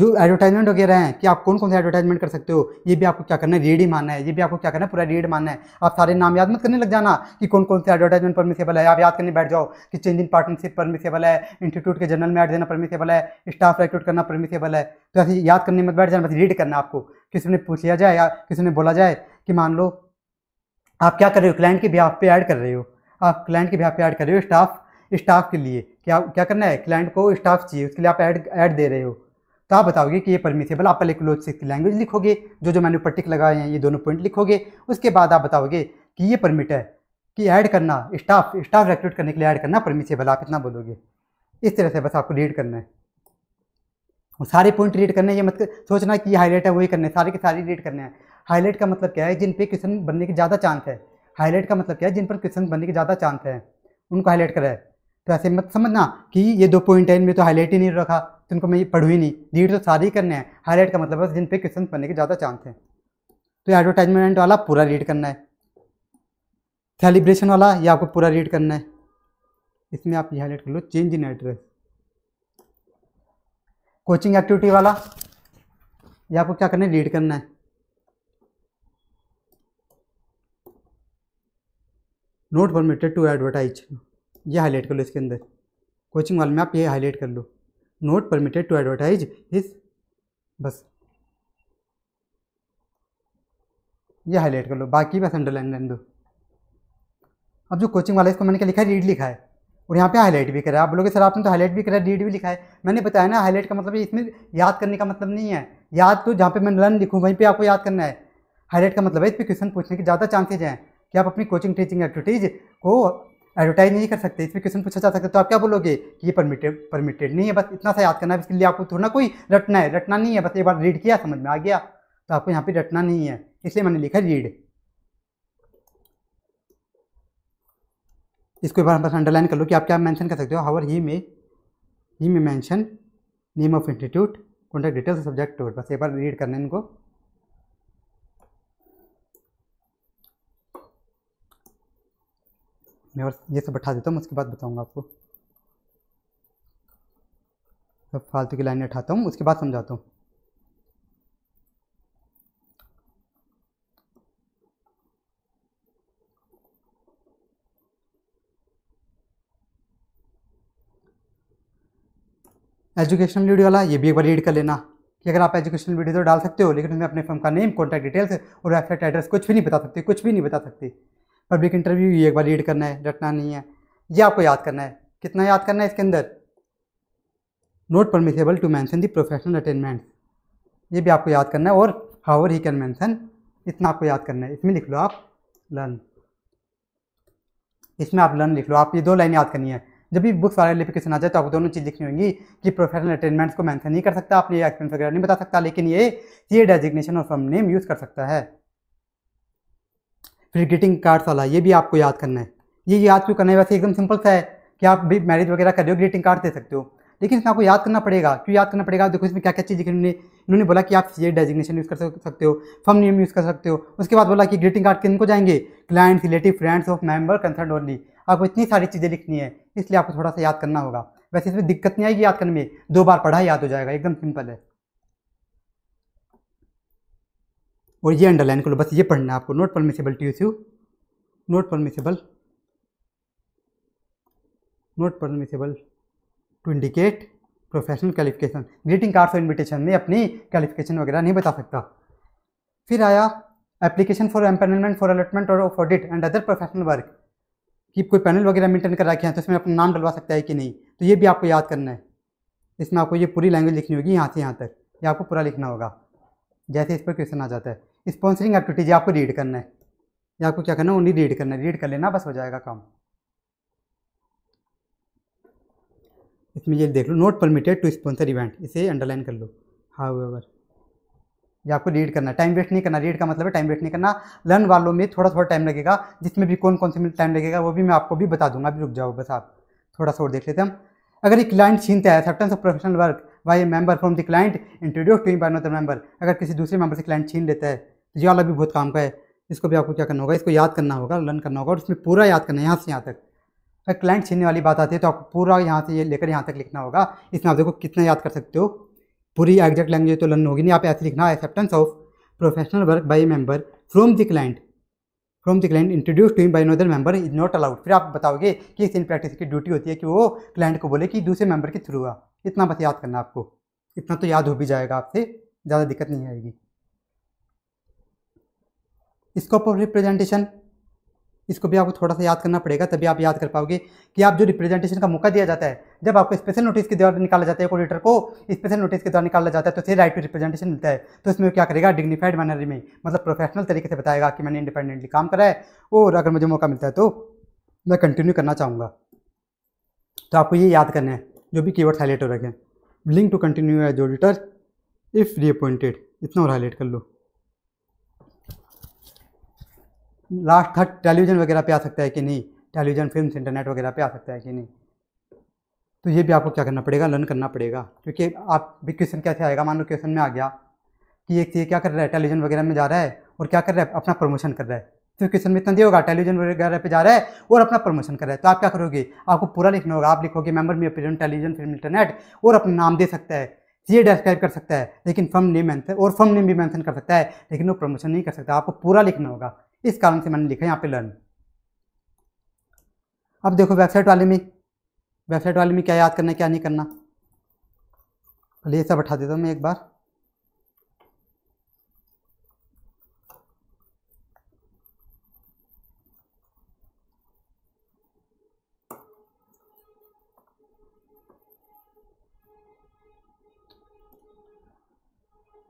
जो एडवर्टाइजमेंट वगैरह हैं कि आप कौन कौन से एडवर्टाइजमेंट कर सकते हो ये भी आपको क्या करना है रीड ही मानना है ये भी आपको क्या करना है पूरा रीड मानना है आप सारे नाम याद मत करने लग जाना कि कौन कौन से एडवर्टाइजमेंट परमिसेबल है आप याद करने बैठ जाओ कि चेंज इन पार्टनरशिप परमिसेबल है इंस्टीट्यूट के जनरल में ऐड देना परमिसेबल है स्टाफ रिक्रूट करना परमिसेबल है तो ऐसे याद करने मत बैठ जाना बस रीड करना आपको किसी ने पूछ लिया जाए या किसी ने बोला जाए कि मान लो आप क्या कर रहे हो क्लाइंट के बिहाफ पे ऐड कर रहे हो आप क्लाइंट के ब्याह पे ऐड कर रहे हो स्टाफ स्टाफ के लिए क्या क्या करना है क्लाइंट को स्टाफ चाहिए उसके लिए आप ऐड ऐड दे रहे हो तो आप बताओगे कि ये परमिसेबल आप पहले क्लोज सिक्स की लैंग्वेज लिखोगे जो जो मैंने ऊपर टिक लगाए हैं ये दोनों पॉइंट लिखोगे उसके बाद आप बताओगे कि ये परमिट है कि ऐड करना स्टाफ स्टाफ रिक्रूट करने के लिए ऐड करना परमिसेबल आप इतना बोलोगे इस तरह से बस आपको रीड करना है और सारे पॉइंट रीड करने ये मत सोचना कि हाईलाइट है वही करने सारे के सारे रीड करने हैं हाईलाइट का मतलब क्या है जिन पे क्वेश्चन बनने के ज़्यादा चांस है हाईलाइट का मतलब क्या है जिन पर क्वेश्चन बनने के ज़्यादा चांस है उनको हाईलाइट करा है तो ऐसे मत समझना कि ये दो पॉइंट है इनमें तो हाईलाइट ही नहीं रखा तो इनको मैं पढ़ू ही नहीं रीड तो सारे ही करने हैं हाईलाइट का मतलब है जिन पे क्वेश्चन बनने के ज़्यादा चांस है तो एडवर्टाइजमेंट वाला पूरा रीड करना है सेलिब्रेशन वाला ये आपको पूरा रीड करना है इसमें आप ये हाईलाइट कर लो change in address coaching activity वाला ये आपको क्या करना है रीड करना है नोट परमिटेड टू एडवर्टाइज ये हाईलाइट कर लो इसके अंदर कोचिंग वाले में आप ये हाईलाइट कर लो नोट परमिटेड टू एडवर्टाइज इस बस ये हाईलाइट कर लो बाकी बस अंडरलाइन लाइन दो अब जो कोचिंग वाला इसको मैंने क्या लिखा है रीड लिखा है और यहाँ पे हाईलाइट भी करा है आप बोलोगे सर आपने तो हाईलाइट भी करा रीड भी लिखा है मैंने बताया ना हाईलाइट का मतलब इसमें याद करने का मतलब नहीं है याद तो जहाँ पे मैं लर्न लिखूँ वहीं पे आपको याद करना है हाईलाइट का मतलब है इस पर क्वेश्चन पूछने के ज़्यादा चांसेज हैं कि आप अपनी कोचिंग टीचिंग एक्टिविटीज़ को एडवर्टाइज नहीं कर सकते इसमें क्वेश्चन पूछा जा सकता है तो आप क्या बोलोगे कि ये परमिटेड परमिटेड नहीं है बस इतना सा याद करना है इसके लिए आपको थोड़ा कोई रटना है रटना नहीं है बस एक बार रीड किया समझ में आ गया तो आपको यहाँ पे रटना नहीं है इसलिए मैंने लिखा रीड इसको एक बार बस अंडरलाइन कर लो कि आप क्या मैंशन कर सकते हो हावर ही में ही में mention name of institute contact details subject टोर बस एक बार रीड करना है इनको मैं और ये सब बैठा देता हूँ उसके बाद बताऊँगा आपको सब फालतू की लाइनें उठाता हूँ उसके बाद समझाता हूँ एजुकेशनल वीडियो वाला ये भी एक बार रीड कर लेना कि अगर आप एजुकेशनल वीडियो तो डाल सकते हो लेकिन उसमें अपने फर्म का नेम कॉन्टैक्ट डिटेल्स और वेबसाइट एड्रेस कुछ भी नहीं बता सकते कुछ भी नहीं बता सकते पब्लिक इंटरव्यू ये एक बार रीड करना है रटना नहीं है ये आपको याद करना है कितना याद करना है इसके अंदर not permissible to mention the professional attainment ये भी आपको याद करना है और हावर ही कैन मैंसन इतना आपको याद करना है इसमें लिख लो आप लर्न इसमें आप लर्न लिख लो आप ये दो लाइन याद करनी है जब भी बुक्स वाले एप्लीकेशन आ जाए तो आपको दोनों चीज़ लिखनी होंगी कि प्रोफेशनल अटेनमेंट्स को मैंसन नहीं कर सकता ये एक्सपेंस वगैरह नहीं बता सकता लेकिन ये ये डेजिग्नेशन और फर्म नेम यूज़ कर सकता है फिर ग्रीटिंग कार्ड्स वाला ये भी आपको याद करना है ये याद क्यों करना है वैसे एकदम सिंपल सा है कि आप भी मैरिज वगैरह कर रहे हो ग्रीटिंग कार्ड दे सकते हो लेकिन इसमें आपको याद करना पड़ेगा क्यों याद करना पड़ेगा देखो इसमें क्या क्या चीज़ उन्होंने इन्होंने बोला कि आप ये डेजिग्नेशन यूज़ कर सकते हो फर्म नेम यूज़ कर सकते हो उसके बाद बोला कि ग्रीटिंग कार्ड किन को जाएंगे clients relative friends of member concern only आपको इतनी सारी चीज़ें लिखनी है इसलिए आपको थोड़ा सा याद करना होगा वैसे इसमें दिक्कत नहीं आएगी याद करने में दो बार पढ़ा याद हो जाएगा एकदम सिंपल है और ये अंडरलाइन कर लो बस ये पढ़ना आपको नोट परमिसेबल टी यू not permissible not permissible to indicate professional qualification greeting cards और इन्विटेशन में अपनी क्वालिफिकेशन वगैरह नहीं बता सकता फिर आया application for empanelment for allotment और for audit and other professional work कि कोई पैनल वगैरह मेंटेन कर रखे हैं तो इसमें अपना नाम डलवा सकता है कि नहीं तो ये भी आपको याद करना है इसमें आपको ये पूरी लैंग्वेज लिखनी होगी यहाँ से यहाँ तक ये यह आपको पूरा लिखना होगा जैसे इस पर क्वेश्चन आ जाता है स्पॉन्सरिंग एक्टिविटीज आपको रीड करना है या आपको क्या करना है ओनली रीड करना है रीड कर लेना बस हो जाएगा काम इसमें ये देख लो not permitted to sponsor event इसे अंडरलाइन कर लो हाउ एवर ये आपको रीड करना टाइम वेस्ट नहीं करना रीड का मतलब है टाइम वेस्ट नहीं करना लर्न वालों में थोड़ा थोड़ा टाइम लगेगा जिसमें भी कौन कौन से में टाइम लगेगा वो भी मैं आपको भी बता दूंगा अभी रुक जाओ बस आप थोड़ा सा और देख लेते हम अगर एक क्लाइंट छीनता है acceptance of professional work by member from the client introduce to by another member अगर किसी दूसरे मेंबर से क्लाइंट छीन लेता है तो ये वाला भी बहुत काम का है इसको भी आपको क्या करना होगा इसको याद करना होगा लर्न करना होगा और उसमें पूरा याद करना है यहाँ से यहाँ तक अगर क्लाइंट छीनने वाली बात आती है तो आपको पूरा यहाँ से ये लेकर यहाँ तक लिखना होगा इसमें आप देखो कितना याद कर सकते हो पूरी एग्जैक्ट लैंग्वेज तो लर्न होगी नहीं आप ऐसे लिखना acceptance of professional work by member from the client from the client introduce to him by another member is not allowed फिर आप बताओगे कि इस इन प्रैक्टिस की ड्यूटी होती है कि वो क्लाइंट को बोले कि दूसरे मेंबर के थ्रू आ इतना बस याद करना आपको इतना तो याद हो भी जाएगा आपसे ज़्यादा दिक्कत नहीं आएगी स्कोप ऑफ रिप्रेजेंटेशन इसको भी आपको थोड़ा सा याद करना पड़ेगा तभी आप याद कर पाओगे कि आप जो रिप्रेजेंटेशन का मौका दिया जाता है जब आपको स्पेशल नोटिस के द्वारा निकाला जाता है एक ऑडिटर को स्पेशल नोटिस के द्वारा निकाला जाता है तो उसे राइट टू रिप्रेजेंटेशन मिलता है तो इसमें क्या करेगा डिग्निफाइड मैनर में मतलब प्रोफेशनल तरीके से बताएगा कि मैंने इंडिपेंडेंटली काम करा है और अगर मुझे मौका मिलता है तो मैं कंटिन्यू करना चाहूँगा तो आपको ये याद करना है जो भी कीवर्ड हाईलाइट हो रखे हैं link to continue as auditor if reappointed इतना और हाईलाइट कर लो लास्ट थर्ड टेलीविज़न वगैरह पे आ सकता है कि नहीं टेलीविज़न फिल्म इंटरनेट वगैरह पे आ सकता है कि नहीं तो ये भी आपको क्या करना पड़ेगा लर्न करना पड़ेगा क्योंकि आप भी क्वेश्चन कैसे आएगा मान लो क्वेश्चन में आ गया कि एक चीज़ क्या कर रहा है टेलीविज़न वगैरह में जा रहा है और क्या कर रहा है अपना प्रमोशन कर रहा है तो क्वेश्चन में इतना दिया होगा टेलीविजन वगैरह पे जा रहा है और अपना प्रमोशन कर रहा है तो आप क्या करोगे आपको पूरा लिखना होगा आप लिखोगे member may appear television film internet और अपना नाम दे सकता है तो ये डिस्क्राइब कर सकता है लेकिन फर्म नेम और फर्म नेम भी मेंशन कर सकता है लेकिन वो प्रमोशन नहीं कर सकता आपको पूरा लिखना होगा इस कारण से मैंने लिखा यहाँ पे लर्न अब देखो वेबसाइट वाले में वेबसाइट वाले में क्या याद करना क्या नहीं करना पहले ये सब उठा देता हूँ मैं एक बार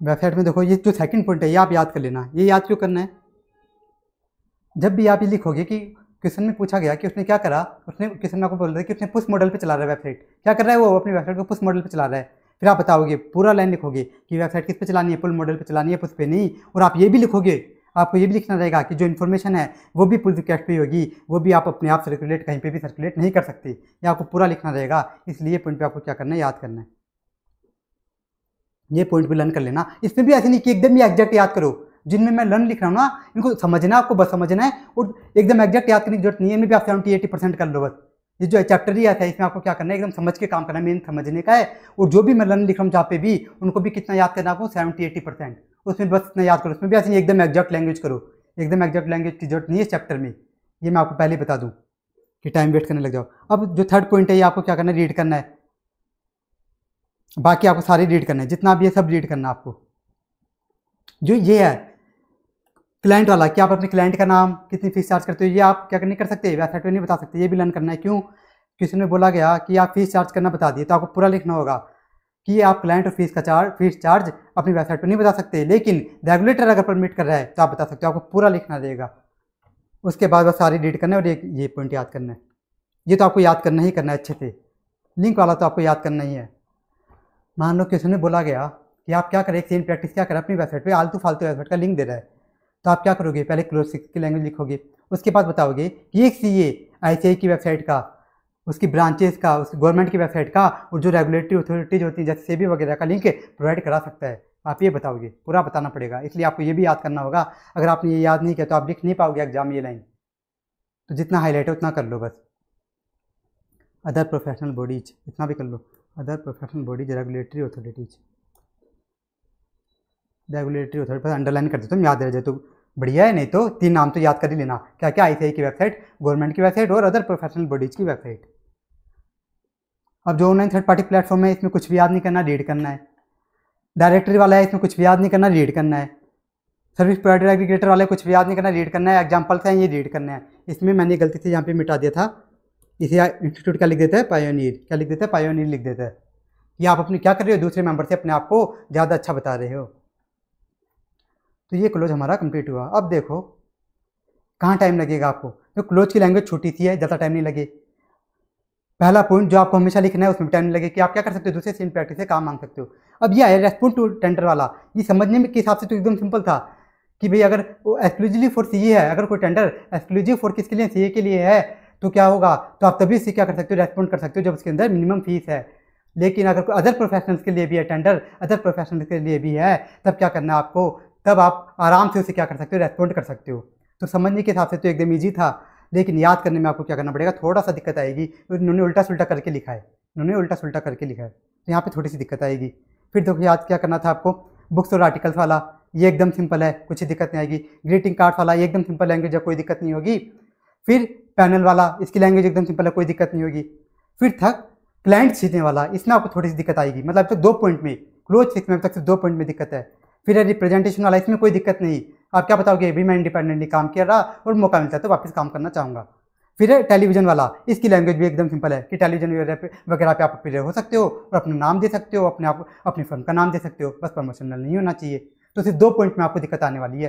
वेबसाइट में देखो ये जो सेकंड पॉइंट है ये आप याद कर लेना ये याद क्यों करना है जब भी आप ये लिखोगे कि क्वेश्चन में पूछा गया कि उसने क्या करा उसने क्वेश्चन में आपको बोल रहा है कि उसने पुश मॉडल पे चला रहा है वेबसाइट क्या कर रहा है वो अपनी वेबसाइट को पुश मॉडल पे चला रहा है फिर आप बताओगे पूरा लाइन लिखोगे कि वेबसाइट किस पे चलानी है पुल मॉडल पे चलानी है पुश पे नहीं और आप ये भी लिखोगे आपको ये भी लिखना रहेगा कि जो इन्फॉर्मेशन है वो भी पुल रिक्वेस्ट पे होगी वो भी आप अपने आप सर्कुलेट कहीं पे भी सर्कुलेट नहीं कर सकते ये आपको पूरा लिखना रहेगा इसलिए पॉइंट पर आपको क्या करना है याद करना है ये पॉइंट भी लर्न कर लेना इसमें भी ऐसे नहीं कि एकदम ही एग्जैक्ट याद करो जिनमें मैं लर्न लिख रहा हूँ ना इनको समझना आपको बस समझना है और एकदम एग्जैक्ट याद करने की जरूरत नहीं है मैं भी आप सेवेंटी एटी परसेंट कर लो बस ये जो चैप्टर ही आता है इसमें आपको क्या करना है एकदम समझ के काम करना है मेन समझने का है और जो भी मैं लर्न लिख रहा हूँ जहाँ पे भी उनको भी कितना याद करना आपको सेवेंटी एटी परसेंट उसमें बस इतना याद करो उसमें भी ऐसे एकदम एग्जैक्ट लैंग्वेज करो एकदम एग्जैक्ट लैंग्वेज की जरूरत नहीं है चैप्टर में ये मैं आपको पहले बता दूँ कि टाइम वेस्ट करने लग जाओ अब जो थर्ड पॉइंट है ये आपको क्या करना है रीड करना है बाकी आपको सारे रीड करना है जितना भी है सब रीड करना है आपको जो ये है क्लाइंट वाला कि आप अपने क्लाइंट का नाम कितनी फीस चार्ज करते हो ये आप क्या नहीं कर सकते वेबसाइट पर नहीं बता सकते ये भी लर्न करना है क्यों किसी ने बोला गया कि आप फीस चार्ज करना बता दिए तो आपको पूरा लिखना होगा कि आप क्लाइंट और फीस का चार्ज फीस चार्ज अपनी वेबसाइट पर नहीं बता सकते लेकिन रेगुलेटर अगर परमिट कर रहा है तो आप बता सकते हो आपको पूरा लिखना रहेगा उसके बाद बस सारी डिलीट करना है और एक ये पॉइंट याद करना है ये तो आपको याद करना ही करना है अच्छे से लिंक वाला तो आपको याद करना ही है मान लो क्वेश्चन ने बोला गया कि आप क्या करें सेम प्रैक्टिस क्या करें अपनी वेबसाइट पर आलतू फालतू वेबसाइट का लिंक दे रहा है तो आप क्या करोगे पहले क्लोज सिक्स की लैंग्वेज लिखोगे उसके बाद बताओगे कि एक सी ए आई की वेबसाइट का उसकी ब्रांचेस का उस गवर्नमेंट की वेबसाइट का और जो रेगुलेटरी अथॉरिटीज होती हैं जैसे सेबी वगैरह का लिंक प्रोवाइड करा सकता है आप ये बताओगे पूरा बताना पड़ेगा इसलिए आपको ये भी याद करना होगा अगर आपने ये याद नहीं किया तो आप लिख नहीं पाओगे एग्जाम ये लाइन तो जितना हाईलाइट है उतना कर लो बस अदर प्रोफेशनल बॉडीज इतना भी कर लो other professional bodies regulatory authorities regulatory authority पर अंडरलाइन कर देते तुम याद रह जाए तो बढ़िया है नहीं तो तीन नाम तो याद कर ही लेना क्या क्या आई की वेबसाइट गवर्नमेंट की वेबसाइट और अदर प्रोफेशनल बॉडीज़ की वेबसाइट अब जो ऑनलाइन थर्ड पार्टी प्लेटफॉर्म है इसमें कुछ भी याद नहीं करना रीड करना है डायरेक्टरी वाला है इसमें कुछ भी याद नहीं करना रीड करना है सर्विस प्रोवाइडर एग्रीगेटर वाले कुछ भी याद नहीं करना रीड करना है एग्जाम्पल्स हैं ये रीड करना है इसमें मैंने गलती से यहाँ पे मिटा दिया था इसे इंस्टीट्यूट क्या लिख देता है पायोनीर क्या लिख देता है पायोनीर लिख देता है ये आप अपने क्या कर रहे हो दूसरे मेंबर से अपने आप को ज़्यादा अच्छा बता रहे हो तो ये क्लोज हमारा कंप्लीट हुआ अब देखो कहाँ टाइम लगेगा आपको जो तो क्लोज की लैंग्वेज छोटी सी है ज़्यादा टाइम नहीं लगे पहला पॉइंट जो आपको हमेशा लिखना है उसमें टाइम नहीं लगे कि आप क्या कर सकते हो दूसरे सेम प्रैक्टिस से काम मांग सकते हो अब यह है रेस्पॉन्ड टू टेंडर वाला ये समझने में के हिसाब से तो एकदम सिंपल था कि भाई अगर वो एक्सक्लूसिवली फॉर सी है अगर कोई टेंडर एक्सक्लूसिव फोर्स किसके लिए सी के लिए है तो क्या होगा तो आप तभी इससे क्या कर सकते हो रेस्पॉन्ड कर सकते हो जब उसके अंदर मिनिमम फीस है लेकिन अगर कोई अदर प्रोफेशनल्स के लिए भी है टेंडर अदर प्रोफेशनल्स के लिए भी है तब क्या करना है आपको तब आप आराम से उसे क्या कर सकते हो रेस्पॉन्ड कर सकते हो तो समझने के हिसाब से तो एकदम ईजी था लेकिन याद करने में आपको क्या करना पड़ेगा थोड़ा सा दिक्कत आएगी उन्होंने तो उल्टा सुलटा करके लिखा है उन्होंने उल्टा सुलटा करके लिखा है तो यहाँ पर थोड़ी सी दिक्कत आएगी फिर देखो याद क्या करना था आपको बुक्स और आर्टिकल्स वाला ये एकदम सिंपल है कुछ दिक्कत नहीं आएगी ग्रीटिंग कार्ड वाला ये एकदम सिंपल लैंग्वेज है कोई दिक्कत नहीं होगी फिर पैनल वाला इसकी लैंग्वेज एकदम सिंपल है कोई दिक्कत नहीं होगी फिर था क्लाइंट सीखने वाला इसमें आपको थोड़ी सी दिक्कत आएगी मतलब अब तक दो पॉइंट में क्लोज सीखने में अब तक सिर्फ दो पॉइंट में दिक्कत है फिर यदि रिप्रेजेंटेशन वाला इसमें कोई दिक्कत नहीं आप क्या बताओगे भी मैं इंडिपेंडेंटली काम किया रहा और मौका मिलता है तो वापस काम करना चाहूँगा फिर टेलीविजन वाला इसकी लैंग्वेज भी एकदम सिंपल है कि टेलीविजन वगैरह पे आप अपील हो सकते हो और अपना नाम दे सकते हो अपने आप अपनी फर्म का नाम दे सकते हो बस प्रमोशनल नहीं होना चाहिए तो सिर्फ दो पॉइंट में आपको दिक्कत आने वाली है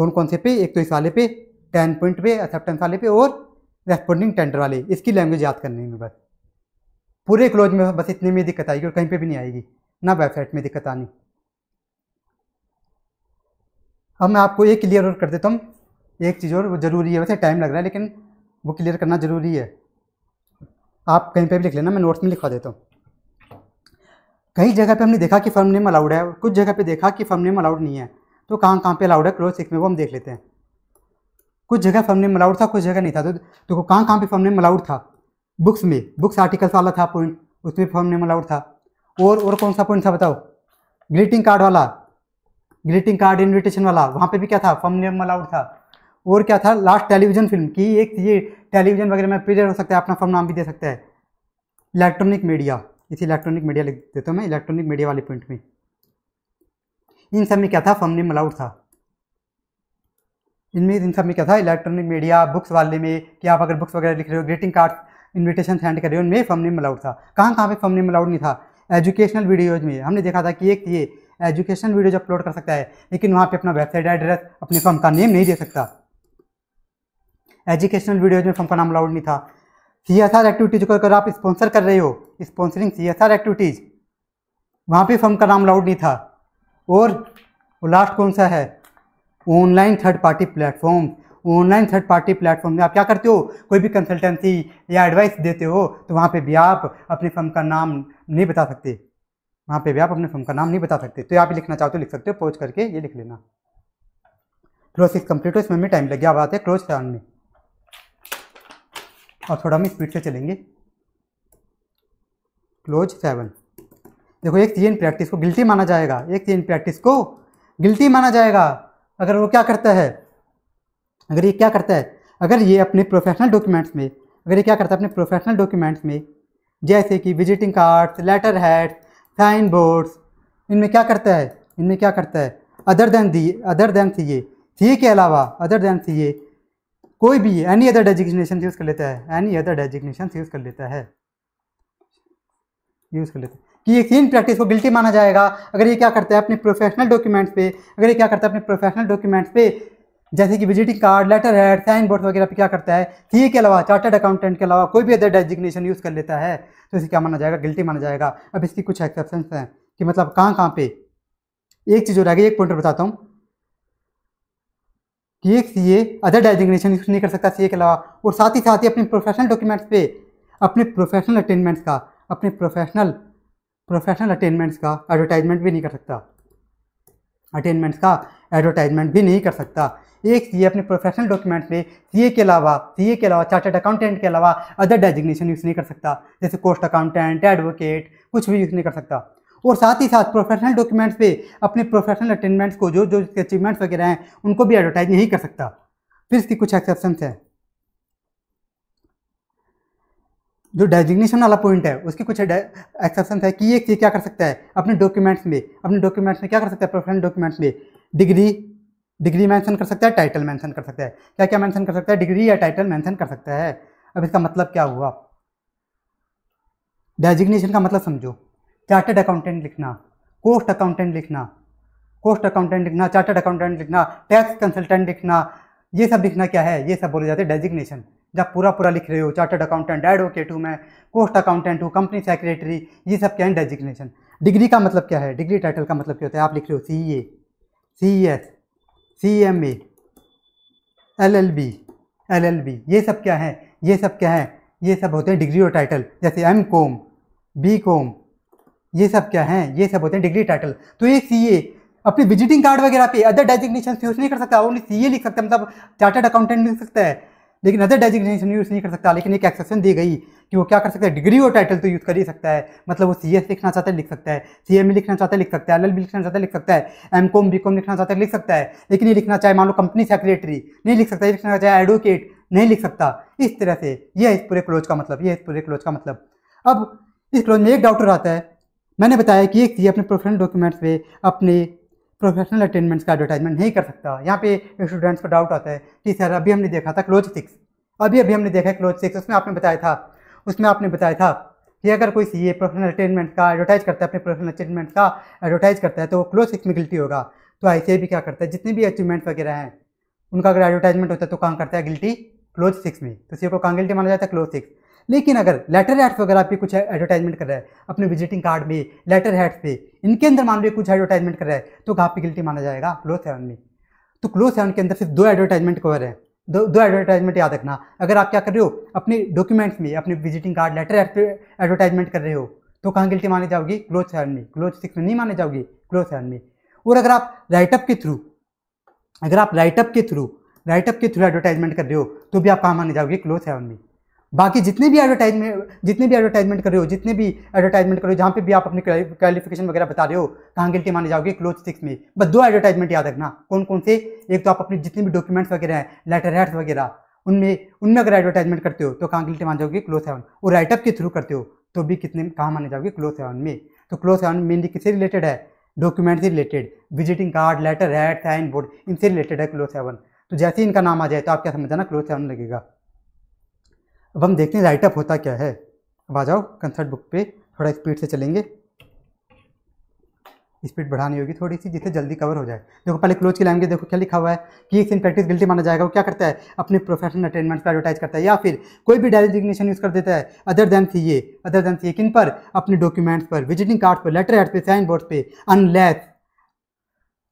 कौन कौन से पे एक तो इस वाले पे टेन पॉइंट पे एक्सेप्टेंस अच्छा, वाले पे और रेस्पॉन्डिंग टेंडर वाले इसकी लैंग्वेज याद करने में बस पूरे क्लोज में बस इतने में दिक्कत आएगी और कहीं पर भी नहीं आएगी ना वेबसाइट में दिक्कत आनी अब मैं आपको ये क्लियर और कर देता हूँ एक चीज़ और वो ज़रूरी है वैसे टाइम लग रहा है लेकिन वो क्लियर करना ज़रूरी है आप कहीं पे भी लिख लेना मैं नोट्स में लिखवा देता हूँ कई जगह पे हमने देखा कि फर्म नेम अलाउड है कुछ जगह पे देखा कि फर्म नेम अलाउड नहीं है तो कहाँ कहाँ पे अलाउड है क्लोज सिक्स में वो हम देख लेते हैं कुछ जगह फर्म नेम अलाउड था कुछ जगह नहीं था तो देखो कहाँ कहाँ पर फर्म नेम अलाउड था बुक्स में बुक्स आर्टिकल्स वाला था पॉइंट उसमें फर्म नेम अलाउड था और और कौन सा पॉइंट था बताओ ग्रीटिंग कार्ड वाला ग्रीटिंग कार्ड इन्विटेशन वाला वहाँ पे भी क्या था फॉर्म नेम अलाउड था और क्या था लास्ट टेलीविजन फिल्म की एक ये टेलीविजन वगैरह में प्रेजेंट हो सकता है अपना फॉर्म नाम भी दे सकता है इलेक्ट्रॉनिक मीडिया इसी इलेक्ट्रॉनिक मीडिया लिख देता हूँ मैं इलेक्ट्रॉनिक मीडिया वाले पॉइंट में इन सब में क्या था फॉर्म नेम अलाउड था इनमें इन सब में क्या था इलेक्ट्रॉनिक मीडिया बुक्स वाले में कि आप अगर बुक्स वगैरह लिख रहे हो ग्रीटिंग कार्ड इन्विटेशन सेंड कर रहे हो उनमें फॉर्म नेम अलाउड था कहाँ कहाँ पे फॉर्म नेम अलाउड नहीं था एजुकेशनल वीडियोज में हमने देखा था कि एक ये एजुकेशन वीडियोज अपलोड कर सकता है लेकिन वहाँ पे अपना वेबसाइट एड्रेस अपने फर्म का नेम नहीं दे सकता एजुकेशनल वीडियोज में फॉर्म का नाम अलाउड नहीं था सी एस आर एक्टिविटीज को अगर आप स्पॉन्सर कर रहे हो sponsoring C S R activities वहाँ पे फर्म का नाम अलाउड नहीं था और लास्ट कौन सा है online third party platform online third party platform में आप क्या करते हो कोई भी कंसल्टेंसी या एडवाइस देते हो तो वहाँ पे भी आप अपने फर्म का नाम नहीं बता सकते वहाँ पे भी आप अपने फॉर्म का नाम नहीं बता सकते तो पे लिखना चाहते हो तो लिख सकते हो पोज करके ये लिख लेना क्लोज कंप्लीट हो इसमें भी टाइम लग गया आते है क्लोज चार में और थोड़ा हम स्पीड से चलेंगे क्लोज सेवन देखो एक सीएन प्रैक्टिस को गिल्टी माना जाएगा एक सीएन प्रैक्टिस को गिल्टी माना जाएगा अगर वो क्या करता है अगर ये क्या करता है अगर ये अपने प्रोफेशनल डॉक्यूमेंट्स में अगर ये क्या करता है अपने प्रोफेशनल डॉक्यूमेंट्स में जैसे कि visiting cards letter heads sign boards इनमें क्या करता है इनमें क्या करता है other than the other than the ये थी के अलावा अदर देन सी ये कोई भी एनी अदर डेजिग्नेशन यूज़ कर लेता है एनी अदर डेजिग्नेशन यूज़ कर लेता है यूज़ कर लेता है कि ये सीन प्रैक्टिस को गिल्टी माना जाएगा अगर ये क्या करता है अपने प्रोफेशनल डॉक्यूमेंट्स पे अगर ये क्या करता है अपने प्रोफेशनल डॉक्यूमेंट्स पे जैसे कि visiting card letter head sign board वगैरह पे क्या करता है थी के अलावा चार्टर्ड अकाउंटेंट के अलावा कोई भी अदर डेजिग्नेशन यूज़ कर लेता है तो इसे क्या माना जाएगा गिल्टी माना जाएगा अब इसकी कुछ एक्सेप्शन हैं कि मतलब कहाँ कहाँ पे एक चीज़ हो रहा है एक पॉइंट बताता हूँ कि एक C A other designation use नहीं कर सकता सी के अलावा और साथ ही साथ ही अपने प्रोफेशनल डॉक्यूमेंट्स पे अपने प्रोफेशनल अटेनमेंट्स का अपने प्रोफेशनल प्रोफेशनल अटेनमेंट्स का एडवर्टाइजमेंट भी नहीं कर सकता अटेनमेंट्स का एडवर्टाइजमेंट भी नहीं कर सकता एक सी अपने प्रोफेशनल डॉक्यूमेंट में सी के अलावा सी के अलावा चार्टर्ड अकाउंटेंट के अलावा अदर डेजिग्नेशन यूज़ नहीं कर सकता जैसे कोस्ट अकाउंटेंट एडवोकेट कुछ भी यूज़ नहीं कर सकता और साथ ही साथ प्रोफेशनल डॉक्यूमेंट्स पे अपने प्रोफेशनल अटेंडमेंट्स को जो जो इसके अचीवमेंट्स वगैरह हैं उनको भी एडवर्टाइज नहीं कर सकता फिर इसकी कुछ एक्सेप्शन है जो डेजिग्नेशन वाला पॉइंट है उसकी कुछ एक्सेप्शन है कि ये क्या कर सकता है अपने डॉक्यूमेंट्स में अपने डॉक्यूमेंट्स में क्या कर सकता है प्रोफेशनल डॉक्यूमेंट्स में डिग्री डिग्री मेंशन कर सकता है टाइटल मेंशन कर सकता है क्या क्या मेंशन कर सकता है डिग्री या टाइटल मेंशन कर सकता है अब इसका मतलब क्या हुआ डेजिग्नेशन का मतलब समझो चार्टर्ड अकाउंटेंट लिखना कोस्ट अकाउंटेंट लिखना कोस्ट अकाउंटेंट लिखना चार्टर्ड अकाउंटेंट लिखना टैक्स कंसल्टेंट लिखना ये सब लिखना क्या है ये सब बोले जाते हैं डेजिग्नेशन जब पूरा पूरा लिख रहे हो चार्टर्ड अकाउंटेंट एडवोकेट हूँ मैं कोस्ट अकाउंटेंट हूँ कंपनी सेक्रेटरी ये सब क्या है डेजिग्नेशन डिग्री का मतलब क्या है डिग्री टाइटल का मतलब क्या होता है आप लिख रहे हो C A C S C M A L L B L L B ये सब क्या है ये सब क्या है ये सब होते हैं डिग्री और टाइटल जैसे एम कॉम बी कॉम ये सब क्या है ये सब होते हैं डिग्री टाइटल तो ये सी ए अपने विजिटिंग कार्ड वगैरह पे अदर डेजिग्नेशन यूज़ नहीं कर सकता ओनली सी ए लिख मतलब सकता है मतलब चार्टर्ड अकाउंटेंट लिख सकता है लेकिन अदर डेजिग्नेशन यूज़ नहीं कर सकता लेकिन एक एक्सेप्शन दी गई कि वो क्या कर सकता है डिग्री और टाइटल तो यूज़ कर ही सकता है मतलब वो सी एस लिखना चाहता है लिख सकता है सी एम e लिखना चाहता है लिख सकता है एल लिखना चाहता है लिख सकता है एम कॉम बी कॉम लिखना चाहता है लिख सकता है लेकिन ये लिखना चाहे मान लो कंपनी सेक्रेटरी नहीं लिख सकता लिखना चाहे एडवोकेट नहीं लिख सकता इस तरह से यह इस पूरे क्लोज का मतलब यह इस पूरे क्लोज का मतलब अब इस क्लोज में एक डाउट रहता है मैंने बताया कि एक सी अपने प्रोफेशनल डॉक्यूमेंट्स में अपने प्रोफेशनल अटेनमेंट्स का एडवर्टाइजमेंट नहीं कर सकता यहाँ पे स्टूडेंट्स को डाउट आता है कि सर अभी हमने देखा था क्लोज सिक्स अभी अभी हमने देखा है क्लोज सिक्स उसमें आपने बताया था उसमें आपने बताया था कि अगर कोई सी ए प्रोफेशनल अटेनमेंट का एडवर्टाइज करता है अपने प्रोफेशनल अचीवमेंट का एडवर्टाइज करता है तो क्लोज सिक्स में गिल्टी होगा तो आई भी क्या करता है जितने भी अचीवमेंट्स वगैरह हैं उनका अगर एडवर्टाइजमेंट होता है तो कहाँ करता है गिल्टी क्लोज सिक्स में तो सी को कहाँ गिल्टी माना जाता है क्लोज सिक्स लेकिन अगर लेटर हेड्स वगैरह आप भी कुछ एडवर्टाइजमेंट कर रहे हैं अपने विजिटिंग कार्ड में लेटर हेड्स पे इनके अंदर मान लो कुछ एडवर्टाइजमेंट कर रहा है तो कहाँ पे गिल्टी माना जाएगा क्लोज सेवन में तो क्लोज सेवन के अंदर सिर्फ दो एडवर्टाइजमेंट कवर है दो दो एडवर्टाइजमेंट याद रखना अगर आप क्या कर रहे हो अपने डॉक्यूमेंट्स में अपने विजिटिंग कार्ड लेटर एडवर्टाइजमेंट कर रहे हो तो कहाँ गिल्टी मानी जाओगी क्लोज सेवन में क्लोज सिक्स में नहीं माने जाओगी क्लोज सेवन में और अगर आप राइटअप के थ्रू अगर आप राइटअप के थ्रू राइटअप के थ्रू एडवर्टाइजमेंट कर रहे हो तो भी आप कहाँ माने जाओगे क्लोज सेवन में बाकी जितने भी एडवर्टाइजमेंट जितने भी एडवर्टाइजमेंट कर रहे हो जितने भी एडवर्टाइजमेंट कर रहे हो जहाँ पे भी आप अपनी क्वालिफिकेशन वगैरह बता रहे हो कहाँ के माने जाओगे क्लोज सिक्स में बस दो एडवर्टाइजमेंट याद रखना कौन कौन से एक तो आप अपने जितने भी डॉक्यूमेंट्स वगैरह हैं लेटर हेड्स वगैरह उनमें उनमें अगर एडवर्टाइजमेंट करते हो तो कहाँ के मान जाओगे क्लोज सेवन और राइटअप के थ्रू करते हो तो भी कितने कहाँ माने जाओगे क्लोज सेवन में तो क्लोज सेवन मेनली किससे रिलेटेड है डॉक्यूमेंट से related visiting card letter head sign board इनसे रिलेटेड है क्लोज सेवन तो जैसे ही इनका नाम आ जाए तो आप क्या समझ जाना क्लोज सेवन लगेगा अब हम देखते हैं लाइटअप होता क्या है अब आ जाओ कंसर्ट बुक पे थोड़ा स्पीड से चलेंगे स्पीड बढ़ानी होगी थोड़ी सी जिससे जल्दी कवर हो जाए देखो पहले क्लोज की लाइन के देखो क्या लिखा हुआ है कि एक इन प्रैक्टिस गिल्टी माना जाएगा वो क्या करता है अपने प्रोफेशनल अटेंडमेंट्स पर एडवर्टाइज करता है या फिर कोई भी डेजिग्नेशन यूज़ कर देता है अदर देन सी ये अदर देन सी ये किन पर अपने डॉक्यूमेंट्स पर विजिटिंग कार्ड पर लेटर हेड पर साइन बोर्ड पर अनलेस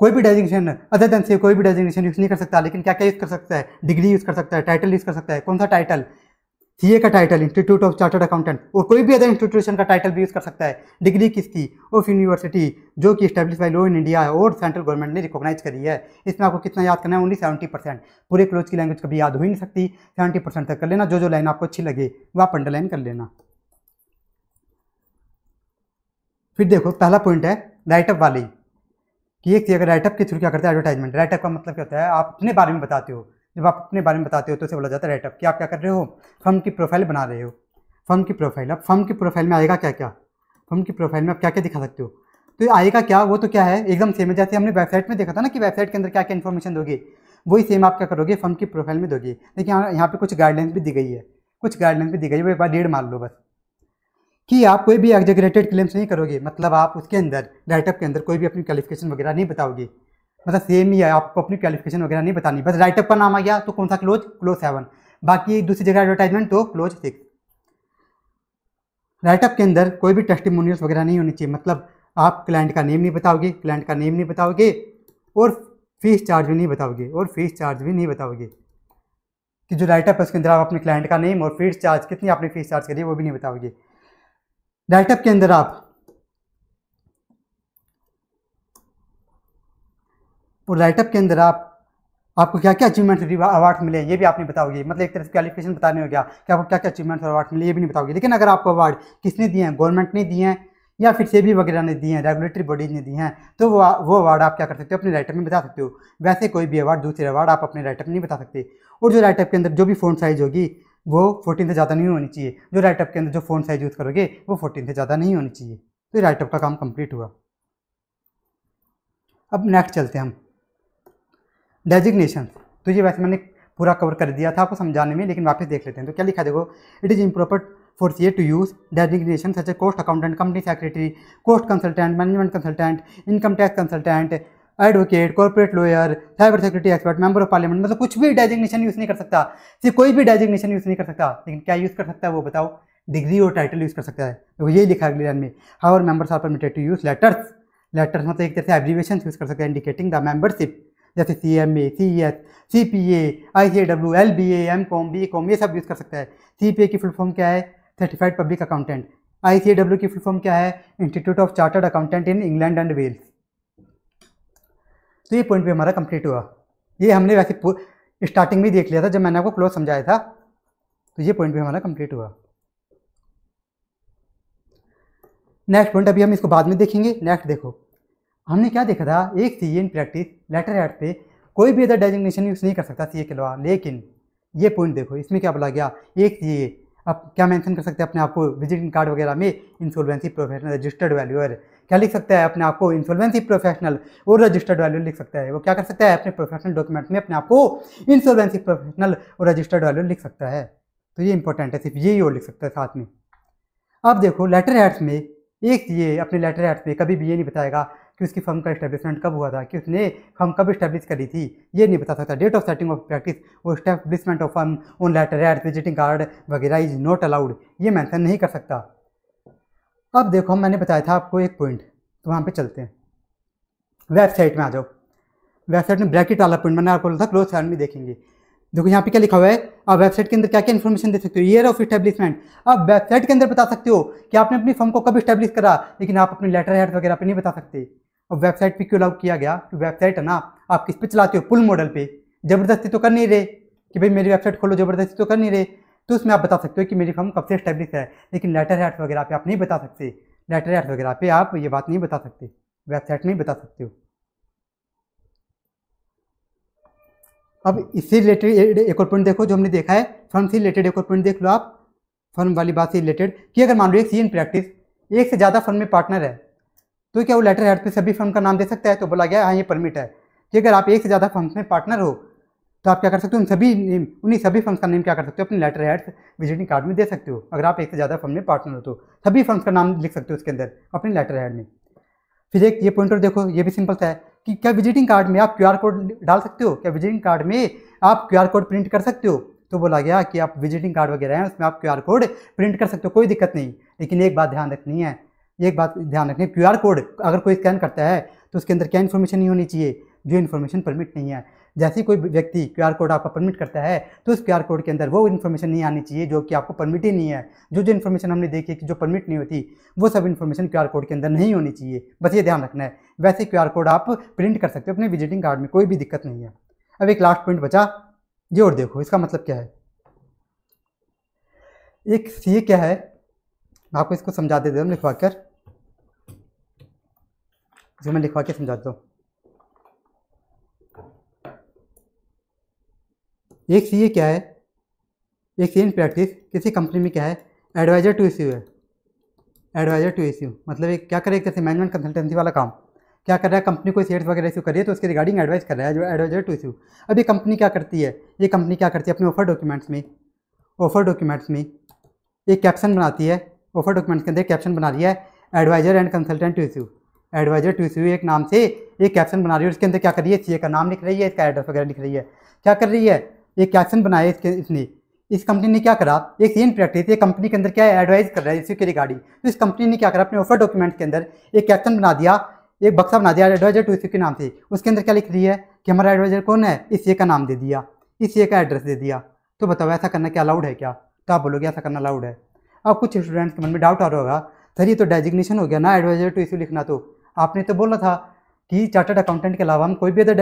कोई भी डेजिग्नेशन अदर देन से कोई भी डेजिग्नेशन यूज़ नहीं कर सकता लेकिन क्या क्या यूज़ कर सकता है डिग्री यूज़ कर सकता है टाइटल यूज़ कर सकता है कौन सा टाइटल सीए का title institute of chartered accountant और कोई भी अदर इंस्टीट्यूशन का टाइटल भी यूज़ कर सकता है डिग्री किसकी ऑफ यूनिवर्सिटी जो कि establish by law in India है और सेंट्रल गवर्नमेंट ने रिकॉग्नाइज करी है इसमें आपको कितना याद करना है ओनली सेवेंटी परसेंट पूरे क्लोज की लैंग्वेज कभी याद हो ही नहीं सकती सेवेंटी परसेंट तक कर लेना जो जो लाइन आपको अच्छी लगे वह आप अंडरलाइन कर लेना फिर देखो पहला पॉइंट है राइटअप वाली कि एक अगर राइटअप के थ्रू क्या करता है एडवर्टाइजमेंट राइटअप का मतलब क्या होता है आप अपने बारे में बताते हो जब आप अपने बारे में बताते हो तो उसे बोला जाता है राइटअप कि आप क्या कर रहे हो फर्म की प्रोफाइल बना रहे हो फर्म की प्रोफाइल अब फर्म की प्रोफाइल में आएगा क्या क्या फर्म की प्रोफाइल में आप क्या क्या दिखा सकते हो तो आएगा क्या वो तो क्या है एकदम सेम है जैसे हमने वेबसाइट में देखा था ना कि वेबसाइट के अंदर क्या क्या इन्फॉर्मेशन दोगे वही सेम आप क्या करोगे फर्म की प्रोफाइल में दोगे लेकिन यहाँ पे कुछ गाइडलाइंस भी दी गई है कुछ गाइडलाइंस भी दी गई है वो एक बार डेढ़ मार लो बस कि आप कोई भी एग्जेगरेटेड क्लेम्स नहीं करोगे मतलब आप उसके अंदर राइटअप के अंदर कोई भी अपनी क्वालिफिकेशन वगैरह नहीं बताओगे मतलब सेम ही है आपको अपनी क्वालिफिकेशन वगैरह नहीं बतानी बस राइटअप का नाम आ गया तो कौन सा क्लोज क्लोज सेवन बाकी दूसरी जगह एडवर्टाइजमेंट तो क्लोज सिक्स राइटअप के अंदर कोई भी टेस्टिमोनियल्स वगैरह नहीं होनी चाहिए मतलब आप क्लाइंट का नेम नहीं बताओगे क्लाइंट का नेम नहीं बताओगे और फीस चार्ज भी नहीं बताओगे और फीस चार्ज भी नहीं बताओगे कि जो राइटअप है उसके अंदर आप अपने क्लाइंट का नेम और फीस चार्ज कितनी आपने फीस चार्ज करी है वो भी नहीं बताओगे राइटअप के अंदर आप और राइटअप के अंदर आप आपको क्या क्या अचीवमेंट अवार्ड मिले ये भी आपने बताओगे मतलब एक तरह से क्वालिफिकेशन बताने हो गया कि आपको क्या क्या अचीवमेंट और अवार्ड मिले ये भी नहीं बताओगे लेकिन अगर आपको अवार्ड किसने दिए हैं गवर्नमेंट ने दिए हैं या फिर सेबी वगैरह ने दिए हैं रेगुलेटरी बॉडीज ने दिए हैं तो वो वो अवार्ड आप क्या कर सकते हो अपने राइटअप में बता सकते हो वैसे कोई भी अवार्ड दूसरे अवार्ड आप अपने राइटअप नहीं बता सकते और जो राइटअप के अंदर जो भी फ़ोन साइज़ होगी वो फोर्टीन से ज़्यादा नहीं होनी चाहिए जो राइटअप के अंदर जो फ़ोन साइज़ यूज़ करोगे वो फोर्टीन से ज़्यादा नहीं होनी चाहिए तो राइटअप का काम कंप्लीट हुआ अब नेक्स्ट चलते हैं हम डेजिग्नेशन तो ये वैसे मैंने पूरा कवर कर दिया था आपको समझाने में लेकिन वापस देख लेते हैं तो क्या लिखा देखो it is improper for CA to use designation such a cost accountant company secretary cost consultant management consultant income tax consultant advocate corporate lawyer cyber security expert member of parliament मतलब कुछ भी डेजिग्नेशन यूज़ नहीं कर सकता सिर्फ कोई भी designation use नहीं कर सकता लेकिन क्या यूज़ कर सकता है वो बताओ डिग्री और टाइटल यूज़ कर सकता है तो ये लिखा अगली लाइन में how members are permitted to use letters letters मतलब एक तरह से एब्रीवेशन यूज़ कर सकते हैं इंडिकेटिंग द मेंबरशिप जैसे C M A C S C P A I C A W L B A M com B com ये सब यूज़ कर सकता है सी पी ए की फुल फॉर्म क्या है certified public accountant I C A W की फुल फॉर्म क्या है institute of chartered accountant in England and Wales तो ये पॉइंट भी हमारा कंप्लीट हुआ ये हमने वैसे स्टार्टिंग में देख लिया था जब मैंने आपको क्लोज समझाया था तो ये पॉइंट भी हमारा कंप्लीट हुआ नेक्स्ट पॉइंट अभी हम इसको बाद में देखेंगे नेक्स्ट देखो हमने क्या देखा था एक C in practice letter head पे कोई भी अदर डेजिग्नेशन यूज़ नहीं कर सकता सी ए के अलावा लेकिन ये पॉइंट देखो इसमें क्या बोला गया एक सी आप क्या मेंशन कर सकते हैं अपने आपको विजिटिंग कार्ड वगैरह में इंसोल्वेंसी प्रोफेशनल रजिस्टर्ड वैल्यूअर क्या लिख सकता है अपने आपको इंसोल्वेंसी प्रोफेशनल और रजिस्टर्ड वैल्यू लिख सकता है वो क्या कर सकता है अपने प्रोफेशनल डॉक्यूमेंट में अपने आपको इंसोल्वेंसी प्रोफेशनल और रजिस्टर्ड वैल्यू लिख सकता है तो ये इंपॉर्टेंट है सिर्फ यही और लिख सकता है साथ में अब देखो लेटर हेड्स में एक ये अपने लेटर हेड्स में कभी भी ये नहीं बताएगा कि उसकी फर्म का स्टैब्लिशमेंट कब हुआ था कि उसने फर्म कब स्टैब्लिश करी थी ये नहीं बता सकता date of setting of practice और establishment of firm on letter head visiting card वगैरह इज नॉट अलाउड ये मैंसन नहीं कर सकता अब देखो मैंने बताया था आपको एक पॉइंट तो वहाँ पर चलते हैं वेबसाइट में आ जाओ वेबसाइट में ब्रैकेट वाला पॉइंट मैंने आपको था क्लोज साइड में देखेंगे देखो यहाँ पे क्या लिखा हुआ है आप वेबसाइट के अंदर क्या क्या इन्फॉर्मेशन दे सकते हो ईयर ऑफ स्टैब्लिशमेंट आप वेबसाइट के अंदर बता सकते हो कि आपने अपनी फर्म को कब स्टैब्लिश करा लेकिन आप अपने लेटर हेड वगैरह पे नहीं बता सकते और वेबसाइट पे क्यों अलाउ किया गया तो वेबसाइट है ना आप किस पे चलाते हो पुल मॉडल पे ज़बरदस्ती तो कर नहीं रहे कि भाई मेरी वेबसाइट खोलो ज़बरदस्ती तो कर नहीं रहे तो उसमें आप बता सकते हो कि मेरी फर्म कब से स्टैब्लिश है लेकिन लेटर हेट वगैरह पे आप नहीं बता सकते लेटर हेट वगैरह पे आप ये बात नहीं बता सकते वेबसाइट नहीं बता सकते हो अब इससे रिलेटेड एक और पॉइंट देखो जो हमने देखा है फर्म से रिलेटेड एक और पॉइंट देख लो आप फर्म वाली बात से रिलेटेड कि अगर मान लो एक सी इन प्रैक्टिस एक से ज़्यादा फर्म में पार्टनर है तो क्या वो लेटर हेड पे सभी फर्म का नाम दे सकता है तो बोला गया हाँ ये परमिट है कि अगर आप एक से ज़्यादा फर्म्स में पार्टनर हो तो आप क्या कर सकते हो उन सभी नेम उन्हीं सभी फर्म्स का नेम क्या कर सकते हो अपने लेटर हेड विजिटिंग कार्ड में दे सकते हो अगर आप एक से ज़्यादा फर्म में पार्टनर हो तो सभी फर्म्स का नाम लिख सकते हो उसके अंदर अपने लेटर हेड में फिर एक ये पॉइंट और देखो ये भी सिंपल सा है कि क्या विजिटिंग कार्ड में आप क्यू कोड डाल सकते हो क्या विजिटिंग कार्ड में आप क्यू कोड प्रिंट कर सकते हो तो बोला गया कि आप विजिटिंग कार्ड वगैरह हैं उसमें आप क्यू कोड प्रिंट कर सकते हो कोई दिक्कत नहीं लेकिन एक बात ध्यान रखनी है एक बात ध्यान रखें क्यू कोड अगर कोई स्कैन करता है तो उसके अंदर क्या इन्फॉर्मेशन नहीं होनी चाहिए जो इन्फॉर्मेशन परमिट नहीं है जैसे कोई व्यक्ति क्यू कोड आपका परमिट करता है तो उस क्यू कोड के अंदर वो इन्फॉर्मेशन नहीं आनी चाहिए जो कि आपको परमिट ही नहीं है जो जो इन्फॉर्मेशन हमने देखी कि जो परमिट नहीं होती वो सब इन्फॉर्मेशन क्यू कोड के अंदर नहीं होनी चाहिए बस ये ध्यान रखना है वैसे क्यू कोड आप प्रिंट कर सकते हो अपने विजिटिंग कार्ड में कोई भी दिक्कत नहीं है अब एक लास्ट पॉइंट बचा ये और देखो इसका मतलब क्या है एक ये क्या है आपको इसको समझा देते हम लिखवा कर जो मैं लिखवा के समझाता हूँ एक सी क्या है एक सी इन प्रैक्टिस किसी कंपनी में क्या है एडवाइज़र टू इश्यू है एडवाइज़र टू इश्यू मतलब एक क्या करे जैसे मैनेजमेंट कंसल्टेंसी वाला काम क्या कर रहा है कंपनी कोई शेयर्स वगैरह इशू करिए तो उसके रिगार्डिंग एडवाइस कर रहा है जो एडवाइजर टू इशू अब ये कंपनी क्या करती है ये कंपनी क्या करती है अपने ऑफर डॉक्यूमेंट्स में ऑफर डॉक्यूमेंट्स में एक कैप्शन बनाती है ऑफर डॉक्यूमेंट्स के अंदर कैप्शन बना रही है adviser and consultant to issue adviser to C एक नाम से एक कैप्शन बना रही है उसके अंदर क्या कर रही है सी का नाम लिख रही है इसका एड्रेस वगैरह लिख रही है क्या कर रही है एक कैप्शन बनाया इसके इसने इस कंपनी ने क्या करा एक सी प्रैक्टिस एक कंपनी के अंदर क्या एडवाइज कर रहा है इसी के रिगार्डिंग तो इस कंपनी ने क्या करा अपने ऑफर डॉक्यूमेंट के अंदर एक कैप्शन बना दिया एक बक्सा बना दिया एडवाइजर टू सी के नाम से उसके अंदर क्या लिख रही है कि हमारा एडवाइजर कौन है इस ए का नाम दे दिया इस ए का एड्रेस दे दिया तो बताओ ऐसा करना क्या अलाउड है क्या तो आप बोलोगे ऐसा करना अलाउड है अब कुछ स्टूडेंट्स के मन में डाउट आ रहा होगा सर ये तो डेजिग्नेशन हो गया ना एडवाइजर टू इश्यू लिखना तो आपने तो बोला था कि चार्टर्ड अकाउंटेंट के अलावा हम कोई भी अदर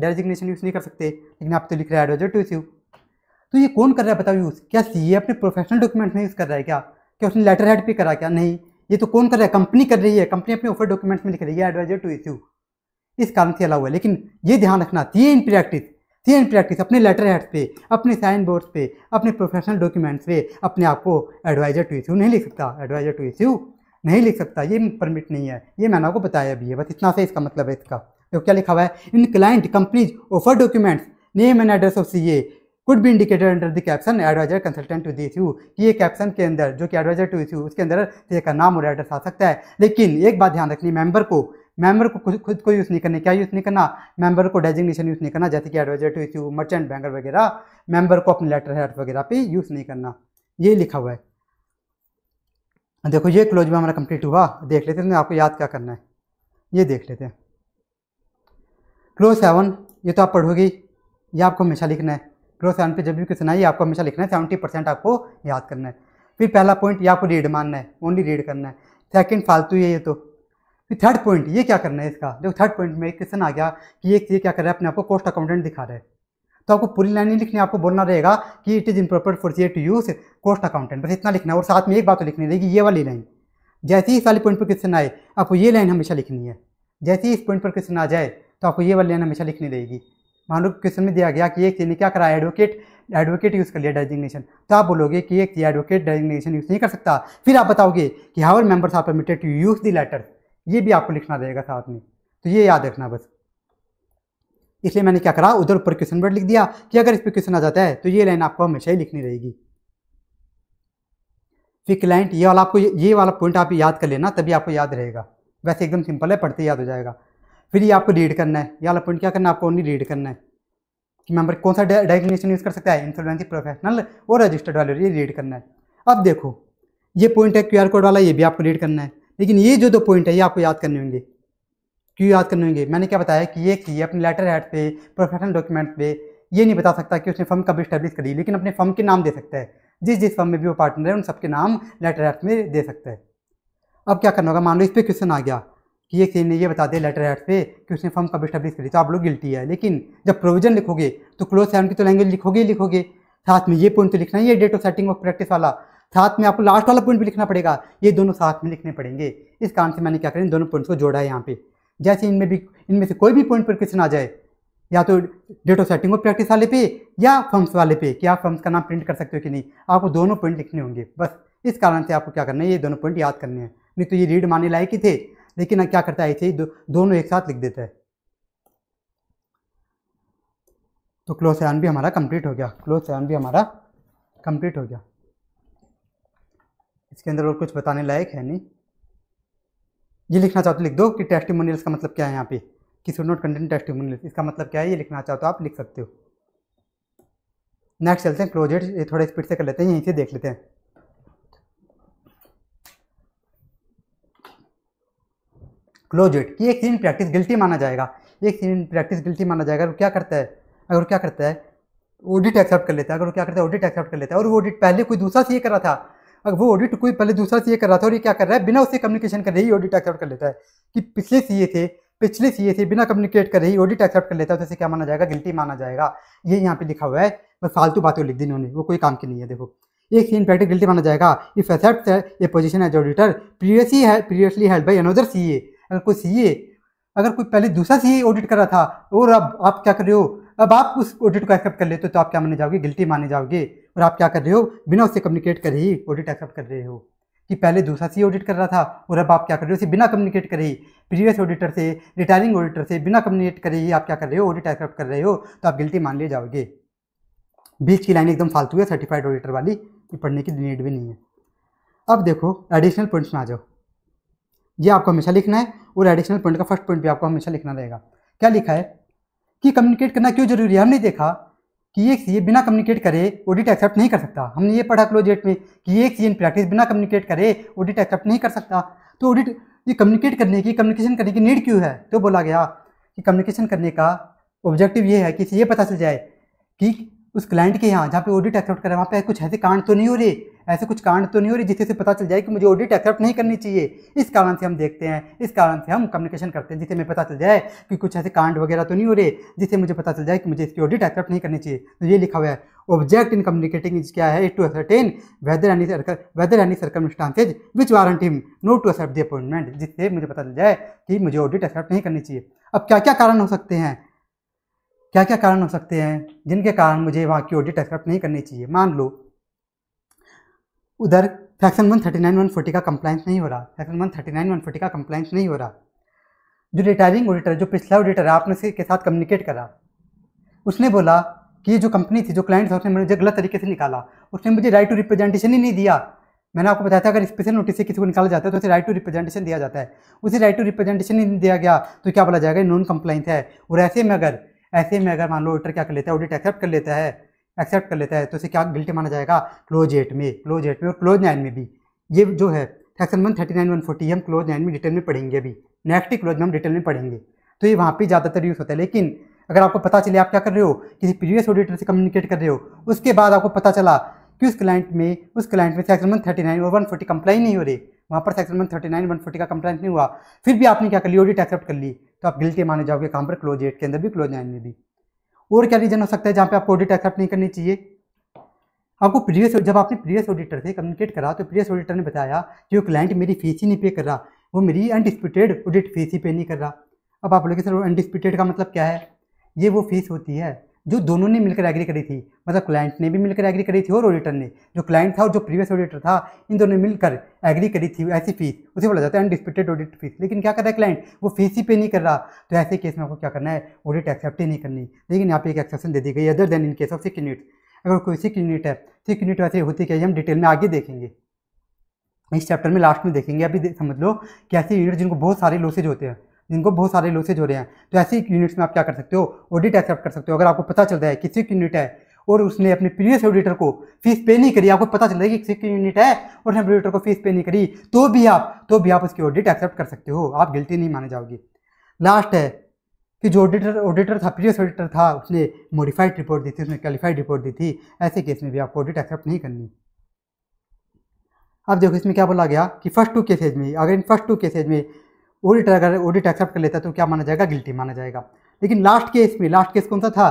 डेजिग्नेशन यूज़ नहीं कर सकते लेकिन आप तो लिख रहे हैं एडवाइजर टू इश्यू तो ये कौन कर रहा है बताओ यूज़ क्या सी अपने प्रोफेशनल डॉक्यूमेंट में यूज़ कर रहा है क्या क्या उसने लेटर हेड पे करा क्या नहीं ये तो कौन कर रहा है कंपनी कर रही है कंपनी अपने ऑफर डॉक्यूमेंट्स में लिख रही है एडवाइजर टू इश्यू इस कारण से अलाउ है लेकिन ये ध्यान रखना थी इन प्रैक्टिस थी इन प्रैक्टिस अपने लेटर हेड्स पे अपने साइन बोर्ड्स पे अपने प्रोफेशनल डॉक्यूमेंट्स पे अपने आप को एडवाइजर टू इश्यू नहीं लिख सकता एडवाइजर टू इश्यू नहीं लिख सकता ये परमिट नहीं है ये मैंने आपको बताया भी है बस इतना से इसका मतलब है इसका तो क्या लिखा हुआ है in client companies offer documents name and address of C A could be indicated under the caption adviser consultant to the यू कि ये कैप्शन के अंदर जो कि एडवाइजर टू यू उसके अंदर सी का नाम और एड्रेस आ सकता है लेकिन एक बात ध्यान रखनी मेंबर को मेंबर को खुद को यूज़ नहीं करना क्या यूज़ नहीं करना मेंबर को डेजिग्नेशन यूज़ नहीं करना जैसे कि adviser to issue merchant banker वगैरह मेंबर को अपने लेटर हेड वगैरह पे यूज़ नहीं करना ये लिखा हुआ है देखो ये क्लोज में हमारा कंप्लीट हुआ देख लेते हैं आपको याद क्या करना है ये देख लेते हैं क्लोज सेवन ये तो आप पढ़ोगे ये आपको हमेशा लिखना है क्लोज सेवन पे जब भी क्वेश्चन आई आपको हमेशा लिखना है सेवेंटी परसेंट आपको याद करना है फिर पहला पॉइंट ये आपको रीड मानना है ओनली रीड करना है सेकेंड फालतू ये ये तो फिर थर्ड पॉइंट ये क्या करना है इसका देखो थर्ड पॉइंट में एक क्वेश्चन आ गया कि ये क्या कर रहा है अपने आपको कॉस्ट अकाउंटेंट दिखा रहा है तो आपको पूरी लाइन नहीं लिखनी आपको बोलना रहेगा कि it is improper for C to use cost accountant बस इतना लिखना है और साथ में एक बात तो लिखनी रहेगी ये वाली लाइन जैसे ही इस वाले पॉइंट पर क्वेश्चन आए आपको ये लाइन हमेशा लिखनी है जैसे ही इस पॉइंट पर क्वेश्चन आ जाए तो आपको ये वाली लाइन हमेशा लिखनी रहेगी मान लो क्वेश्चन में दिया गया कि एक ने क्या करा एडवोकेट एडवोकेट यूज़ कर लिया डेजिग्नेशन तो आप बोलोगे कि एक एडवोकेट डेजिग्नेशन यूज़ नहीं कर सकता फिर आप बताओगे कि how members are permitted to use the letter ये भी आपको लिखना रहेगा साथ में तो ये याद रखना बस इसलिए मैंने क्या करा उधर ऊपर क्वेश्चन वर्ड लिख दिया कि अगर इस पर क्वेश्चन आ जाता है तो ये लाइन आपको हमेशा ही लिखनी रहेगी फिर क्लाइंट ये वाला आपको ये वाला पॉइंट आप याद कर लेना तभी आपको याद रहेगा वैसे एकदम सिंपल है पढ़ते याद हो जाएगा फिर ये आपको रीड करना है ये वाला पॉइंट क्या करना है आपको ओनली रीड करना है कि मेंबर कौन सा डेफिनेशन यूज़ कर सकता है इंसॉल्वेंसी प्रोफेशनल और रजिस्टर्ड वाले ये रीड करना है अब देखो ये पॉइंट है आर कोड वाला ये भी आपको रीड करना है लेकिन ये जो दो पॉइंट है ये आपको याद करने होंगे क्यों याद करने होंगे मैंने क्या बताया कि ये कि अपने लेटर हेड पे प्रोफेशनल डॉक्यूमेंट पे ये नहीं बता सकता कि उसने फर्म कब स्टैब्लिश करी लेकिन अपने फर्म के नाम दे सकता है जिस जिस फर्म में भी वो पार्टनर है उन सबके नाम लेटर हेड में दे सकता है अब क्या करना होगा मान लो इस पर क्वेश्चन आ गया कि एक सेम ने ये बता दिया लेटर हेड पे कि उसने फर्म कब स्टैब्लिश करी तो आप लोग गिल्टी है लेकिन जब प्रोविजन लिखोगे तो क्लोज सेवन की तो लैंग्वेज लिखोगे लिखोगे साथ में ये पॉइंट तो लिखना है ये date of setting of practice वाला साथ में आपको लास्ट वाला पॉइंट भी लिखना पड़ेगा ये दोनों साथ में लिखने पड़ेंगे इस कारण से मैंने क्या करें दोनों पॉइंट्स को जोड़ा है यहाँ पे जैसे इनमें भी इनमें से कोई भी पॉइंट पर क्वेश्चन आ जाए या तो date of setting of practice वाले पे या फर्म्स वाले पे कि आप फर्म्स का नाम प्रिंट कर सकते हो कि नहीं आपको दोनों पॉइंट लिखने होंगे बस इस कारण से आपको क्या करना है ये दोनों पॉइंट याद करने हैं नहीं तो ये रीड मानने लायक ही थे लेकिन क्या करता है ऐसे ही दो, दोनों एक साथ लिख देता है तो क्लोज सेवन भी हमारा कंप्लीट हो गया क्लोज सेवन भी हमारा कंप्लीट हो गया इसके अंदर और कुछ बताने लायक है नहीं ये लिखना चाहते तो लिख दो कि टेस्टिमोनियल्स का मतलब क्या है यहाँ पे कि शुड नॉट कंटेन टेस्टिमोनियल्स इसका मतलब क्या है ये लिखना चाहते हो तो आप लिख सकते हो नेक्स्ट चलते हैं क्लोजेड ये थोड़ा स्पीड से कर लेते हैं यहीं से देख लेते हैं क्लोजेड ये एक सीन प्रैक्टिस गिल्टी माना जाएगा एक सीन प्रैक्टिस गिल्टी माना जाएगा अगर क्या करता है अगर क्या करता है ऑडिट एक्सेप्ट कर लेता है अगर वो क्या करता है ऑडिट एक्सेप्ट कर लेता है और वो ऑडिट पहले कोई दूसरा सी करा था अगर वो ऑडिट कोई पहले दूसरा सीए कर रहा था और ये क्या कर रहा है बिना उससे कम्युनिकेशन कर रही ऑडिट एक्सेप्ट कर लेता है कि पिछले ए थे पिछले ए थे बिना कम्युनिकेट कर रही ऑडिट एक्सेप्ट कर लेता है तो उसे क्या माना जाएगा गिल्टी माना जाएगा ये यहाँ पे लिखा हुआ है बस फालतू बातें लिख दी इन्होंने वो कोई काम की नहीं है देखो एक सीन प्रैक्टिक गिल्टी माना जाएगा if accept a position as auditor previously previously held by another C अगर कोई सी अगर कोई पहले दूसरा सी ऑडिट कर रहा था और अब आप क्या कर रहे हो अब आप उस ऑडिट को एक्सेप्ट कर लेते हो तो आप क्या माने जाओगे गिल्टी माने जाओगे और आप क्या कर रहे हो बिना उससे कम्युनिकेट कर ही ऑडिट एक्सेप्ट कर रहे हो कि पहले दूसरा सी ऑडिट e कर रहा था और अब आप क्या कर रहे हो उसे बिना कम्युनिकेट करे ही प्रीवियस ऑडिटर से रिटायरिंग ऑडिटर से बिना कम्युनिकेट करे ही आप क्या कर रहे हो ऑडिट एक्सेप्ट कर रहे हो तो आप गिल्टी मान लिए जाओगे बीच की लाइन एकदम फालतू है सर्टिफाइड ऑडिटर वाली कि पढ़ने की नीड भी नहीं है अब देखो एडिशनल पॉइंट्स में आ जाओ ये आपको हमेशा लिखना है और एडिशनल पॉइंट का फर्स्ट पॉइंट भी आपको हमेशा लिखना रहेगा क्या लिखा है कि कम्युनिकेट करना क्यों जरूरी है हमने देखा कि एक सी बिना कम्युनिकेट करे ऑडिट एक्सेप्ट नहीं कर सकता हमने ये पढ़ा क्लोज डेट में कि एक सी इन प्रैक्टिस बिना कम्युनिकेट करे ऑडिट एक्सेप्ट नहीं कर सकता तो ऑडिट ये कम्युनिकेट करने की कम्युनिकेशन करने की नीड क्यों है तो बोला गया कि कम्युनिकेशन करने का ऑब्जेक्टिव ये है कि इसे ये पता चल जाए कि उस क्लाइंट के यहाँ जहाँ पे ऑडिट एक्सेप्ट करें वहाँ पे कुछ ऐसे कांड तो नहीं हो रहे ऐसे कुछ कांड तो नहीं हो रहे जिससे पता चल जाए कि मुझे ऑडिट एक्सेप्ट नहीं करनी चाहिए इस कारण से हम देखते हैं इस कारण से हम कम्युनिकेशन करते हैं जिससे हमें पता चल जाए कि कुछ ऐसे कांड वगैरह तो नहीं हो रहे जिससे मुझे पता चल जाए कि मुझे इसकी ऑडिट एक्सेप्ट नहीं करनी चाहिए तो ये लिखा हुआ है ऑब्जेक्ट इन कम्युनिकेटिंग इज क्या है it to ascertain whether any whether any circumstances which warrant him no to accept the appointment जिससे मुझे पता चल जाए कि मुझे ऑडिट एक्सेप्ट नहीं करनी चाहिए अब क्या क्या कारण हो सकते हैं क्या क्या कारण हो सकते हैं जिनके कारण मुझे वहाँ की ऑडिट एक्सेप्ट नहीं करनी चाहिए मान लो उधर section one thirty nine one forty का कंप्लाइंस नहीं हो रहा section one thirty nine one forty का कंप्लाइंस नहीं हो रहा जो रिटायरिंग ऑडिटर जो पिछला ऑडिटर है आपने के साथ कम्युनिकेट करा उसने बोला कि ये जो कंपनी थी जो क्लाइंट था उसने मुझे गलत तरीके से निकाला उसने मुझे राइट टू रिप्रेजेंटेशन ही नहीं दिया मैंने आपको बताया था अगर स्पेशल नोटिस से किसी को निकाला जाता है तो उसे राइट टू रिप्रेजेंटेशन दिया जाता है उसे राइट टू रिप्रेजेंटेशन नहीं दिया गया तो क्या बोला जाएगा नॉन कंप्लाइंट है और ऐसे में अगर ऐसे में अगर मान लो ऑडिटर क्या कर लेता है ऑडिट एक्सेप्ट कर लेता है एक्सेप्ट कर लेता है तो इसे क्या गिल्टी माना जाएगा क्लोज एट में क्लोज एट में और क्लोज नाइन में भी ये जो है section one thirty nine one forty हम क्लोज नाइन में डिटेल में पढ़ेंगे अभी नेक्स्ट ही क्लोज में हम डिटेल में पढ़ेंगे तो ये वहाँ पर ज़्यादातर यूज़ होता है लेकिन अगर आपको पता चले आप क्या कर रहे हो किसी प्रीवियस ऑडिटर से कम्युनिकेट कर रहे हो उसके बाद आपको पता चला कि उस क्लाइंट में उस क्लाइंट में सेक्शन वन थर्टी नाइन और वन फोर्टी कंप्लाई नहीं हो रही वहाँ पर section one thirty nine one forty का कंप्लाइंट नहीं हुआ फिर भी आपने क्या कर लिया ऑडिट एक्सेप्ट कर ली तो आप गिल्टी माने जाओगे काम पर क्लोज एट के अंदर भी क्लोज नाइन में भी और क्या रीजन हो सकता है जहाँ पे आपको ऑडिट एक्सेप्ट नहीं करनी चाहिए आपको प्रीवियस जब आपने प्रीवियस ऑडिटर से कम्युनिकेट करा तो प्रीवियस ऑडिटर ने बताया कि वो क्लाइंट मेरी फीस ही नहीं पे कर रहा वो मेरी अनडिस्प्यूटेड ऑडिट फीस ही पे नहीं कर रहा अब आप बोलोगे सर अनडिस्प्यूटेड का मतलब क्या है ये वो फीस होती है जो दोनों ने मिलकर एग्री करी थी मतलब क्लाइंट ने भी मिलकर एग्री करी थी और ऑडिटर ने जो क्लाइंट था और जो प्रीवियस ऑडिटर था इन दोनों ने मिलकर एग्री करी थी ऐसी फीस उसे बोला जाता है अनडिस्प्यूटेड ऑडिट फीस लेकिन क्या कर रहा है क्लाइंट वो फीस ही पे नहीं कर रहा तो ऐसे केस में आपको क्या करना है ऑडिट एक्सेप्ट ही नहीं करनी लेकिन यहाँ पे एक एक्सेप्शन दे दी गई other than in case of six unit अगर कोई सिक्स यूनिट है सिक्स यूनिट वैसे होती क्या हम डिटेल में आगे देखेंगे इस चैप्टर में लास्ट में देखेंगे अभी समझ लो कि ऐसे यूनिट जिनको बहुत सारे लॉसेज होते हैं जिनको बहुत सारे लोग हो रहे हैं तो ऐसी यूनिट्स में आप क्या कर सकते हो ऑडिट एक्सेप्ट कर सकते हो अगर आपको पता रहा है किसी की यूनिट है और उसने अपने प्रीवियस ऑडिटर को फीस पे नहीं करी आपको पता चल रहा है कि किसी की यूनिट है और उसने ऑडिटर को फीस पे नहीं करी तो भी आप तो भी आप उसकी ऑडिट एक्सेप्ट कर सकते हो आप गिल्टी नहीं माने जाओगे लास्ट है कि जो ऑडिटर ऑडिटर था प्रीवियस ऑडिटर था उसने मॉडिफाइड रिपोर्ट दी थी उसने क्वालिफाइड रिपोर्ट दी थी ऐसे केस में भी आपको ऑडिट एक्सेप्ट नहीं करनी अब देखो इसमें क्या बोला गया कि फर्स्ट टू केसेज में अगर इन फर्स्ट टू केसेज में ऑडिट अगर ऑडिट एक्सेप्ट कर लेता है तो क्या माना जाएगा गिल्टी माना जाएगा लेकिन लास्ट केस में लास्ट केस कौन सा था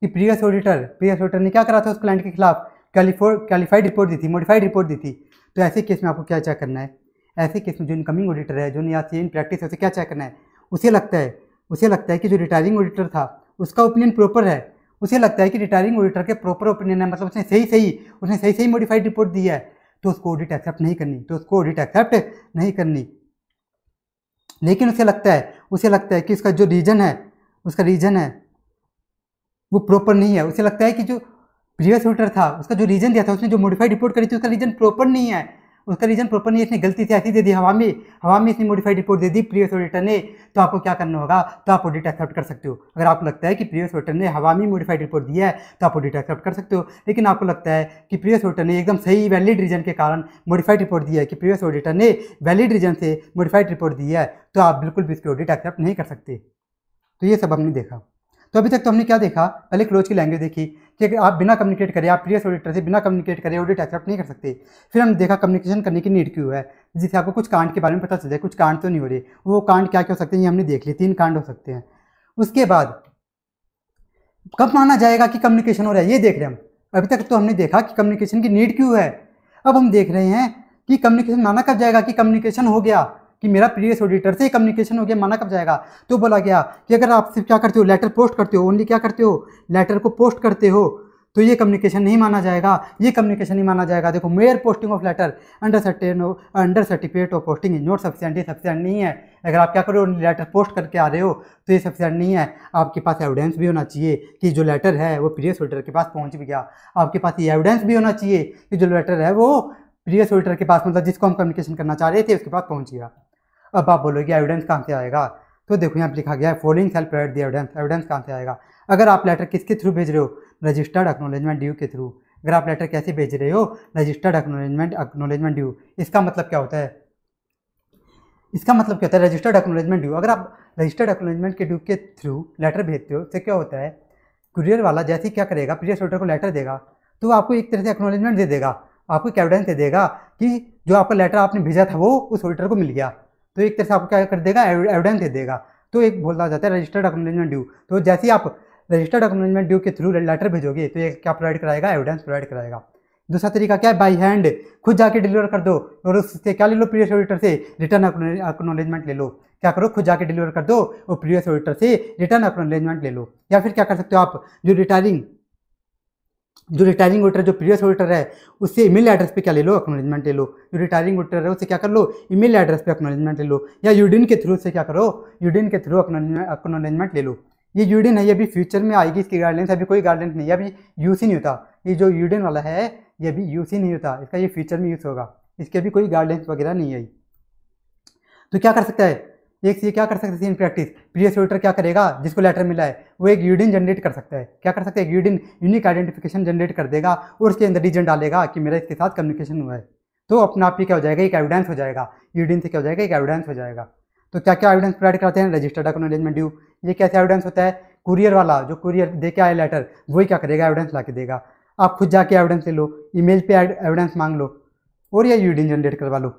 कि प्रीवियस ऑडिटर प्रीवियस ऑडिटर ने क्या करा था उस क्लाइंट के खिलाफ क्वालिफाइड रिपोर्ट दी थी मॉडिफाइड रिपोर्ट दी थी तो ऐसे केस में आपको क्या चेक करना है ऐसे केस में जो इनकमिंग ऑडिटर है जो नया सी इन प्रैक्टिस है उसे क्या चेक करना है उसे लगता है उसे लगता है कि जो रिटायरिंग ऑडिटर था उसका ओपिनियन प्रॉपर है उसे लगता है कि रिटायरिंग ऑडिटर के प्रॉपर ओपिनियन है मतलब उसने सही सही उसने सही सही मॉडिफाइड रिपोर्ट दी है तो उसको ऑडिट एक्सेप्ट नहीं करनी तो उसको ऑडिट एक्सेप्ट नहीं करनी लेकिन उसे लगता है उसे लगता है कि उसका जो रीजन है उसका रीजन है वो प्रॉपर नहीं है उसे लगता है कि जो प्रीवियस ऑडिटर था उसका जो रीजन दिया था उसने जो मॉडिफाइड रिपोर्ट करी थी उसका रीजन प्रॉपर नहीं है उसका रीजन प्रॉपर नहीं इसने गलती से ऐसी दे दी हवा में हवा में इसने मॉडिफाइड रिपोर्ट दे दी प्रीवियस ऑडिटर ने तो आपको क्या करना होगा तो आप ऑडिट एक्सेप्ट कर सकते हो अगर आपको लगता है कि प्रीवियस ऑडिटर ने हवा में मॉडिफाइड रिपोर्ट दिया है तो आप ऑडिट एक्सेप्ट कर सकते हो लेकिन आपको लगता है कि प्रीवियस ऑडिटर ने एकदम सही वैलिड रीजन के कारण मॉडिफाइड रिपोर्ट दिया है कि प्रीवियस ऑडिटर ने वैलिड रीजन से मॉडिफाइड रिपोर्ट दी है तो आप बिल्कुल भी इसकी ऑडिट एक्सेप्ट नहीं कर सकते तो ये सब हमने देखा तो अभी तक तो हमने क्या देखा पहले क्लोज की लैंग्वेज देखी कि अगर आप बिना कम्युनिकेट करें आप प्रीवियस ऑडिटर से बिना कम्युनिकेट करें ऑडिट एक्सेप्ट नहीं कर सकते फिर हमने देखा कम्युनिकेशन करने की नीड क्यों है जिससे आपको कुछ कांड के बारे में पता चल जाए कुछ कांड तो नहीं हो रहे वो कांड क्या क्या हो सकते हैं ये हमने देख लिया तीन कांड हो सकते हैं उसके बाद कब माना जाएगा कि कम्युनिकेशन हो रहा है ये देख रहे हैं हम अभी तक तो हमने देखा कि कम्युनिकेशन की नीड क्यों है अब हम देख रहे हैं कि कम्युनिकेशन माना कब जाएगा कि कम्युनिकेशन हो गया कि मेरा प्रीवियस ऑडिटर से कम्युनिकेशन हो गया माना कब जाएगा तो बोला गया कि अगर आप सिर्फ क्या करते हो लेटर पोस्ट करते हो ओनली क्या करते हो लेटर को पोस्ट करते हो तो ये कम्युनिकेशन नहीं माना जाएगा ये कम्युनिकेशन नहीं माना जाएगा देखो mere posting of letter under certain under certificate of posting is not sufficient ये सफिशेंट नहीं है अगर आप क्या करो लेटर पोस्ट करके आ रहे हो तो ये सफिशेंट नहीं है आपके पास एविडेंस भी होना चाहिए कि जो लेटर है वो प्रीवियस ऑडिटर के पास पहुँच भी गया आपके पास ये एविडेंस भी होना चाहिए कि जो लेटर है वो प्रीवियस ऑडिटर के पास मतलब जिसको हम कम्युनिकेशन करना चाह रहे थे उसके पास पहुँच गया अब आप बोलोगे एविडेंस कहाँ से आएगा तो देखो यहाँ पर लिखा गया है following shall provide the evidence evidence कहाँ से आएगा अगर आप लेटर किसके थ्रू भेज रहे हो रजिस्टर्ड एक्नोलेजमेंट ड्यू के थ्रू अगर आप लेटर कैसे भेज रहे हो रजिस्टर्ड एक्नोलेजमेंट एक्नोलेजमेंट ड्यू इसका मतलब क्या होता है इसका मतलब क्या होता है रजिस्टर्ड एक्नोलेजमेंट ड्यू अगर आप रजिस्टर्ड एक्नोलेजमेंट के ड्यू के थ्रू लेटर भेजते हो तो क्या होता है कुरियर वाला जैसे क्या करेगा प्रीवियस ऑर्डर को लेटर देगा तो आपको एक तरह से एक्नोलेजमेंट दे देगा आपको एक एविडेंस दे देगा कि जो आपका लेटर आपने भेजा था वो उस ऑर्डर को मिल गया तो एक तरह से आपको क्या कर देगा एविडेंस दे देगा तो एक बोला जाता है रजिस्टर्ड एक्नोलेजमेंट ड्यू तो जैसे ही आप रजिस्टर्ड एक्नोलेजमेंट ड्यू के थ्रू लेटर भेजोगे तो एक क्या प्रोवाइड कराएगा एविडेंस प्रोवाइड कराएगा दूसरा तरीका क्या है बाई हैंड खुद जाके डिलीवर कर दो और उससे क्या ले लो प्रीवियस ऑडिटर से रिटर्न एक्नोलेजमेंट ले लो क्या करो खुद जाके डिलीवर कर दो और प्रीवियस ऑडिटर से रिटर्न एक्नोलेजमेंट ले लो या फिर क्या कर सकते हो आप जो रिटायरिंग जो रिटायरिंग वोटर जो प्रीवियस ऑडिटर है उससे ईमेल एड्रेस पे क्या ले लो अक्नोलेजमेंट ले लो जो रिटायरिंग वोटर है उससे क्या कर लो ईमेल एड्रेस पे अक्नोलेजमेंट ले लो या यूडिन के थ्रू से क्या करो यूडिन के थ्रू एक्नोलेजमेंट ले लो ये यूडिन है ये भी फ्यूचर में आएगी इसकी गाइडलाइंस अभी कोई गाइडलाइंस नहीं अभी यूज़ ही नहीं होता ये जो यूडिन वाला है ये अभी यूज़ ही नहीं होता इसका ये फ्यूचर में यूज़ होगा इसके अभी कोई गाइडलाइंस वगैरह नहीं आई तो क्या कर सकता है एक से क्या कर सकते हैं इन प्रैक्टिस प्रीवियस ऑडिटर क्या करेगा जिसको लेटर मिला है वो एक यूडिन जनरेट कर सकता है क्या कर सकते हैं यूडिन यूनिक आइडेंटिफिकेशन जनरेट कर देगा और उसके अंदर रीजन डालेगा कि मेरा इसके साथ कम्युनिकेशन हुआ है तो अपना आप ही क्या हो जाएगा एक एविडेंस हो जाएगा यूडिन से क्या हो जाएगा एक एविडेंस हो जाएगा तो क्या क्या एविडेंस प्रोवाइड कराते हैं रजिस्टर्ड एक्नोलेजमेंट ड्यू ये कैसे एविडेंस होता है कुरियर वाला जो कुरियर दे के आए लेटर वही क्या करेगा एविडेंस ला के देगा आप खुद जाके एविडेंस ले लो ईमेल पे एविडेंस मांग लो और या यूडिन जनरेट करवा लो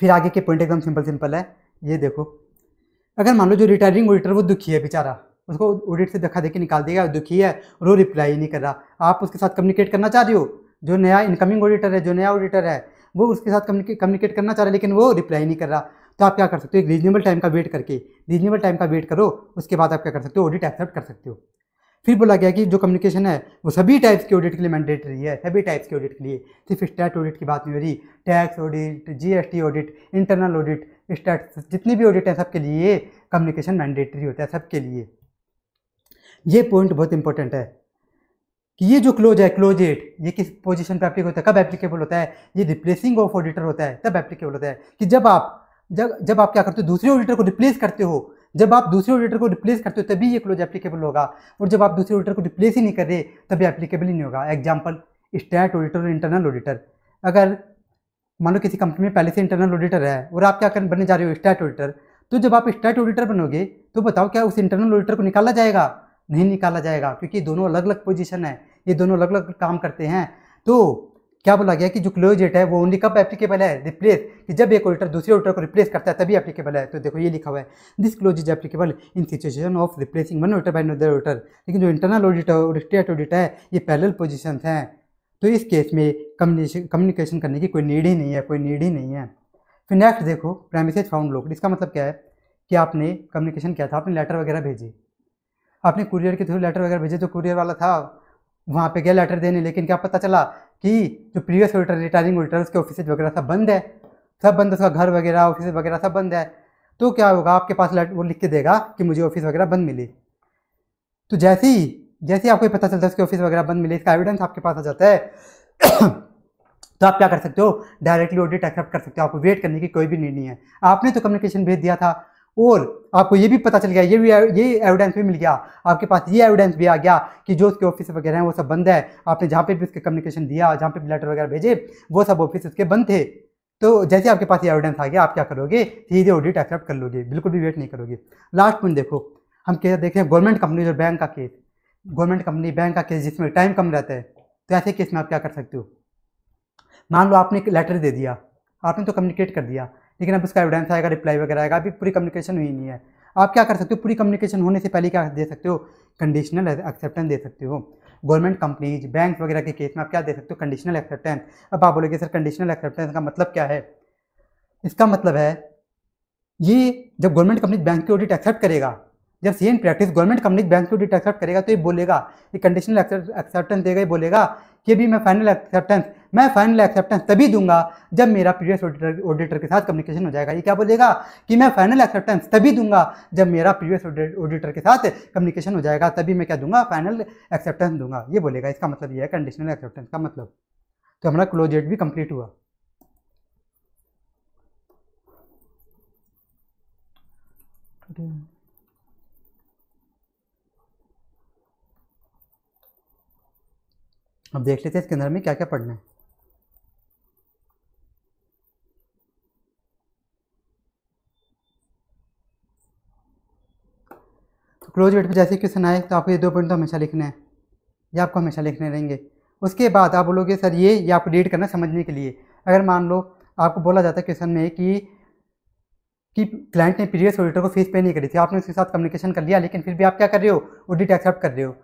फिर आगे के पॉइंट एकदम सिंपल सिंपल है ये देखो अगर मान लो जो रिटायरिंग ऑडिटर वो दुखी है बेचारा उसको ऑडिट से धक्का देके निकाल दिया दुखी है और वो रिप्लाई नहीं कर रहा आप उसके साथ कम्युनिकेट करना चाह रहे हो जो नया इनकमिंग ऑडिटर है जो नया ऑडिटर है वो उसके साथ कम्युनिकेट करना चाह रहा है लेकिन वो रिप्लाई नहीं कर रहा तो आप क्या कर सकते हो एक रीजनेबल टाइम का वेट करके रीजनेबल टाइम का वेट करो उसके बाद आप क्या कर सकते हो ऑडिट एक्सेप्ट कर सकते हो फिर बोला गया कि जो कम्युनिकेशन है वो सभी टाइप्स के ऑडिट के लिए मैंडेटरी है सभी टाइप्स के ऑडिट के लिए सिर्फ स्टैट ऑडिट की बात नहीं हो रही tax audit GST audit internal audit stats जितनी भी ऑडिट है सबके लिए कम्युनिकेशन मैंडेटरी होता है सबके लिए ये पॉइंट बहुत इंपॉर्टेंट है कि ये जो क्लोज है क्लोज एट ये किस पोजीशन पे एप्लीकेबल होता है कब एप्लीकेबल होता है ये रिप्लेसिंग ऑफ ऑडिटर होता है तब एप्लीकेबल होता है कि जब आप जब जब आप क्या करते हो दूसरे ऑडिटर को रिप्लेस करते हो जब आप दूसरे ऑडिटर को रिप्लेस करते हो तभी ये क्लोज एप्लीकेबल होगा और जब आप दूसरे ऑडिटर को रिप्लेस ही नहीं कर रहे तभी एप्लीकेबल ही नहीं होगा एग्जाम्पल स्टैट ऑडिटर और इंटरनल ऑडिटर अगर मानो किसी कंपनी में पहले से इंटरनल ऑडिटर है और आप क्या करने बनने जा रहे हो स्टैट ऑडिटर तो जब आप स्टैट ऑडिटर बनोगे तो बताओ क्या उस इंटरनल ऑडिटर को निकाला जाएगा नहीं निकाला जाएगा क्योंकि दोनों अलग अलग पोजिशन है ये दोनों अलग अलग काम करते हैं तो क्या बोला गया कि जो क्लोज डेट है वो ओनली कब एप्लीकेबल है रिप्लेस कि जब एक ऑडिटर दूसरे ऑडिटर को रिप्लेस करता है तभी एप्लीकेबल है तो देखो ये लिखा हुआ है this clause is applicable in situation of replacing one auditor by another auditor लेकिन जो इंटरनल ऑडिटर और स्टेट ऑडिटर है ये पैरल पोजिशन हैं तो इस केस में कम्युनिकेशन कम्युनिकेशन करने की कोई नीड ही नहीं है कोई नीड ही नहीं है फिर नेक्स्ट देखो प्राइमिसेज फाउंड लोकड इसका मतलब क्या है कि आपने कम्युनिकेशन किया था आपने लेटर वगैरह भेजी आपने कुरियर के थ्रू लेटर वगैरह भेजे जो कुरियर वाला था वहाँ पे गया लेटर देने लेकिन क्या पता चला कि जो प्रीवियस ऑडिटर रिटायरिंग ऑडिटर उसके ऑफिस वगैरह सब बंद है सब बंद उसका घर वगैरह ऑफिस वगैरह सब बंद है तो क्या होगा आपके पास लेटर वो लिख के देगा कि मुझे ऑफिस वगैरह बंद मिली तो जैसे ही जैसे आपको पता चलता है उसके ऑफिस वगैरह बंद मिले इसका एविडेंस आपके पास आ जाता है तो आप क्या कर सकते हो डायरेक्टली ऑडिट एक्सेप्ट कर सकते हो आपको वेट करने की कोई भी नीड नहीं है आपने तो कम्युनिकेशन भेज दिया था और आपको ये भी पता चल गया ये भी ये एविडेंस भी मिल गया आपके पास ये एविडेंस भी आ गया कि जो उसके ऑफिस वगैरह हैं वो सब बंद है आपने जहाँ पे भी उसके कम्युनिकेशन दिया जहाँ पे भी लेटर वगैरह भेजे वो सब ऑफिस उसके बंद थे तो जैसे आपके पास ये एविडेंस आ गया आप क्या करोगे सीधे ऑडिट एक्सेप्ट कर लोगे बिल्कुल भी वेट नहीं करोगे लास्ट पॉइंट देखो हम क्या देख रहे हैं गवर्नमेंट कंपनीज और बैंक का केस गवर्नमेंट कंपनी बैंक का केस जिसमें टाइम कम रहता है तो ऐसे केस में आप क्या कर सकते हो मान लो आपने एक लेटर दे दिया आपने तो कम्युनिकेट कर दिया लेकिन अब उसका एविडेंस आएगा रिप्लाई वगैरह आएगा अभी पूरी कम्युनिकेशन हुई नहीं है आप क्या कर सकते हो पूरी कम्युनिकेशन होने से पहले क्या दे सकते हो कंडीशनल एक्सेप्टेंस दे सकते हो गवर्नमेंट कंपनीज बैंक वगैरह के केस में आप क्या दे सकते हो कंडीशनल एक्सेप्टेंस अब आप बोलोगे सर कंडीशनल एक्सेप्टेंस का मतलब क्या है इसका मतलब है ये जब गवर्नमेंट कंपनी बैंक की ऑडिट एक्सेप्ट करेगा जब C in practice government company bank security accept करेगा तो ये बोलेगा ये कंडीशनल एक्सेप्टेंस देगा ये बोलेगा कि अभी मैं फाइनल एक्सेप्टेंस मैं फाइनल एक्सेप्टेंस तभी दूंगा जब मेरा प्रीवियस ऑडिटर ऑडिटर के साथ कम्युनिकेशन हो जाएगा ये क्या बोलेगा कि मैं फाइनल एक्सेप्टेंस तभी दूंगा जब मेरा प्रीवियस ऑडिटर के साथ कम्युनिकेशन हो जाएगा तभी मैं क्या दूंगा फाइनल एक्सेप्टेंस दूंगा ये बोलेगा इसका मतलब ये है कंडीशनल एक्सेप्टेंस का मतलब तो हमारा क्लोज डेट भी कंप्लीट हुआ Okay. अब देख लेते हैं इसके अंदर में क्या क्या पढ़ना है तो क्लोज रेट पर जैसे क्वेश्चन आए तो आपको ये दो पॉइंट तो हमेशा लिखना है ये आपको हमेशा लिखने रहेंगे उसके बाद आप बोलोगे सर ये ये आपको रीड करना समझने के लिए अगर मान लो आपको बोला जाता है क्वेश्चन में कि कि क्लाइंट ने प्रीवियस ऑडिटर को फीस पे नहीं करी थी आपने उसके साथ कम्युनिकेशन कर लिया लेकिन फिर भी आप क्या कर रहे हो ऑडिट एक्सेप्ट कर रहे हो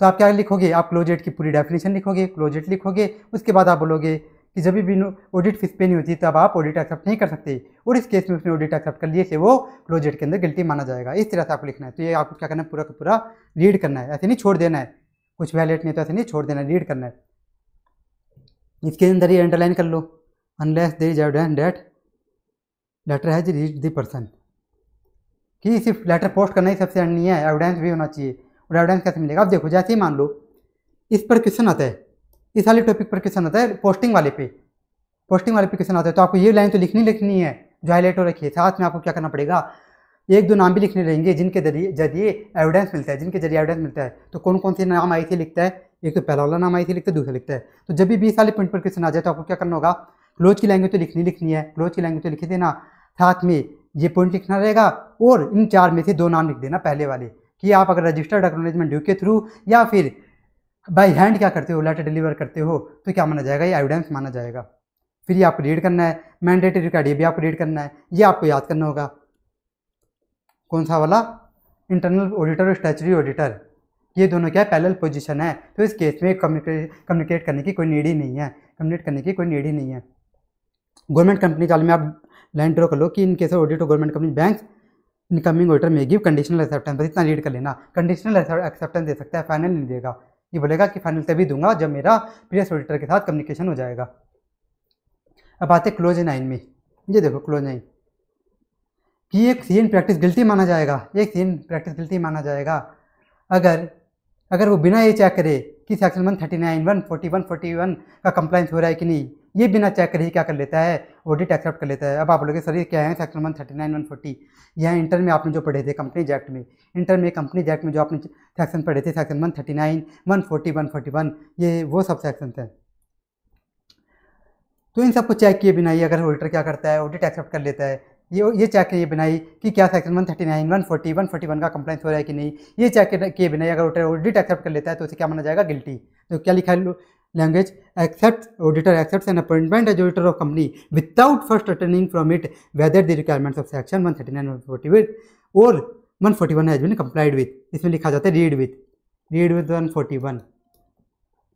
तो आप क्या लिखोगे आप क्लोजेट की पूरी डेफिनेशन लिखोगे क्लोजेट लिखोगे उसके बाद आप बोलोगे कि जब भी ऑडिट फीस पे नहीं होती तब आप ऑडिट एक्सेप्ट नहीं कर सकते और इस केस में उसने ऑडिट एक्सेप्ट कर लिए से वो क्लोजेट के अंदर गिल्टी माना जाएगा इस तरह से आपको लिखना है तो ये आपको क्या करना है पूरा का पूरा रीड करना है ऐसे नहीं छोड़ देना है कुछ वैलेट नहीं तो ऐसे नहीं छोड़ देना है रीड करना है इसके अंदर ये अंडरलाइन कर लो unless there is evidence that letter has read the person कि सिर्फ लेटर पोस्ट करना ही सबसे नहीं है एविडेंस भी होना चाहिए एविडेंस कैसे मिलेगा अब देखो जैसे ही मान लो इस पर क्वेश्चन आता है इस वाले टॉपिक पर क्वेश्चन आता है पोस्टिंग वाले पे पोस्टिंग वाले पे क्वेश्चन आता है तो आपको ये लाइन तो लिखनी लिखनी है जो हाईलाइट हो रखी है साथ में आपको क्या करना पड़ेगा एक दो नाम भी लिखने रहेंगे जिनके जरिए एविडेंस मिलता है जिनके जरिए एविडेंस मिलता है तो कौन कौन से नाम आई थी लिखता है एक तो पहला वाला नाम आई थी लिखता है दूसरा लिखता है तो जब भी बीस वाले पॉइंट पर क्वेश्चन आ जाए तो आपको क्या करना होगा क्लोज की लैंग्वेज तो लिखनी लिखनी है क्लोज की लैंग्वेज तो लिख देना साथ में ये पॉइंट लिखना रहेगा और इन चार में से दो नाम लिख देना पहले वाले कि आप अगर रजिस्टर्ड एक्नोलेजमेंट ड्यू के थ्रू या फिर बाई हैंड क्या करते हो लेटर डिलीवर करते हो तो क्या माना जाएगा ये एविडेंस माना जाएगा फिर ये आपको रीड करना है मैंडेटरी रिकॉर्ड ये भी आपको रीड करना है ये आपको याद करना होगा कौन सा वाला इंटरनल ऑडिटर और स्टैचरी ऑडिटर ये दोनों क्या है पैरल पोजिशन है तो इस केस में कम्युनिकेट करने की कोई नीड ही नहीं है कम्युनिकेट करने की कोई नीड ही नहीं है गवर्नमेंट कंपनी चाल में आप लाइन ड्रॉ कर लो कि in case audit of government company bank incoming order में गिव कंडीशनल एक्सेप्टेंस बस इतना रीड कर लेना कंडीशनल एक्सेप्टेंस दे सकता है फाइनल नहीं देगा ये बोलेगा कि फाइनल तभी दूंगा जब मेरा प्रीवियस ऑडिटर के साथ कम्युनिकेशन हो जाएगा अब आते क्लोज नाइन में ये देखो क्लोज नाइन कि एक सी प्रैक्टिस गिल्टी माना जाएगा एक सी प्रैक्टिस गिल्टी माना जाएगा अगर अगर वो बिना ये चेक करे कि section one thirty nine one forty one forty one का कंप्लाइंस हो रहा है कि नहीं ये बिना चेक करे क्या कर लेता है ऑडिट एक्सेप्ट कर लेता है अब आप बोलोगे सर क्या है section one thirty nine one forty यहाँ इंटर में आपने जो पढ़े थे कंपनी एक्ट में इंटर में कंपनी एक्ट में जो आपने सेक्शन पढ़े थे section one thirty nine one forty one forty one ये वो सब सेक्शन थे तो इन सबको चेक किए बिना ही अगर ऑडिटर क्या करता है ऑडिट एक्सेप्ट कर लेता है ये ये चेक किए बिना ही कि क्या section one thirty nine one forty one forty one का कंप्लाइंस हो रहा है कि नहीं ये चेक किए बिना ही अगर ऑडिटर ऑडिट एक्सेप्ट कर लेता है तो उसे क्या माना जाएगा गिल्टी तो क्या लिखा है language accept auditor accept an appointment as auditor of company without first attorning from it whether the requirements of section one thirty nine forty with और one forty one as been complied with इसमें लिखा जाता है read with read with one forty one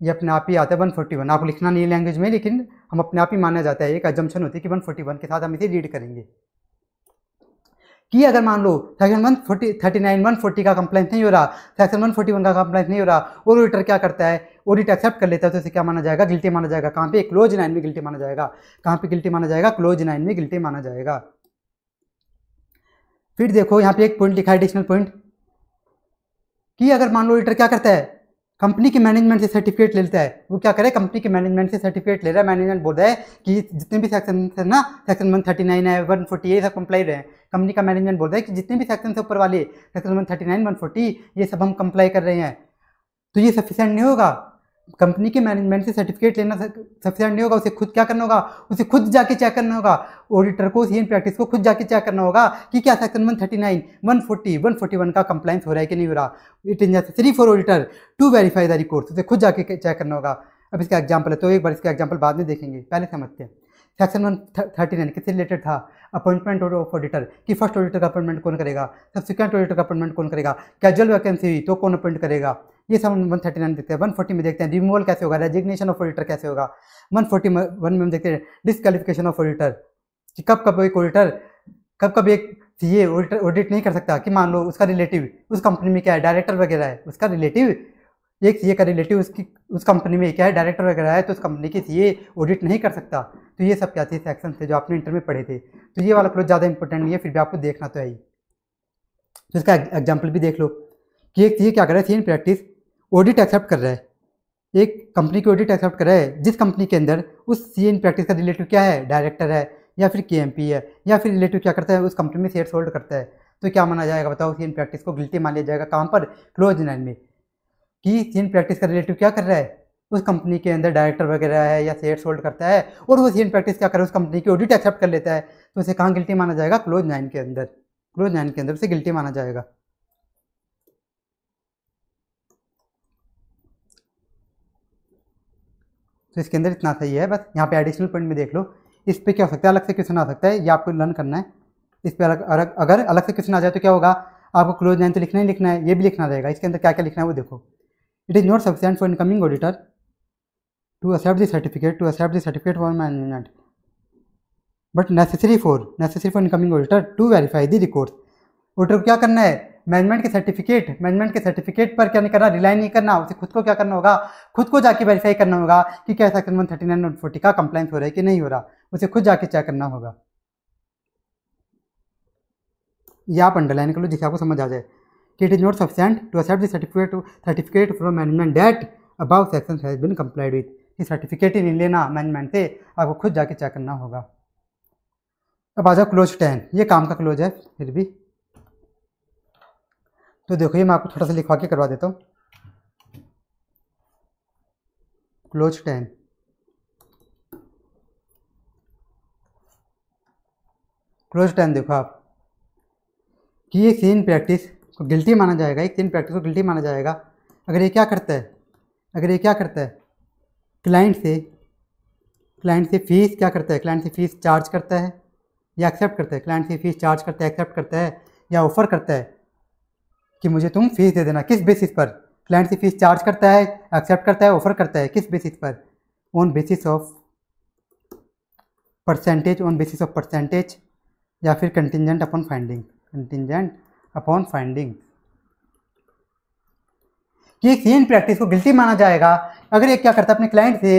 ये अपने आप ही आता है वन फोर्टी वन आपको लिखना नहीं है लैंग्वेज में लेकिन हम अपने आप ही माना जाता है एक एजम्पन होती है कि वन फोर्टी वन के साथ हम इसे रीड करेंगे कि अगर मान लो section one forty thirty nine one forty का कंप्लेंट नहीं हो रहा सेक्शन वन फोर्टी वन का कंप्लेंट नहीं हो रहा और ऑडिटर क्या करता है ऑडिट एक्सेप्ट कर लेता है तो इसे क्या माना जाएगा गिल्टी माना जाएगा कहाँ पे क्लोज नाइन में गिल्टी माना जाएगा कहाँ पे गिल्टी माना जाएगा क्लोज नाइन में गिल्टी माना जाएगा फिर देखो यहाँ पे एक पॉइंट लिखा है एडिशनल पॉइंट कि अगर मान लो ऑडिटर क्या करता है कंपनी के मैनेजमेंट से सर्टिफिकेट लेता है वो क्या करे कंपनी के मैनेजमेंट से सर्टिफिकेट ले रहा है मैनेजमेंट बोल रहा है कि जितने भी सेक्शन है ना सेक्शन वन थर्टी नाइन है वन फोर्टी ये सब कंप्लाई रहे हैं कंपनी का मैनेजमेंट बोल रहा है कि जितने भी सेक्शन से ऊपर वाले section one thirty nine one forty ये सब हम कंप्लाई कर रहे हैं तो ये सफिशेंट नहीं होगा कंपनी के मैनेजमेंट से सर्टिफिकेट लेना सफिशियंट नहीं होगा उसे खुद क्या करना होगा उसे खुद जाके चेक करना होगा ऑडिटर को सी एन प्रैक्टिस को खुद जाके चेक करना होगा कि क्या section one one thirty nine forty one forty one का कंप्लाइंस हो रहा है कि नहीं हो रहा it is necessary for auditor to verify the record उसे खुद जाके चेक करना होगा अब इसका एग्जाम्पल है तो एक बार इसका एग्जाम्पल बाद में देखेंगे पहले समझते हैं सेक्शन वन थर्टी नाइन किससे रिलेटेड था अपॉइंटमेंट ऑफ ऑडिटर कि फर्स्ट ऑडिटर का अपॉइंटमेंट कौन करेगा सब्सिक्वेंट ऑडिटर का अपॉइंटमेंट कौन करेगा कैजुअल वैकेंसी हुई तो कौन अपॉइंट करेगा ये सब हम वन थर्टी नाइन देखते हैं वन फोर्टी में देखते हैं रिमूवल कैसे होगा रेजिग्नेशन ऑफ ऑडिटर कैसे होगा वन फोर्टी वन में हम देखते हैं डिसक्वालिफिकेशन ऑफ ऑडिटर कि कब कब एक ऑडिटर कब कब एक सी एडिटर ऑडिट नहीं कर सकता कि मान लो उसका रिलेटिव उस कंपनी में क्या है डायरेक्टर वगैरह है उसका रिलेटिव एक सी का रिलेटिव उसकी उस कंपनी में क्या है डायरेक्टर वगैरह है तो उस कंपनी की सी ऑडिट नहीं कर सकता तो ये सब क्या थे सेक्शन थे जो आपने इंटर में पढ़े थे तो ये वाला क्लोज ज़्यादा इंपॉर्टेंट नहीं है फिर भी आपको देखना तो है ही तो इसका एग्जाम्पल भी देख लो कि एक सी क्या कर रहा है C in practice audit accept कर रहा है एक कंपनी की ऑडिट एक्सेप्ट कर रहा है जिस कंपनी के अंदर उस सी एन प्रैक्टिस का रिलेटिव क्या है डायरेक्टर है या फिर के है या फिर रिलेटिव क्या करता है उस कंपनी में शेयर्स होल्ड करता है तो क्या माना जाएगा बताओ सी इन प्रैक्टिस को गिल्टी मान लिया जाएगा कहाँ पर क्लोज नाइन में कि सी एन प्रैक्टिस का रिलेटिव क्या कर रहा है उस कंपनी के अंदर डायरेक्टर वगैरह है या शेयर्स होल्ड करता है और वो सी एन प्रैक्टिस क्या कर रहा है उस कंपनी की ऑडिट एक्सेप्ट कर लेता है तो उसे कहाँ गिल्टी माना जाएगा क्लोज नाइन के अंदर क्लोज नाइन के अंदर उसे गिल्टी माना जाएगा तो इसके अंदर इतना सही है बस यहाँ पे एडिशनल पॉइंट में देख लो इस पर क्या हो सकता है अलग से क्वेश्चन आ सकता है ये आपको लर्न करना है इस पर अलग अलग अगर अलग से क्वेश्चन आ जाए तो क्या होगा आपको क्लोज लाइन तो लिखना ही लिखना है ये भी लिखना रहेगा इसके अंदर क्या क्या लिखना है वो देखो it is not sufficient for incoming auditor to accept the certificate to accept the certificate for management but necessary for necessary for incoming auditor to verify the records auditor को क्या करना है मैनेजमेंट के सर्टिफिकेट मैनेजमेंट के certificate पर क्या नहीं करना रिलाई नहीं करना उसे खुद को क्या करना होगा खुद को जाके वेरीफाई करना होगा कि क्या section one thirty nine forty का कंप्लाइंस हो रहा है कि नहीं हो रहा उसे खुद जाके चेक करना होगा या आप अंडरलाइन कर लो जिसे आपको समझ आ जाए कि it is not sufficient to accept certificate certificate from management that about section has been complied with ये सर्टिफिकेट ही नहीं लेना मैनेजमेंट से आपको खुद जाके चेक करना होगा अब आ जाओ क्लोज टेन ये काम का क्लोज है फिर भी तो देखो ये मैं आपको थोड़ा सा लिखवा के करवा देता हूँ क्लोज टेन क्लोज टेन देखो आप कि ये सीन प्रैक्टिस को गिल्टी माना जाएगा एक सीन प्रैक्टिस को गिल्टी माना जाएगा अगर ये क्या करता है अगर ये क्या करता है क्लाइंट से क्लाइंट से फीस क्या करता है क्लाइंट से फीस चार्ज करता है या एक्सेप्ट करता है क्लाइंट से फीस चार्ज करता है एक्सेप्ट करता है या ऑफर करता है कि मुझे तुम फीस दे देना किस बेसिस पर क्लाइंट से फीस चार्ज करता है एक्सेप्ट करता है ऑफर करता है किस बेसिस पर on basis of percentage on basis of percentage या फिर contingent upon finding contingent upon finding ये सेम प्रैक्टिस को गिल्टी माना जाएगा अगर ये क्या करता है अपने क्लाइंट से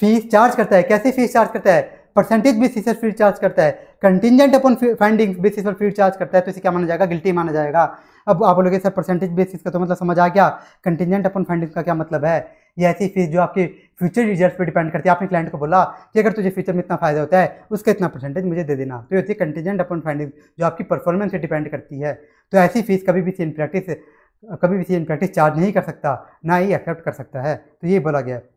फीस चार्ज करता है कैसे फीस चार्ज करता है परसेंटेज बेसिस पर फ्री चार्ज करता है कंटिजेंट अपन फाइंडिंग बेसिस पर फ्री चार्ज करता है तो इसे क्या माना जाएगा गिल्टी माना जाएगा अब आप बोलोगे सर परसेंटेज बेसिस का तो मतलब समझ आ गया कंटिजेंट अपन फाइंडिंग का क्या मतलब है ये ऐसी फीस जो आपके फ्यूचर रिजल्ट पर डिपेंड करती है आपने क्लाइंट को बोला कि अगर तुझे फ्यूचर में इतना फायदा होता है उसका इतना परसेंटेज मुझे दे देना तो ये होती है कंटिजेंट अपन फाइंडिंग जो आपकी परफॉर्मेंस पर डिपेंड करती है तो ऐसी फीस कभी भी सी प्रैक्टिस कभी भी सी प्रैक्टिस चार्ज नहीं कर सकता ना ही एक्सेप्ट कर सकता है तो ये बोला गया है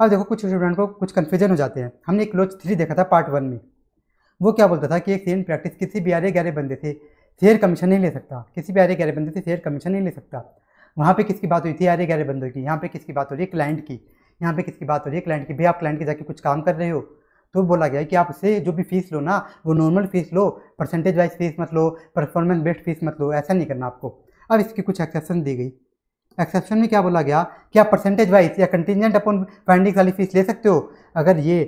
अब देखो कुछ स्टूडेंट को कुछ कन्फ्यूजन हो जाते हैं हमने एक क्लोज थ्री देखा था पार्ट वन में वो क्या बोलता था कि एक सेम प्रैक्टिस किसी भी आर ग्यारह बंदे से शेयर कमीशन नहीं ले सकता किसी भी आर ग्यारह बंदे से फेयर कमीशन नहीं ले सकता वहाँ पे किसकी बात हुई थी आर ग्यारह बंदों की यहाँ पे किसकी बात हो रही है क्लाइंट की यहाँ पे किसकी बात हो रही है क्लाइंट की भाई आप क्लाइंट के जाके कुछ काम कर रहे हो तो बोला गया कि आप उससे जो भी फीस लो ना वो नॉर्मल फीस लो परसेंटेज वाइज फीस मत लो परफॉर्मेंस बेस्ड फीस मत लो ऐसा नहीं करना आपको अब इसकी कुछ एक्सेप्शन दी गई एक्सेप्शन में क्या बोला गया कि आप परसेंटेज वाइज या कंटिजेंट अपॉन फाइंडिंग्स वाली फीस ले सकते हो अगर ये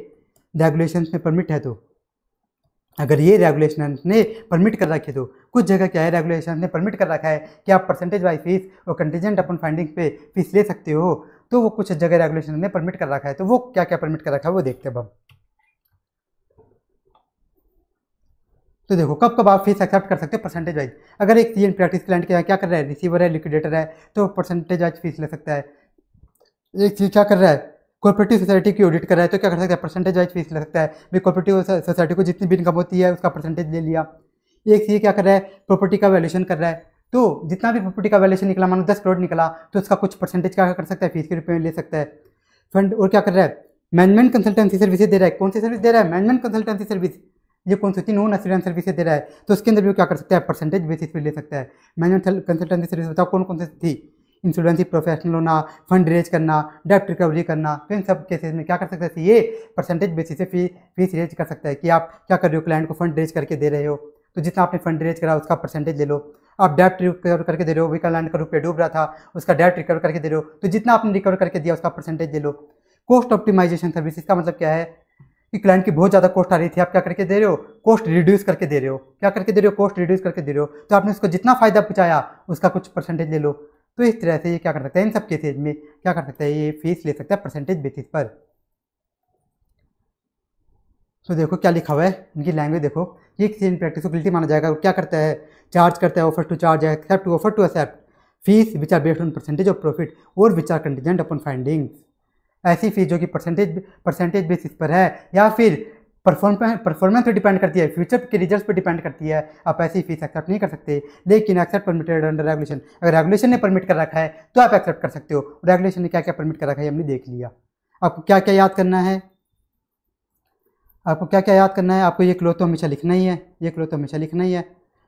रेगुलेशन में परमिट है तो अगर ये रेगुलेशन ने परमिट कर रखे तो कुछ जगह क्या है रेगुलेशन ने परमिट कर रखा है कि आप परसेंटेज वाइज फीस और कंटिजेंट अपन फाइंडिंग पे फीस ले सकते हो तो वो कुछ जगह रेगुलेशन ने परमिट कर रखा है तो वो क्या क्या परमिट कर रखा है वो देखते हैं अब तो देखो कब कब आप फीस एक्सेप्ट कर सकते हो परसेंटेज वाइज अगर एक सी प्रैक्टिस क्लाइंट क्या क्या कर रहा है रिसीवर है लिक्विडेटर है तो परसेंटेज वाइज फीस ले सकता है एक चीज़ क्या कर रहा है कॉपरेटिव सोसाइटी की ऑडिट कर रहा है तो क्या कर सकता है परसेंटेज वाइज फीस ले सकता है भाई कॉपरेटिव सोसाइटी को जितनी भी इनकम होती है उसका परसेंटेज ले लिया एक सी क्या कर रहा है प्रॉपर्टी का वैल्यूशन कर रहा है तो जितना भी प्रॉपर्टी का वैल्यूशन निकला मानो दस करोड़ निकला तो उसका कुछ परसेंटेज क्या कर सकता है फीस के रूप में ले सकता है फंड और क्या कर रहा है मैनेजमेंट कंसल्टेंसी सर्विसेज दे रहा है कौन सी सर्विस दे रहा है मैनेजमेंट कंसल्टेंसी सर्विस ये कॉन्स्टिट्यूशन नॉन एसिडेंट सर्विसेज दे रहा है तो उसके अंदर भी क्या कर सकता है परसेंटेज बेसिस पे ले सकता है मैनेजमेंट कंसल्टेंसी सर्विस बताओ कौन कौन सी थी इंश्योरेंसी प्रोफेशनल होना फंड रेज करना डेप्ट रिकवरी करना तो इन सब केसेस में क्या कर सकता है ये परसेंटेज बेसिस से फी फीस रेज कर सकता है कि आप क्या कर रहे हो क्लाइंट को फंड रेज करके दे रहे हो तो जितना आपने फंड रेज करा उसका परसेंटेज ले लो आप डेप्ट रिकवर करके दे रहे हो वीका लैंड का रुपये डूब रहा था उसका डेप्ट रिकवर करके दे रहे हो तो जितना आपने रिकवर करके दिया उसका परसेंटेज ले लो कॉस्ट ऑप्टिमाइजेशन सर्विस का मतलब क्या है कि क्लाइंट की बहुत ज़्यादा कॉस्ट आ रही थी आप क्या करके दे रहे हो कॉस्ट रिड्यूस करके दे रहे हो क्या करके दे रहे हो कॉस्ट रिड्यूस करके दे रहे हो तो आपने उसको जितना फ़ायदा पहुँचाया उसका कुछ परसेंटेज ले लो तो इस तरह से ये क्या कर सकता है इन सब केसेज में क्या कर सकता है ये फीस ले सकता है परसेंटेज बेसिस पर तो देखो क्या लिखा हुआ है इनकी लैंग्वेज देखो ये किसी इन प्रैक्टिस को गिल्टी माना जाएगा क्या करता है चार्ज करता है offer to charge accept to offer to accept fees which are based on percentage of profit or which are contingent upon findings ऐसी फीस जो कि परसेंटेज परसेंटेज बेसिस पर है या फिर परफॉर्मेंस परफॉर्मेंस पर डिपेंड करती है फ्यूचर के रिजल्ट पर डिपेंड करती है आप ऐसी फीस एक्सेप्ट नहीं कर सकते लेकिन एक्सेप्ट परमिटेड अंडर रेगुलेशन अगर रेगुलेशन ने परमिट कर रखा है तो आप एक्सेप्ट कर सकते हो रेगुलेशन ने क्या क्या परमिट कर रखा है हमने देख लिया आपको क्या क्या याद करना है आपको क्या क्या याद करना है आपको ये क्लो तो हमेशा लिखना ही है ये क्लो तो हमेशा लिखना ही है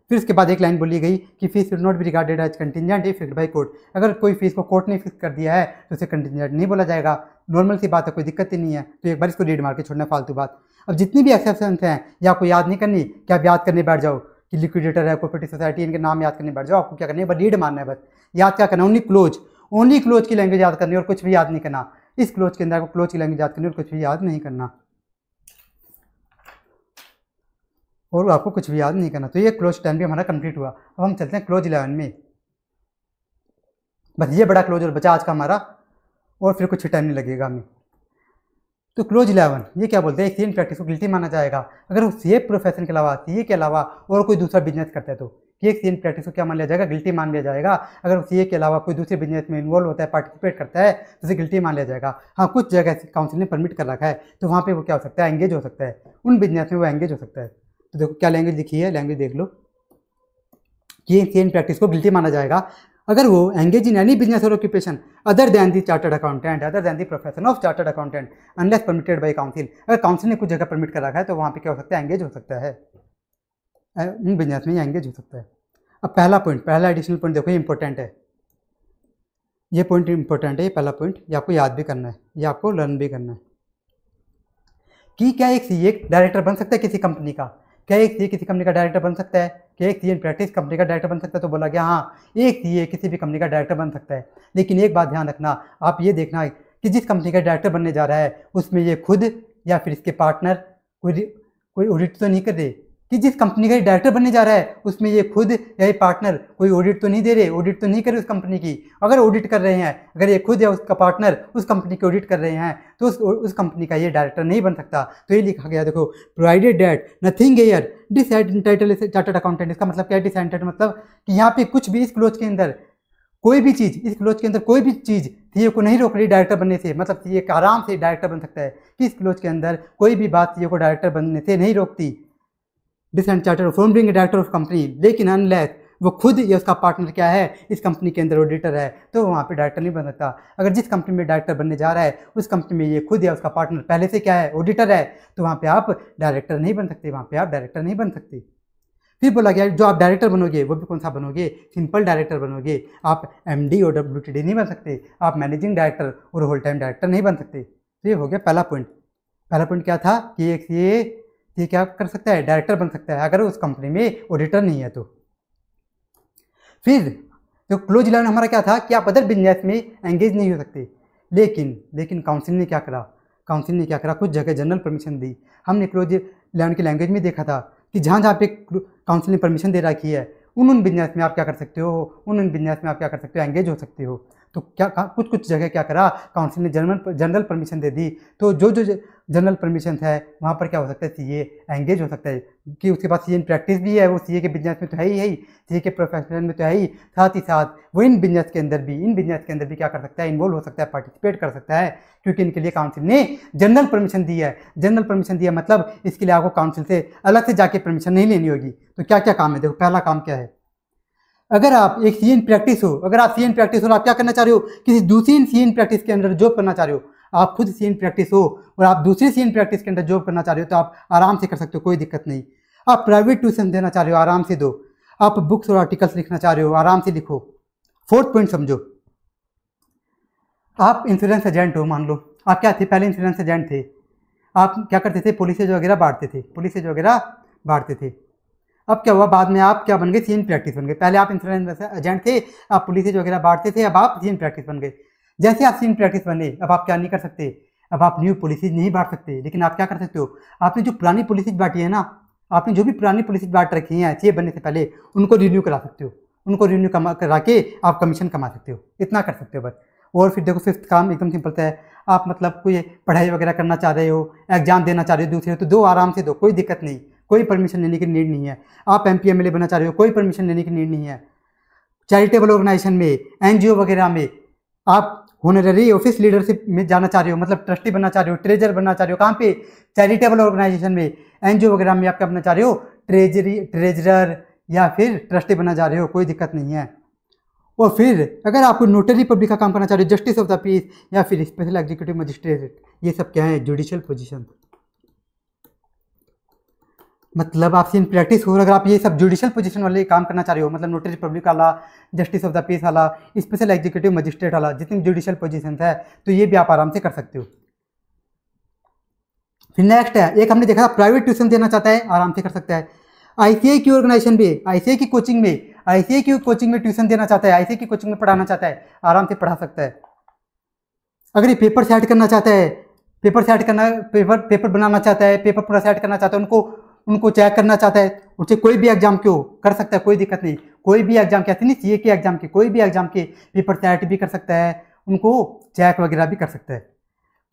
फिर उसके बाद एक लाइन बोली गई कि fees will not be regarded as contingent if fix by court अगर कोई फीस को कोर्ट ने फिक्स कर दिया है तो उसे कंटिजेंट नहीं बोला जाएगा नॉर्मल सी बात है कोई दिक्कत ही नहीं है तो एक बार इसको रीड मार के छोड़ना फालतू बात अब जितनी भी एक्सेप्शन हैं या आपको याद नहीं करनी कि आप याद करने बैठ जाओ कि लिक्विडेटर है कोऑपरेटिव सोसाइटी इनके नाम याद करने बैठ जाओ आपको क्या करना है बस रीड मारना है बस याद क्या करना ओनली क्लोज ओनली क्लोज की लैंग्वेज याद करनी और कुछ भी याद नहीं करना इस क्लोज के अंदर आपको क्लोज की लैंग्वेज याद करनी और कुछ भी याद नहीं करना और आपको कुछ भी याद नहीं करना तो ये क्लोज टेन भी हमारा कंप्लीट हुआ अब हम चलते हैं क्लोज इलेवन में बस ये बड़ा क्लोज और बचा आज का हमारा और फिर कुछ टाइम नहीं लगेगा हमें तो क्लोज इलेवन ये क्या बोलते हैं सेम प्रैक्टिस को गिल्टी माना जाएगा अगर वो सेफ प्रोफेशन के अलावा सी के अलावा और कोई दूसरा बिजनेस करता है तो ये सेम प्रैक्टिस को क्या मान लिया जाएगा गिल्टी मान लिया जाएगा अगर सी सीए के अलावा कोई दूसरे बिजनेस में इन्वॉल्व होता है पार्टिसिपेट करता है तो उसे गिल्टी मान लिया जाएगा हाँ कुछ जगह काउंसिल ने परमिट कर रखा है तो वहाँ पर वो क्या हो सकता है एंगेज हो सकता है उन बिजनेस में वो एंगेज हो सकता है तो देखो क्या लैंग्वेज लिखी है लैंग्वेज देख लो ये सेम प्रैक्टिस को गिल्टी माना जाएगा अगर वो engage in any business or occupation other than the chartered accountant other than the profession of chartered accountant unless permitted by council अगर काउंसिल ने कुछ जगह परमिट कर रखा है तो वहाँ पे क्या हो सकता है एंगेज हो सकता है उन बिजनेस में एंगेज हो सकता है अब पहला पॉइंट पहला एडिशनल पॉइंट देखो ये इंपॉर्टेंट है ये पॉइंट इंपॉर्टेंट है ये पहला पॉइंट ये आपको याद भी करना है ये आपको लर्न भी करना है कि क्या एक सी डायरेक्टर बन सकता है किसी कंपनी का क्या एक सी किसी कंपनी का डायरेक्टर बन सकता है कि एक सी प्रैक्टिस कंपनी का डायरेक्टर बन सकता है तो बोला गया हाँ एक सी किसी भी कंपनी का डायरेक्टर बन सकता है लेकिन एक बात ध्यान रखना आप ये देखना है कि जिस कंपनी का डायरेक्टर बनने जा रहा है उसमें ये खुद या फिर इसके पार्टनर कोई कोई ऑडिट तो नहीं कर रहे कि जिस कंपनी का डायरेक्टर बनने जा रहा है उसमें ये खुद या ये पार्टनर कोई ऑडिट तो नहीं दे रहे ऑडिट तो नहीं कर रहे उस कंपनी की अगर ऑडिट कर रहे हैं अगर ये खुद या उसका पार्टनर उस कंपनी के ऑडिट कर रहे हैं तो उस उस कंपनी का ये डायरेक्टर नहीं बन सकता तो ये लिखा गया देखो provided that nothing here disentitle chartered accountant इसका मतलब क्या है डिसटाइटल मतलब कि यहाँ पे कुछ भी इस क्लोज के अंदर कोई भी चीज़ इस क्लोज के अंदर कोई भी चीज़ सीए e को नहीं रोक रही डायरेक्टर बनने से मतलब सीए e आराम से डायरेक्टर बन सकता है कि इस क्लोज के अंदर कोई भी बात सीए e को डायरेक्टर बनने से नहीं रोकती different charter from being director of company लेकिन अनलेस वो खुद या उसका पार्टनर क्या है इस कंपनी के अंदर ऑडिटर है तो वहाँ पे डायरेक्टर नहीं बन सकता अगर जिस कंपनी में डायरेक्टर बनने जा रहा है उस कंपनी में ये खुद या उसका पार्टनर पहले से क्या है ऑडिटर है तो वहाँ पे आप डायरेक्टर नहीं बन सकते वहाँ पे आप डायरेक्टर नहीं बन सकते फिर बोला गया जो आप डायरेक्टर बनोगे वो भी कौन सा बनोगे सिंपल डायरेक्टर बनोगे आप एम और डब्ल्यू नहीं बन सकते आप मैनेजिंग डायरेक्टर और होल टाइम डायरेक्टर नहीं बन सकते तो ये हो गया पहला पॉइंट पहला पॉइंट क्या था कि एक ये ये क्या कर सकता है डायरेक्टर बन सकता है अगर उस कंपनी में ऑडिटर नहीं है तो फिर जो क्लोज लाइन हमारा क्या था कि आप अदर बिजनेस में एंगेज नहीं हो सकते लेकिन लेकिन काउंसिल ने क्या करा काउंसिल ने क्या करा कुछ जगह जनरल परमिशन दी हमने क्लोज लाइन की लैंग्वेज में देखा था कि जहाँ जहाँ पे काउंसिल ने परमिशन दे रखी है उन उन बिजनेस में आप क्या कर सकते हो उन उन बिजनेस में आप क्या कर सकते हो एंगेज हो सकते हो तो क्या कुछ कुछ जगह क्या करा काउंसिल ने जनरल जनरल परमिशन दे दी तो जो जो जनरल परमिशन है वहाँ पर क्या हो सकता है सी एंगेज हो सकता है कि उसके पास सी एन प्रैक्टिस भी है वो सी के बिजनेस में तो है ही है सी के प्रोफेशनल में तो है ही साथ ही साथ वो इन बिजनेस के अंदर भी इन बिजनेस के अंदर भी क्या कर सकता है इन्वॉल्व हो सकता है पार्टिसिपेट कर सकता है क्योंकि इनके लिए काउंसिल ने जनरल परमिशन दी है जनरल परमिशन दिया मतलब इसके लिए आपको काउंसिल से अलग से जाके परमिशन नहीं लेनी होगी तो क्या क्या काम है देखो पहला काम क्या है अगर आप एक सी एन प्रैक्टिस हो अगर आप सी एन प्रैक्टिस हो आप क्या करना चाह रहे हो किसी दूसरी सी एन प्रैक्टिस के अंदर जॉब करना चाह रहे हो आप खुद सी एन प्रैक्टिस हो और आप दूसरी सी एन प्रैक्टिस के अंदर जॉब करना चाह रहे हो तो आप आराम से कर सकते हो कोई दिक्कत नहीं आप प्राइवेट ट्यूशन देना चाह रहे हो आराम से दो आप बुक्स और आर्टिकल्स लिखना चाह रहे हो आराम से लिखो फोर्थ पॉइंट समझो आप इंश्योरेंस एजेंट हो मान लो आप क्या थे पहले इंश्योरेंस एजेंट थे आप क्या करते थे पॉलिसीज वगैरह बांटते थे पुलिस वगैरह बांटते थे अब क्या हुआ बाद में आप क्या बन गए एन प्रैक्टिस बन गए पहले आप इंश्योरेंस एजेंट थे आप पुलिस वगैरह बांटते थे अब आप सीएन प्रैक्टिस बन गए जैसे आप सीएन प्रैक्टिस बने अब आप क्या नहीं कर सकते अब आप न्यू पॉलिसीज नहीं बांट सकते लेकिन आप क्या कर सकते हो आपने जो पुरानी पॉलिसीज बांटी है ना आपने जो भी पुरानी पॉलिसीज बांट रखी हैं सी बनने से पहले उनको रिन्यू करा सकते हो उनको रिन्यू कमा करा के आप कमीशन कमा सकते हो इतना कर सकते हो बस और फिर देखो फिफ्थ काम एकदम सिंपल था है आप मतलब कोई पढ़ाई वगैरह करना चाह रहे हो एग्जाम देना चाह रहे हो दूसरे तो दो आराम से दो कोई दिक्कत नहीं कोई परमिशन लेने की नीड नहीं है आप M P M L A बनना चाह रहे हो कोई परमिशन लेने की नीड नहीं है चैरिटेबल ऑर्गेनाइजेशन में ओ वगैरह में आप होनररी ऑफिस लीडरशिप में जाना चाह रहे हो मतलब ट्रस्टी बनना चाह रहे हो ट्रेजर बनना चाह रहे हो कहाँ पे चैरिटेबल ऑर्गेनाइजेशन में एन जी ओ वगैरह में आप क्या बनना चाह रहे हो ट्रेजरी ट्रेजरर या फिर ट्रस्टी बनना चाह रहे हो कोई दिक्कत नहीं है और फिर अगर आपको नोटरी पब्लिक का काम करना चाह रहे हो जस्टिस ऑफ द पीस या फिर स्पेशल एग्जीक्यूटिव मजिस्ट्रेट ये सब क्या है जुडिशियल पोजिशन मतलब आपसे इन प्रैक्टिस हो अगर आप ये सब जुडिशियल पोजीशन वाले काम करना चाह रहे हो मतलब नोटरी पब्लिक वाला जस्टिस ऑफ द पीस वाला स्पेशल एग्जीक्यूटिव मजिस्ट्रेट वाला जितनी जुडिशियल पोजीशन है तो ये भी आप आराम से कर सकते हो फिर नेक्स्ट है एक हमने देखा था प्राइवेट ट्यूशन देना चाहता है आराम से कर सकता है आई की ऑर्गेनाइजेशन भी आई की कोचिंग में आई की कोचिंग में ट्यूशन देना चाहता है आई की कोचिंग में पढ़ाना चाहता है आराम से पढ़ा सकता है अगर ये पेपर सेट करना चाहता है पेपर सेट करना पेपर पेपर बनाना चाहता है पेपर पूरा सेट करना चाहता है उनको उनको चेक करना चाहता है उसे कोई भी एग्जाम क्यों कर सकता है कोई दिक्कत नहीं कोई भी एग्जाम कहते नहीं सी के एग्जाम के कोई भी एग्जाम के पेपर सेट भी कर सकता है उनको चेक वगैरह भी कर सकता है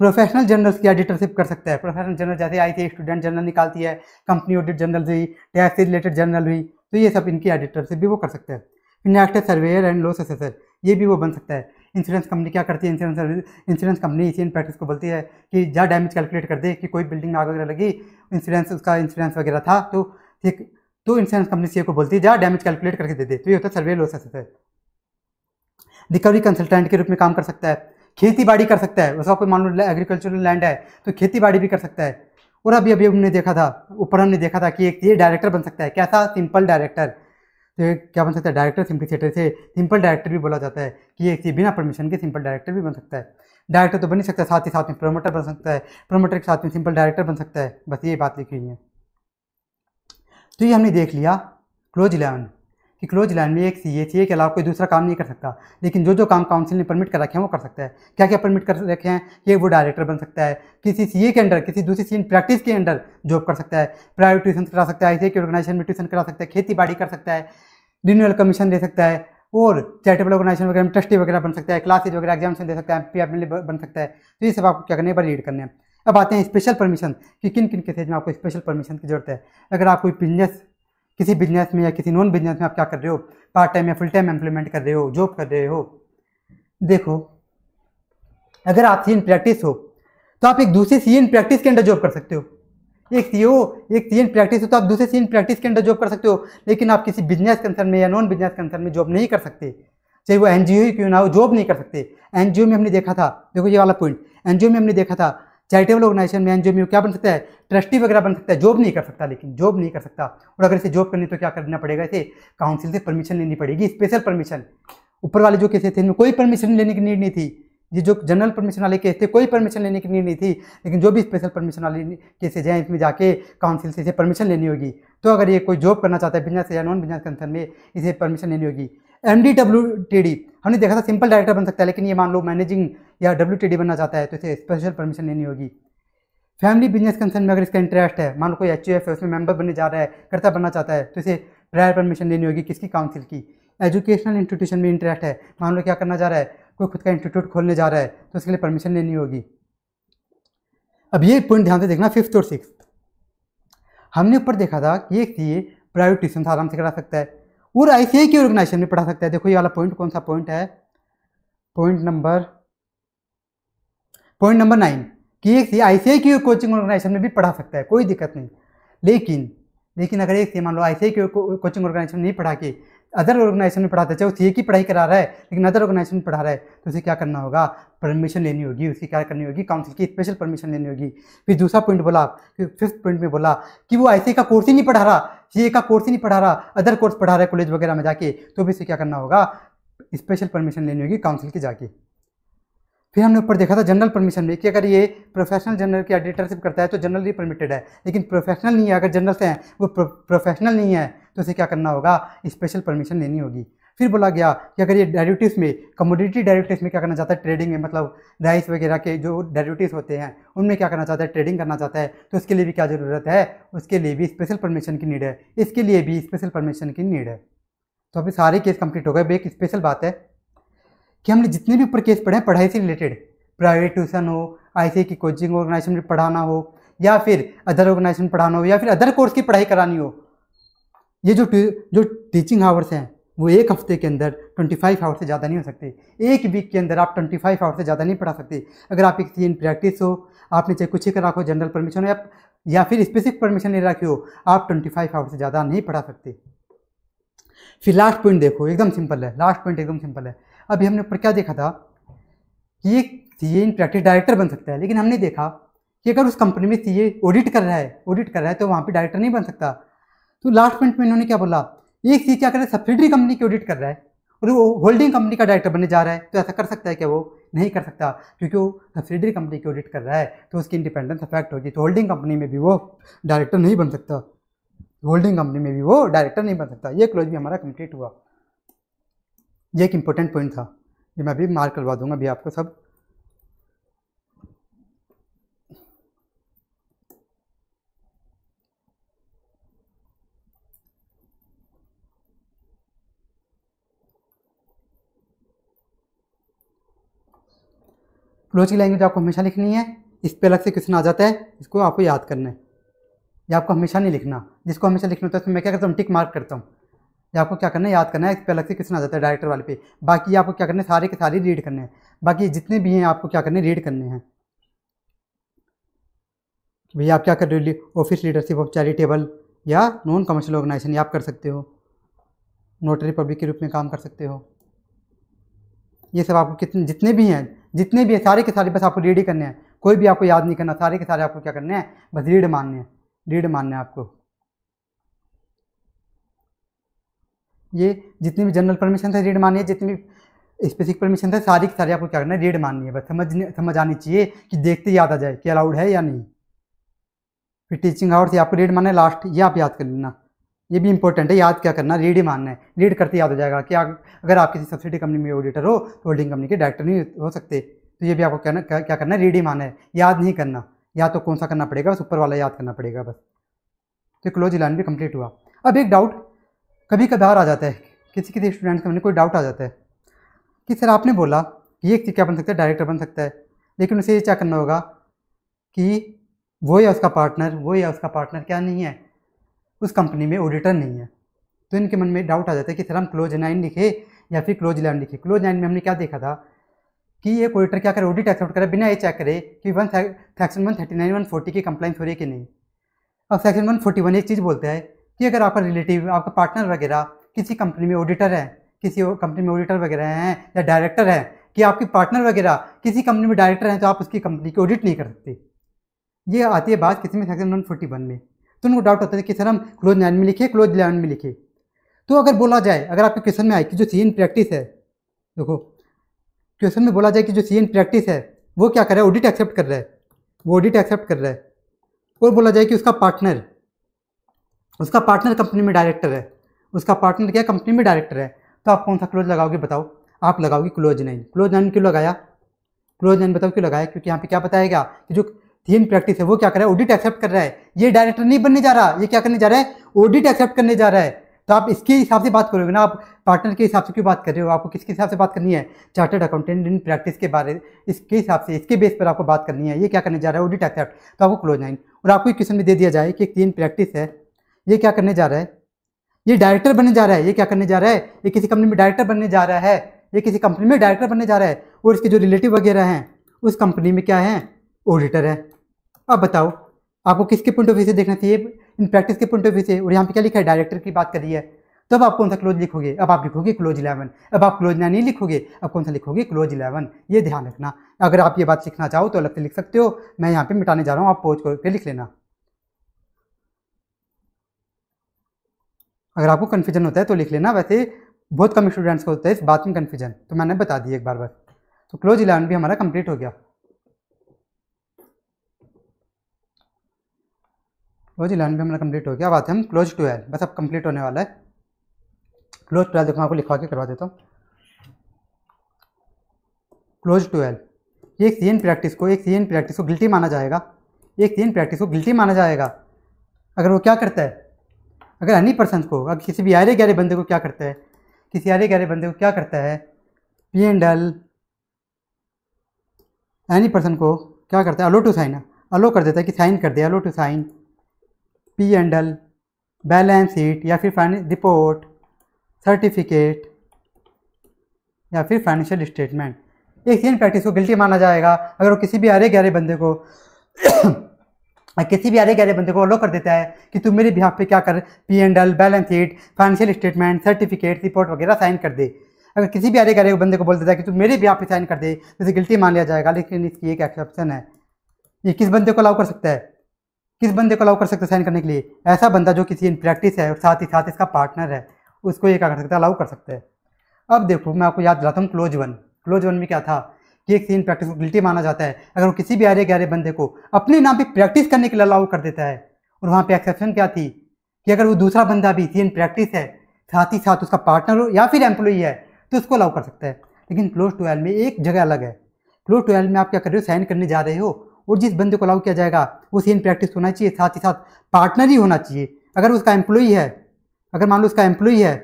प्रोफेशनल जर्नल्स की एडिटरशिप कर सकता है प्रोफेशनल जर्नल जैसे आई थी स्टूडेंट जर्नल निकालती है कंपनी ऑडिट जर्नल हुई टैक्स से रिलेटेड जर्नल हुई तो ये सब इनकी एडिटरशिप भी वो कर सकता है फिर नेक्स्ट है सर्वेयर एंड लॉस असेसर ये भी वो बन सकता है इंश्योरेंस कंपनी क्या करती है इंश्योरेंस सर्विस इंश्योरेंस कंपनी इसी प्रैक्टिस को बोलती है कि जहाँ डैमेज कैलकुलेट कर दे कि कोई बिल्डिंग आग वगैरह लगी इंश्योरेंस उसका इंश्योरेंस वगैरह था तो ठीक तो इंश्योरेंस कंपनी सी को बोलती है जहाँ डैमेज कैलकुलेट करके दे दे तो ये होता है सर्वे लॉस एसेट है रिकवरी कंसल्टेंट के रूप में काम कर सकता है खेती बाड़ी कर सकता है उसका कोई मान लो एग्रीकल्चरल लैंड है तो खेती बाड़ी भी कर सकता है और अभी अभी हमने देखा था ऊपर हमने देखा था कि एक ये डायरेक्टर बन सकता है कैसा सिंपल डायरेक्टर तो क्या बन सकता है डायरेक्टर सिंप्लीसेटर से सिंपल डायरेक्टर भी बोला जाता है कि ये बिना परमिशन के सिंपल डायरेक्टर भी बन सकता है डायरेक्टर तो बन ही सकता है साथ ही साथ में प्रोमोटर बन सकता है प्रोमोटर के साथ में सिंपल डायरेक्टर बन सकता है बस ये बात लिखी हुई है तो ये हमने देख लिया क्लोज इलेवन कि क्लोज इलेवन में एक सी ए सी ए के अलावा कोई दूसरा काम नहीं कर सकता लेकिन जो जो काम काउंसिल ने परमिट कर रखे हैं वो कर सकता है क्या क्या परमिट कर रखे हैं कि वो डायरेक्टर बन सकता है किसी सी ए के अंडर किसी दूसरी सी प्रैक्टिस के अंडर जॉब कर सकता है प्राइवेट ट्यूशन करा सकता है आई के ऑर्गेनाइजेशन में ट्यूशन करा सकता है खेती बाड़ी कर सकता है रिन्यूअल कमीशन दे सकता है और चैरिटेबल ऑर्गेनाइजेशन वगैरह में ट्रस्टी वगैरह बन सकता है क्लासेज वगैरह एग्जामेशन दे सकता है पी एफ बन सकता है तो ये सब आपको क्या करने पर रीड करने हैं अब आते हैं स्पेशल परमिशन कि किन किन केसेज में आपको स्पेशल परमिशन की जरूरत है अगर आप कोई बिजनेस किसी बिजनेस में या किसी नॉन बिजनेस में आप क्या कर रहे हो पार्ट टाइम या फुल टाइम एम्प्लीमेंट कर रहे हो जॉब कर रहे हो देखो अगर आप सी इन प्रैक्टिस हो तो आप एक दूसरे सी इन प्रैक्टिस के अंडर जॉब कर सकते हो एक सी एक सी प्रैक्टिस हो तो आप दूसरे सी प्रैक्टिस के अंडर जॉब कर सकते हो लेकिन आप किसी बिजनेस कंसर्न में या नॉन बिजनेस कंसर्न में जॉब नहीं कर सकते चाहे वो ओ ही क्यों ना हो जॉब नहीं कर सकते ओ में हमने देखा था देखो ये वाला पॉइंट ओ में हमने देखा था चैरिटेबल ऑर्गेनाइजेशन में ओ में क्या बन सकता है ट्रस्टी वगैरह बन सकता है जॉब नहीं कर सकता लेकिन जॉब नहीं कर सकता और अगर इसे जॉब करनी तो क्या करना पड़ेगा इसे काउंसिल से परमिशन लेनी पड़ेगी स्पेशल परमिशन ऊपर वाले जो केसेस थे इनमें कोई परमिशन लेने की नीड नहीं थी ये जो जनरल परमिशन वाले केस थे कोई परमिशन लेने की नहीं थी लेकिन जो भी स्पेशल परमिशन वाले केसेज हैं इसमें जाके काउंसिल से इसे परमिशन लेनी होगी तो अगर ये कोई जॉब करना चाहता है बिजनेस या नॉन बिजनेस कंसर्न में इसे परमिशन लेनी होगी M D W T D हमने देखा था सिंपल डायरेक्टर बन सकता है लेकिन ये मान लो मैनेजिंग या डब्ल्यू टी डी बनना चाहता है तो इसे स्पेशल परमिशन लेनी होगी फैमिली बिजनेस कंसर्न में अगर इसका इंटरेस्ट है मान लो कोई एच है उसमें मेंबर बनने जा रहा है कर्ता बनना चाहता है तो इसे प्रायर परमिशन लेनी होगी किसकी काउंसिल की एजुकेशनल इंस्टीट्यूशन में इंटरेस्ट है मान लो क्या करना जा रहा है कोई खुद का इंस्टीट्यूट खोलने जा रहा है तो उसके लिए परमिशन लेनी होगी अब ये पॉइंट ध्यान से देखना फिफ्थ और सिक्स हमने ऊपर देखा था कि एक ए प्राइवेट ट्यूशन आराम से करा सकता है और आई सी की ऑर्गेनाइजेशन में पढ़ा सकता है देखो ये वाला पॉइंट कौन सा पॉइंट है point number point number nine कि एक सी आई सी की कोचिंग ऑर्गेनाइजेशन में भी पढ़ा सकता है कोई दिक्कत नहीं लेकिन लेकिन अगर एक सी मान लो आई सी कोचिंग ऑर्गेनाइजेशन नहीं पढ़ा के अदर ऑर्गेनाइजेशन में पढ़ाते चाहे वो सी की पढ़ाई करा रहा है लेकिन अदर ऑर्गेनाइजेशन में पढ़ा रहा है तो उसे क्या करना होगा परमिशन लेनी होगी उसकी क्या करनी होगी काउंसिल की स्पेशल परमिशन लेनी होगी फिर दूसरा पॉइंट बोला फिर फिफ्थ पॉइंट में बोला कि वो ऐसे का कोर्स ही नहीं पढ़ा रहा सी का कोर्स ही नहीं पढ़ा रहा अदर कोर्स पढ़ा रहा है कॉलेज वगैरह में जाके तो भी उसे क्या करना होगा स्पेशल परमिशन लेनी होगी काउंसिल की जाके फिर हमने ऊपर देखा था जनरल परमिशन में कि अगर ये प्रोफेशनल जनरल की एडिटरशिप करता है तो जनरल ही परमिटेड है लेकिन प्रोफेशनल नहीं है अगर जनरल से हैं वो प्रोफेशनल नहीं है तो उसे क्या करना होगा स्पेशल परमिशन लेनी होगी फिर बोला गया कि अगर ये डेरिवेटिव्स में कमोडिटी डायरेक्टिव में क्या करना चाहता है ट्रेडिंग में मतलब राइस वगैरह के जो डेरिवेटिव्स होते हैं उनमें क्या करना चाहता है ट्रेडिंग करना चाहता है तो उसके लिए भी क्या ज़रूरत है उसके लिए भी स्पेशल परमिशन की नीड है इसके लिए भी स्पेशल परमिशन की नीड है तो अभी सारे केस कंप्लीट हो गए एक स्पेशल बात है कि हमने जितने भी ऊपर केस पढ़े हैं पढ़ाई से रिलेटेड प्राइवेट ट्यूशन हो आई की कोचिंग ऑर्गेनाइजेशन में पढ़ाना हो या फिर अदर ऑर्गेनाइजेशन पढ़ाना हो या फिर अदर कोर्स की पढ़ाई करानी हो ये जो जो टीचिंग आवर्स हैं वो एक हफ्ते के अंदर 25 आवर्स से ज़्यादा नहीं हो सकते एक वीक के अंदर आप 25 आवर से ज़्यादा नहीं पढ़ा सकते अगर आपकी किसी इन प्रैक्टिस हो आपने चाहे कुछ ही करा हो जनरल परमिशन हो या, या फिर स्पेसिफिक परमिशन ले रखी हो आप 25 आवर से ज़्यादा नहीं पढ़ा सकते फिर लास्ट पॉइंट देखो एकदम सिंपल है लास्ट पॉइंट एकदम सिंपल है अभी हमने ऊपर क्या देखा था कि एक सी इन प्रैक्टिस डायरेक्टर बन सकता है लेकिन हमने देखा कि अगर उस कंपनी में सी ऑडिट कर रहा है ऑडिट कर रहा है तो वहाँ पर डायरेक्टर नहीं बन सकता तो लास्ट पॉइंट में इन्होंने क्या बोला एक चीज़ क्या कर रहा है सब्सिडरी कंपनी की ऑडिट कर रहा है और वो होल्डिंग कंपनी का डायरेक्टर बनने जा रहा है तो ऐसा कर सकता है क्या वो नहीं कर सकता क्योंकि वो सब्सिडरी कंपनी की ऑडिट कर रहा है तो उसकी इंडिपेंडेंस अफेक्ट होगी तो होल्डिंग कंपनी में भी वो डायरेक्टर नहीं बन सकता होल्डिंग कंपनी में भी वो डायरेक्टर नहीं बन सकता ये क्लोज भी हमारा कंप्लीट हुआ ये एक इंपॉर्टेंट पॉइंट था ये मैं अभी मार्क करवा दूंगा अभी आपको सब क्लोज की लैंग्वेज आपको हमेशा लिखनी है इस पर अलग से क्वेश्चन आ जाता है इसको आपको याद करना है या आपको हमेशा नहीं लिखना जिसको हमेशा लिखना होता है उसमें मैं क्या करता हूँ टिक मार्क करता हूँ या आपको क्या करना है याद करना है इस पर अलग से क्वेश्चन आ जाता है डायरेक्टर वाले पे बाकी आपको क्या करना है सारे के सारे रीड करने हैं बाकी जितने भी हैं आपको क्या करने रीड करने हैं भैया आप क्या कर रहे हो ऑफिस लीडरशिप ऑफ चैरिटेबल या नॉन कमर्शियल ऑर्गेनाइजेशन आप कर सकते हो नोटरी पब्लिक के रूप में काम कर सकते हो ये सब आपको कितने जितने भी हैं जितने भी है सारे के सारे बस आपको रीड ही करने हैं कोई भी आपको याद नहीं करना सारे के सारे आपको क्या करने हैं बस रीड मानने हैं रीड मानने हैं आपको ये जितने भी जनरल परमिशन थे रीड मानिए जितनी भी स्पेसिफिक परमिशन थे सारी की सारी आपको क्या करना है रीड माननी है बस समझ समझ आनी चाहिए कि देखते याद आ जाए कि अलाउड है या नहीं फिर टीचिंग आवर्स आपको रीड मानना है लास्ट ये आप याद कर लेना ये भी इंपॉर्टेंट है याद क्या करना रीड ही मानना है रीड करते याद हो जाएगा कि अगर आप किसी सब्सिडी कंपनी में ऑडिटर हो तो होल्डिंग कंपनी के डायरेक्टर नहीं हो सकते तो ये भी आपको कहना क्या, क्या करना है रीड ही मानना है याद नहीं करना या तो कौन सा करना पड़ेगा बस ऊपर वाला याद करना पड़ेगा बस तो क्लोज इलान भी कंप्लीट हुआ अब एक डाउट कभी कभार आ जाता है किसी किसी स्टूडेंट का मन कोई डाउट आ जाता है कि सर आपने बोला कि ये क्या बन सकता है डायरेक्टर बन सकता है लेकिन उसे ये क्या करना होगा कि वो या उसका पार्टनर वो या उसका पार्टनर क्या नहीं है उस कंपनी में ऑडिटर नहीं है तो इनके मन में डाउट आ जाता है कि सर हम क्लोज नाइन लिखे या फिर क्लोज इलेवन लिखे क्लोज नाइन में हमने क्या देखा था कि एक ऑडिटर क्या करे ऑडिट एक्सेप्ट करे बिना ये चेक करे कि one section one thirty nine one forty की कंप्लाइंस हो रही है कि नहीं अब सेक्शन वन फोर्टी वन एक चीज़ बोलता है कि अगर आपका रिलेटिव आपका पार्टनर वगैरह किसी कंपनी में ऑडिटर है किसी कंपनी में ऑडिटर वगैरह हैं या डायरेक्टर हैं कि आपके पार्टनर वगैरह किसी कंपनी में डायरेक्टर हैं तो आप उसकी कंपनी की ऑडिट नहीं कर सकते ये आती है बात किसी में सेक्शन वन फोर्टी वन में तो उनको डाउट होता था कि सर हम क्लोज नाइन में लिखे क्लोज इलेवन में लिखे तो अगर बोला जाए अगर आपके क्वेश्चन में आए कि जो सी एन प्रैक्टिस है देखो क्वेश्चन में बोला जाए कि जो सी एन प्रैक्टिस है वो क्या कर रहा है ऑडिट एक्सेप्ट कर रहा है वो ऑडिट एक्सेप्ट कर रहा है और बोला जाए कि उसका पार्टनर उसका पार्टनर कंपनी में डायरेक्टर है उसका पार्टनर क्या कंपनी में डायरेक्टर है तो आप कौन सा क्लोज लगाओगे बताओ आप लगाओगे क्लोज नाइन क्लोज नाइन क्यों लगाया क्लोज नाइन बताओ क्यों लगाया क्योंकि यहाँ पे क्या बताएगा कि जो तीन प्रैक्टिस है वो क्या कर रहा है ऑडिट एक्सेप्ट कर रहा है ये डायरेक्टर नहीं बनने जा रहा ये क्या करने जा रहा है ऑडिट एक्सेप्ट करने जा रहा है तो आप इसके हिसाब से बात करोगे ना आप पार्टनर के हिसाब से क्यों बात कर रहे हो आपको किसके हिसाब से बात करनी है चार्टर्ड अकाउंटेंट इन प्रैक्टिस के बारे इसके हिसाब से इसके बेस पर आपको बात करनी है ये क्या करने जा रहा है ऑडिट एक्सेप्ट तो आपको क्लोज नाइन और आपको एक क्वेश्चन में दे दिया जाए कि तीन प्रैक्टिस है ये क्या करने जा रहा है ये डायरेक्टर बनने जा रहा है ये क्या करने जा रहा है ये किसी कंपनी में डायरेक्टर बनने जा रहा है ये किसी कंपनी में डायरेक्टर बनने जा रहा है और इसके जो रिलेटिव वगैरह हैं उस कंपनी में क्या है ऑडिटर है अब बताओ आपको किसके पॉइंट ऑफ व्यू से देखना चाहिए इन प्रैक्टिस के पॉइंट ऑफ व्यू से और यहाँ पे क्या लिखा है डायरेक्टर की बात करी है अब आप कौन सा क्लोज लिखोगे अब आप लिखोगे क्लोज इलेवन अब आप क्लोज नाइन नहीं लिखोगे अब कौन सा लिखोगे क्लोज इलेवन ये ध्यान रखना अगर आप ये बात सीखना चाहो तो अलग से लिख सकते हो मैं यहाँ पे मिटाने जा रहा हूँ आप पोज करके लिख लेना अगर आपको कन्फ्यूजन होता है तो लिख लेना वैसे बहुत कम स्टूडेंट्स को होता है इस बात में कन्फ्यूजन तो मैंने बता दी एक बार बस तो क्लोज इलेवन भी हमारा कंप्लीट हो गया वो जी इलेवन भी हमारा कंप्लीट हो गया अब बात है हम क्लोज ट्वेल्व बस अब कंप्लीट होने वाला है क्लोज ट्वेल्व देखो आपको लिखवा के करवा देता हूँ क्लोज ट्वेल्व एक सी प्रैक्टिस को एक सी प्रैक्टिस को गिल्टी माना जाएगा एक सी प्रैक्टिस को गिल्टी माना जाएगा अगर वो क्या करता है अगर एनी पर्सन को अगर किसी भी आरे गहरे बंदे को क्या करता है किसी आरे गहरे बंदे को क्या करता है पी एन डल एनी पर्सन को क्या करता है अलो टू साइन अलो कर देता है कि साइन कर दे allow to sign P and L balance sheet या फिर रिपोर्ट सर्टिफिकेट या फिर फाइनेंशियल स्टेटमेंट एक सीन प्रैक्टिस को गिल्टी माना जाएगा अगर वो किसी भी आरे गहरे बंदे को किसी भी आरे गहरे बंदे को अलो कर देता है कि तुम मेरे बिहाफ पे क्या कर P and L balance sheet financial statement certificate report वगैरह साइन कर दे अगर किसी भी आरे गहरे बंदे को बोल देता है कि तुम मेरे बिहाफ पे साइन कर दे तो गिल्टी मान लिया जाएगा लेकिन इसकी एक एक्सेप्शन है ये किस बंदे को अलाउ कर सकता है किस बंदे को अलाउ कर सकते साइन करने के लिए ऐसा बंदा जो किसी इन प्रैक्टिस है और साथ ही साथ इसका पार्टनर है उसको ये क्या कर सकता है अलाउ कर सकता है अब देखो मैं आपको याद दिलाता हूँ क्लोज वन क्लोज वन में क्या था कि एक सीन प्रैक्टिस को गिल्टी माना जाता है अगर वो किसी भी आरे गहरे बंदे को अपने नाम पे प्रैक्टिस करने के लिए अलाउ कर देता है और वहाँ पे एक्सेप्शन क्या थी कि अगर वो दूसरा बंदा भी सीन प्रैक्टिस है साथ ही साथ उसका पार्टनर हो या फिर एम्प्लॉई है तो उसको अलाउ कर सकता है लेकिन क्लोज ट्वेल्व में एक जगह अलग है क्लोज ट्वेल्व में आप क्या कर रहे हो साइन करने जा रहे हो और जिस बंदे को अलाउ किया जाएगा उसे इन प्रैक्टिस होना चाहिए साथ ही साथ पार्टनर ही होना चाहिए अगर उसका एम्प्लॉई है अगर मान लो उसका एम्प्लॉई है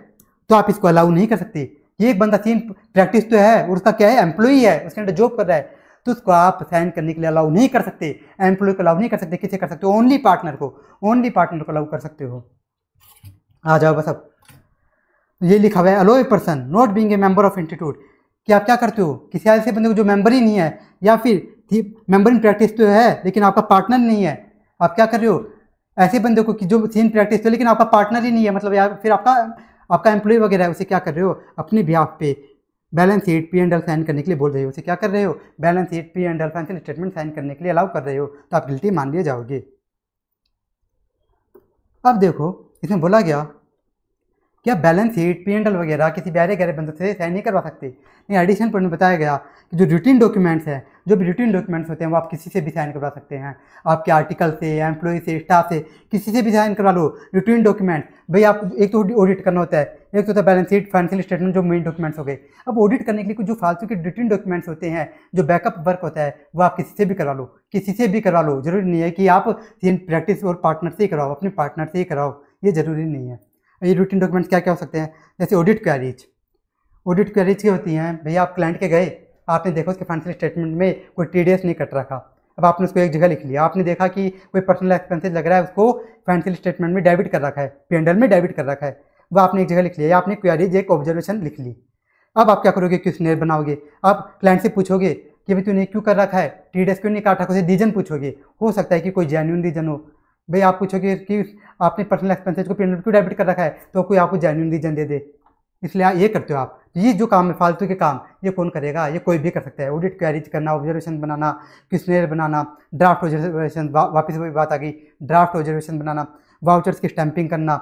तो आप इसको अलाउ नहीं कर सकते ये एक बंदा सीन प्रैक्टिस तो है और उसका क्या है एम्प्लॉई है उसके अंदर जॉब कर रहा है तो उसको आप साइन करने के लिए अलाउ नहीं कर सकते एम्प्लॉय को अलाउ नहीं कर सकते किसे कर सकते हो ओनली पार्टनर को ओनली पार्टनर को अलाउ कर सकते हो आ जाओ बस अब ये लिखा हुआ है allow a person not being a member of institute कि आप क्या करते हो किसी ऐसे बंदे को जो मेंबर ही नहीं है या फिर थी इन प्रैक्टिस तो है लेकिन आपका पार्टनर नहीं है आप क्या कर रहे हो ऐसे बंदे को कि जो सेम प्रैक्टिस तो लेकिन आपका पार्टनर ही नहीं है मतलब या फिर आपका आपका एम्प्लॉय वगैरह है उसे क्या कर रहे हो अपने बिहाफ पे balance sheet P and L sign करने के लिए बोल रहे हो उसे क्या कर रहे हो balance sheet P and L financial statement sign करने के लिए अलाउ कर रहे हो तो आप गिल्टी मान लिए जाओगे अब देखो इसमें बोला गया क्या बैलेंस शीट पी वगैरह किसी बैरे गहरे बंदों से साइन नहीं करवा सकते नहीं एडिशन पर उन्हें बताया गया कि जो रूटीन डॉक्यूमेंट्स हैं जो भी रूटीन डॉक्यूमेंट्स होते हैं वो आप किसी से भी साइन करवा सकते हैं आपके आर्टिकल से एम्प्लॉय से स्टाफ से किसी से भी साइन करवा लो रूटीन डॉक्यूमेंट भाई आप एक तो ऑडिट करना होता है एक तो होता है बैलेंस शीट फाइनेंशियल स्टेटमेंट जो मेन डॉक्यूमेंट्स हो गए अब ऑडिट करने के लिए कुछ जो फालतू के रूटीन डॉक्यूमेंट्स होते हैं जो बैकअप वर्क होता है वो आप किसी से भी करवा लो किसी से भी करवा लो जरूरी नहीं है कि आप प्रैक्टिस और पार्टनर से ही कराओ अपने पार्टनर से ही कराओ ये जरूरी नहीं है ये रूटीन डॉक्यूमेंट्स क्या क्या हो सकते हैं जैसे ऑडिट क्वेरीज ऑडिट क्वेरीज क्या होती हैं भैया आप क्लाइंट के गए आपने देखा उसके फाइनेंशियल स्टेटमेंट में कोई टी नहीं कट रखा अब आपने उसको एक जगह लिख लिया आपने देखा कि कोई पर्सनल एक्सपेंसिज लग रहा है उसको फाइनेंशियल स्टेटमेंट में डेबिट कर रखा है पेंडल में डेबिट कर रखा है वो आपने एक जगह लिख लिया आपने क्वेरीज एक ऑब्जर्वेशन लिख ली अब आप क्या करोगे क्वेश्चनर बनाओगे आप क्लाइंट से पूछोगे कि भाई तूने क्यों कर रखा है टी डी क्यों नहीं काट रखा उसे रीजन पूछोगे हो सकता है कि कोई जेन्यून रीजन हो भाई आप पूछोगे कि आपने पर्सनल एक्सपेंसेज को पेमेंट क्यों डेबिट कर रखा है तो कोई आपको जेन्यून रीजन दे दे इसलिए ये करते हो आप ये जो काम है फालतू के काम ये कौन करेगा ये कोई भी कर सकता है ऑडिट क्वेरीज करना ऑब्जर्वेशन बनाना क्वेश्चनर बनाना ड्राफ्ट ऑब्जर्वेशन वापस वही बात आ गई ड्राफ्ट ऑब्जर्वेशन बनाना वाउचर्स की स्टैंपिंग करना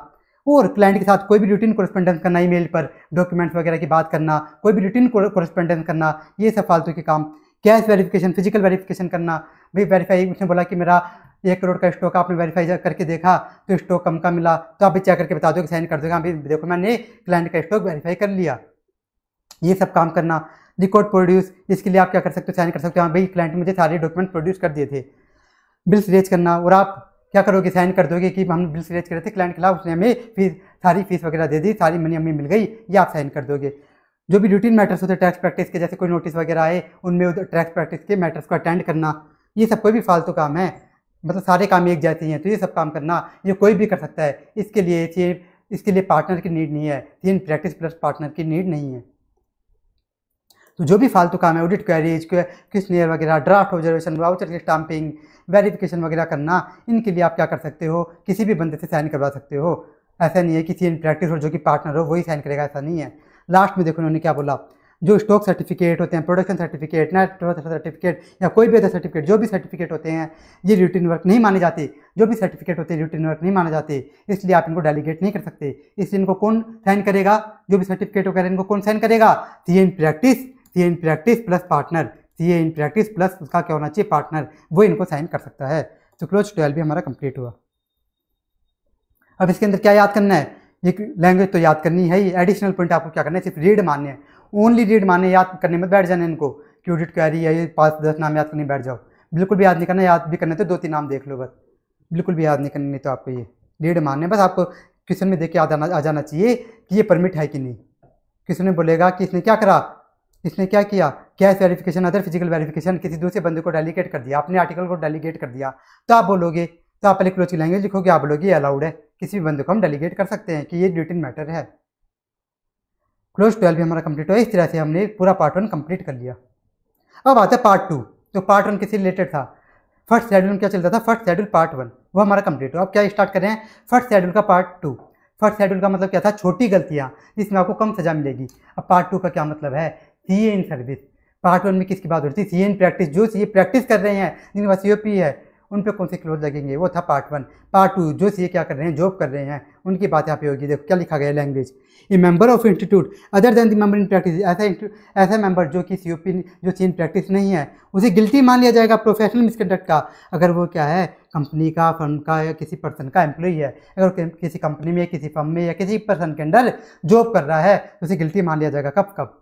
और क्लाइंट के साथ कोई भी रूटीन कॉरस्पेंडेंस करना ईमेल पर डॉक्यूमेंट्स वगैरह की बात करना कोई भी रूटीन कॉरस्पेंडेंस करना ये सब फालतू के काम कैश वेरिफिकेशन फिजिकल वेरिफिकेशन करना भाई वेरीफाई उसने बोला कि मेरा एक करोड़ का स्टॉक आपने वेरीफाई करके देखा तो स्टॉक कम का मिला तो आप भी चेक करके बता दो कि साइन कर दोगे अभी हाँ देखो मैंने क्लाइंट का स्टॉक वेरीफाई कर लिया ये सब काम करना रिकॉर्ड प्रोड्यूस इसके लिए आप क्या कर सकते हो साइन कर सकते हो हाँ भाई क्लाइंट मुझे सारे डॉक्यूमेंट प्रोड्यूस कर दिए थे बिल्स रेज करना और आप क्या करोगे साइन कर दोगे कि हम बिल्स रेज करे थे क्लाइंट के खिलाफ उसने हमें फीस सारी फीस वगैरह दे दी सारी मनी हमें मिल गई ये आप साइन कर दोगे जो भी रूटीन मैटर्स होते हैं टैक्स प्रैक्टिस के जैसे कोई नोटिस वगैरह आए उनमें टैक्स प्रैक्टिस के मैटर्स को अटेंड करना ये सब कोई भी फालतू काम है मतलब सारे काम एक जैसे ही हैं तो ये सब काम करना ये कोई भी कर सकता है इसके लिए इसके लिए पार्टनर की नीड नहीं है तीन प्रैक्टिस प्लस पार्टनर की नीड नहीं है तो जो भी फालतू काम है ऑडिट क्वेरीज क्वेश्चनियर वगैरह ड्राफ्ट ऑब्जर्वेशन वाउचर की स्टाम्पिंग वेरिफिकेशन वगैरह करना इनके लिए आप क्या कर सकते हो किसी भी बंदे से साइन करवा सकते हो ऐसा नहीं है कि सी प्रैक्टिस और जो कि पार्टनर हो वही साइन करेगा ऐसा नहीं है लास्ट में देखो उन्होंने क्या बोला जो स्टॉक सर्टिफिकेट होते हैं प्रोडक्शन सर्टिफिकेट नेटवर्क सर्टिफिकेट या कोई भी अदर सर्टिफिकेट जो भी सर्टिफिकेट होते हैं ये रूटीन वर्क नहीं माने जाते जो भी सर्टिफिकेट होते हैं रूटीन वर्क नहीं माने जाते इसलिए आप इनको डेलीगेट नहीं कर सकते इसलिए इनको कौन साइन करेगा जो भी सर्टिफिकेट वगैरह इनको कौन साइन करेगा C in practice C in practice plus partner C in practice plus उसका क्या होना चाहिए पार्टनर वो इनको साइन कर सकता है तो क्लोज ट्वेल्व भी हमारा कंप्लीट हुआ अब इसके अंदर क्या याद करना है एक लैंग्वेज तो याद करनी है ही एडिशनल पॉइंट आपको क्या करना है सिर्फ रीड मान्य है ओनली रीड माने याद करने में बैठ जाने इनको कि ऑडिट या है ये पाँच दस नाम याद करने बैठ जाओ बिल्कुल भी याद नहीं करना याद भी करने तो दो तीन नाम देख लो बस बिल्कुल भी याद नहीं करने नहीं तो आपको ये रीड मानने बस आपको क्वेश्चन में देख के आ जाना आ जाना चाहिए कि ये परमिट है कि नहीं क्वेश्चन में बोलेगा कि इसने क्या करा इसने क्या किया क्या वेरिफिकेशन अदर फिजिकल वेरिफिकेशन किसी दूसरे बंदे को डेलीगेट कर दिया अपने आर्टिकल को डेलीगेट कर दिया तो आप बोलोगे तो आप पहले क्लोज लैंग्वेज लिखोगे आप बोलोगे अलाउड है किसी भी बंदे को हम डेलीगेट कर सकते हैं कि ये ड्यूटिन मैटर है क्लोज ट्वेल्व भी हमारा कंप्लीट हुआ इस तरह से हमने पूरा पार्ट वन कंप्लीट कर लिया अब आता है पार्ट टू तो पार्ट वन किससे रिलेटेड था फर्स्ट शेड्यूल में क्या चलता था फर्स्ट शेड्यूल पार्ट वन वो हमारा कंप्लीट हुआ अब क्या स्टार्ट कर रहे हैं फर्स्ट शेड्यूल का पार्ट टू फर्स्ट शेड्यूल का मतलब क्या था छोटी गलतियाँ जिसमें आपको कम सजा मिलेगी अब पार्ट टू का क्या मतलब है C in service part one में किसकी बात होती है सी एन प्रैक्टिस जो सी प्रैक्टिस कर रहे हैं जिनके पास सी है उन पर कौन से क्लोज लगेंगे वो था पार्ट वन पार्ट टू जो सी क्या कर रहे हैं जॉब कर रहे हैं उनकी बात यहाँ पे होगी देखो क्या लिखा गया language a member of institute other than the member in practice ऐसा ऐसा मेंबर जो कि सी ओ पी जो सी इन प्रैक्टिस नहीं है उसे गिल्टी मान लिया जाएगा प्रोफेशनल मिसकंडक्ट का अगर वो क्या है कंपनी का फर्म का या किसी पर्सन का एम्प्लॉई है अगर किसी कंपनी में किसी फर्म में या किसी पर्सन के अंडर जॉब कर रहा है तो उसे गिल्टी मान लिया जाएगा कब कब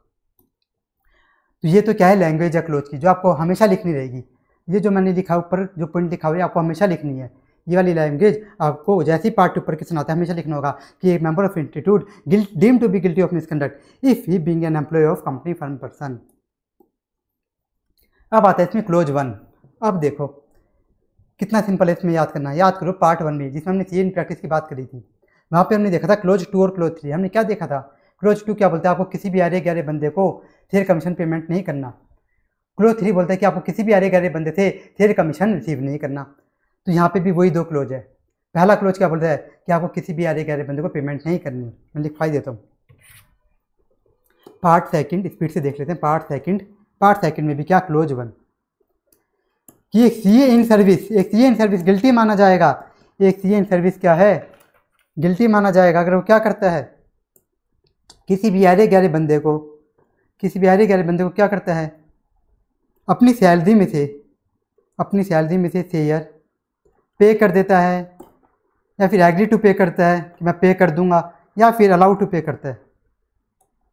तो ये तो क्या है लैंग्वेज या क्लोज की जो आपको हमेशा लिखनी रहेगी ये जो मैंने लिखा ऊपर जो पॉइंट लिखा हुआ है आपको हमेशा लिखनी है ये वाली लैंग्वेज आपको जैसी पार्ट टू पर क्वेश्चन आता है हमेशा लिखना होगा कि a member of institute guilt deem to be guilty of misconduct if he being an employee of company for person अब आता है इसमें क्लोज वन अब देखो कितना सिंपल है इसमें याद करना है याद करो पार्ट वन में जिसमें हमने सी इन प्रैक्टिस की बात करी थी वहाँ पे हमने देखा था क्लोज टू और क्लोज थ्री हमने क्या देखा था क्लोज टू क्या बोलते हैं आपको किसी भी आरे ग्यारह बंदे को फिर कमीशन पेमेंट नहीं करना क्लोज थ्री बोलता है कि आपको किसी भी आरे गरे बंदे से थेर कमीशन रिसीव नहीं करना तो यहाँ पे भी वही दो क्लोज है पहला क्लोज क्या बोलता है कि आपको किसी भी आरे गरे बंदे को पेमेंट नहीं करनी मैं लिखवाई देता हूँ पार्ट सेकंड स्पीड से देख लेते हैं पार्ट सेकंड पार्ट सेकंड में भी क्या क्लोज वन कि एक सी इन सर्विस एक सी इन सर्विस गिल्टी माना जाएगा एक सी इन सर्विस क्या है गिल्टी माना जाएगा अगर वो क्या करता है किसी भी आरे गहरे बंदे को किसी भी आरे गहरे बंदे को क्या करता है अपनी सैलरी में से अपनी सैलरी में से शेयर पे कर देता है या फिर एग्री टू पे करता है कि मैं पे कर दूंगा या फिर अलाउ टू पे करता है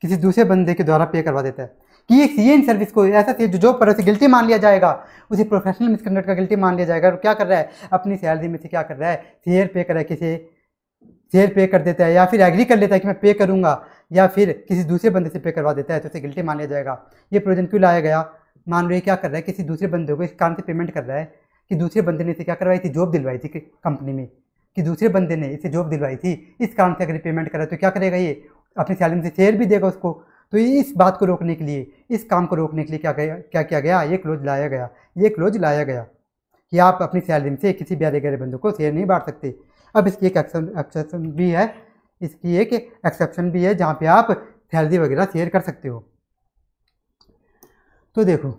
किसी दूसरे बंदे के द्वारा पे करवा देता है कि ये सी सर्विस को ऐसा थे जो जो पर उसे गिल्टी मान लिया जाएगा उसे प्रोफेशनल मिसकंडक्ट का गिल्टी मान लिया जाएगा और क्या कर रहा है अपनी सैलरी में से क्या कर रहा है शेयर पे कर रहा है किसी शेयर पे कर देता है या फिर एग्री कर लेता है कि मैं पे करूँगा या फिर किसी दूसरे बंदे से पे करवा देता है तो उसे गिल्टी मान लिया जाएगा ये प्रोविजन क्यों लाया गया मान लो क्या कर रहा है किसी दूसरे बंदे को इस कारण से पेमेंट कर रहा है कि दूसरे बंदे ने इसे क्या करवाई थी जॉब दिलवाई थी कंपनी में कि दूसरे बंदे ने इसे जॉब दिलवाई थी इस कारण से अगर पेमेंट करा तो क्या करेगा ये अपनी सैलरी में से शेयर भी देगा उसको तो ये इस बात को रोकने के लिए इस काम को रोकने के लिए क्या गया क्या किया गया ये क्लोज लाया गया ये क्लोज लाया गया कि आप अपनी सैलरी में से किसी भी गहरे बंदों को शेयर नहीं बांट सकते अब इसकी एक एक्सेप्शन भी है इसकी एक एक्सेप्शन भी है जहाँ पे आप सैलरी वगैरह शेयर कर सकते हो तो देखो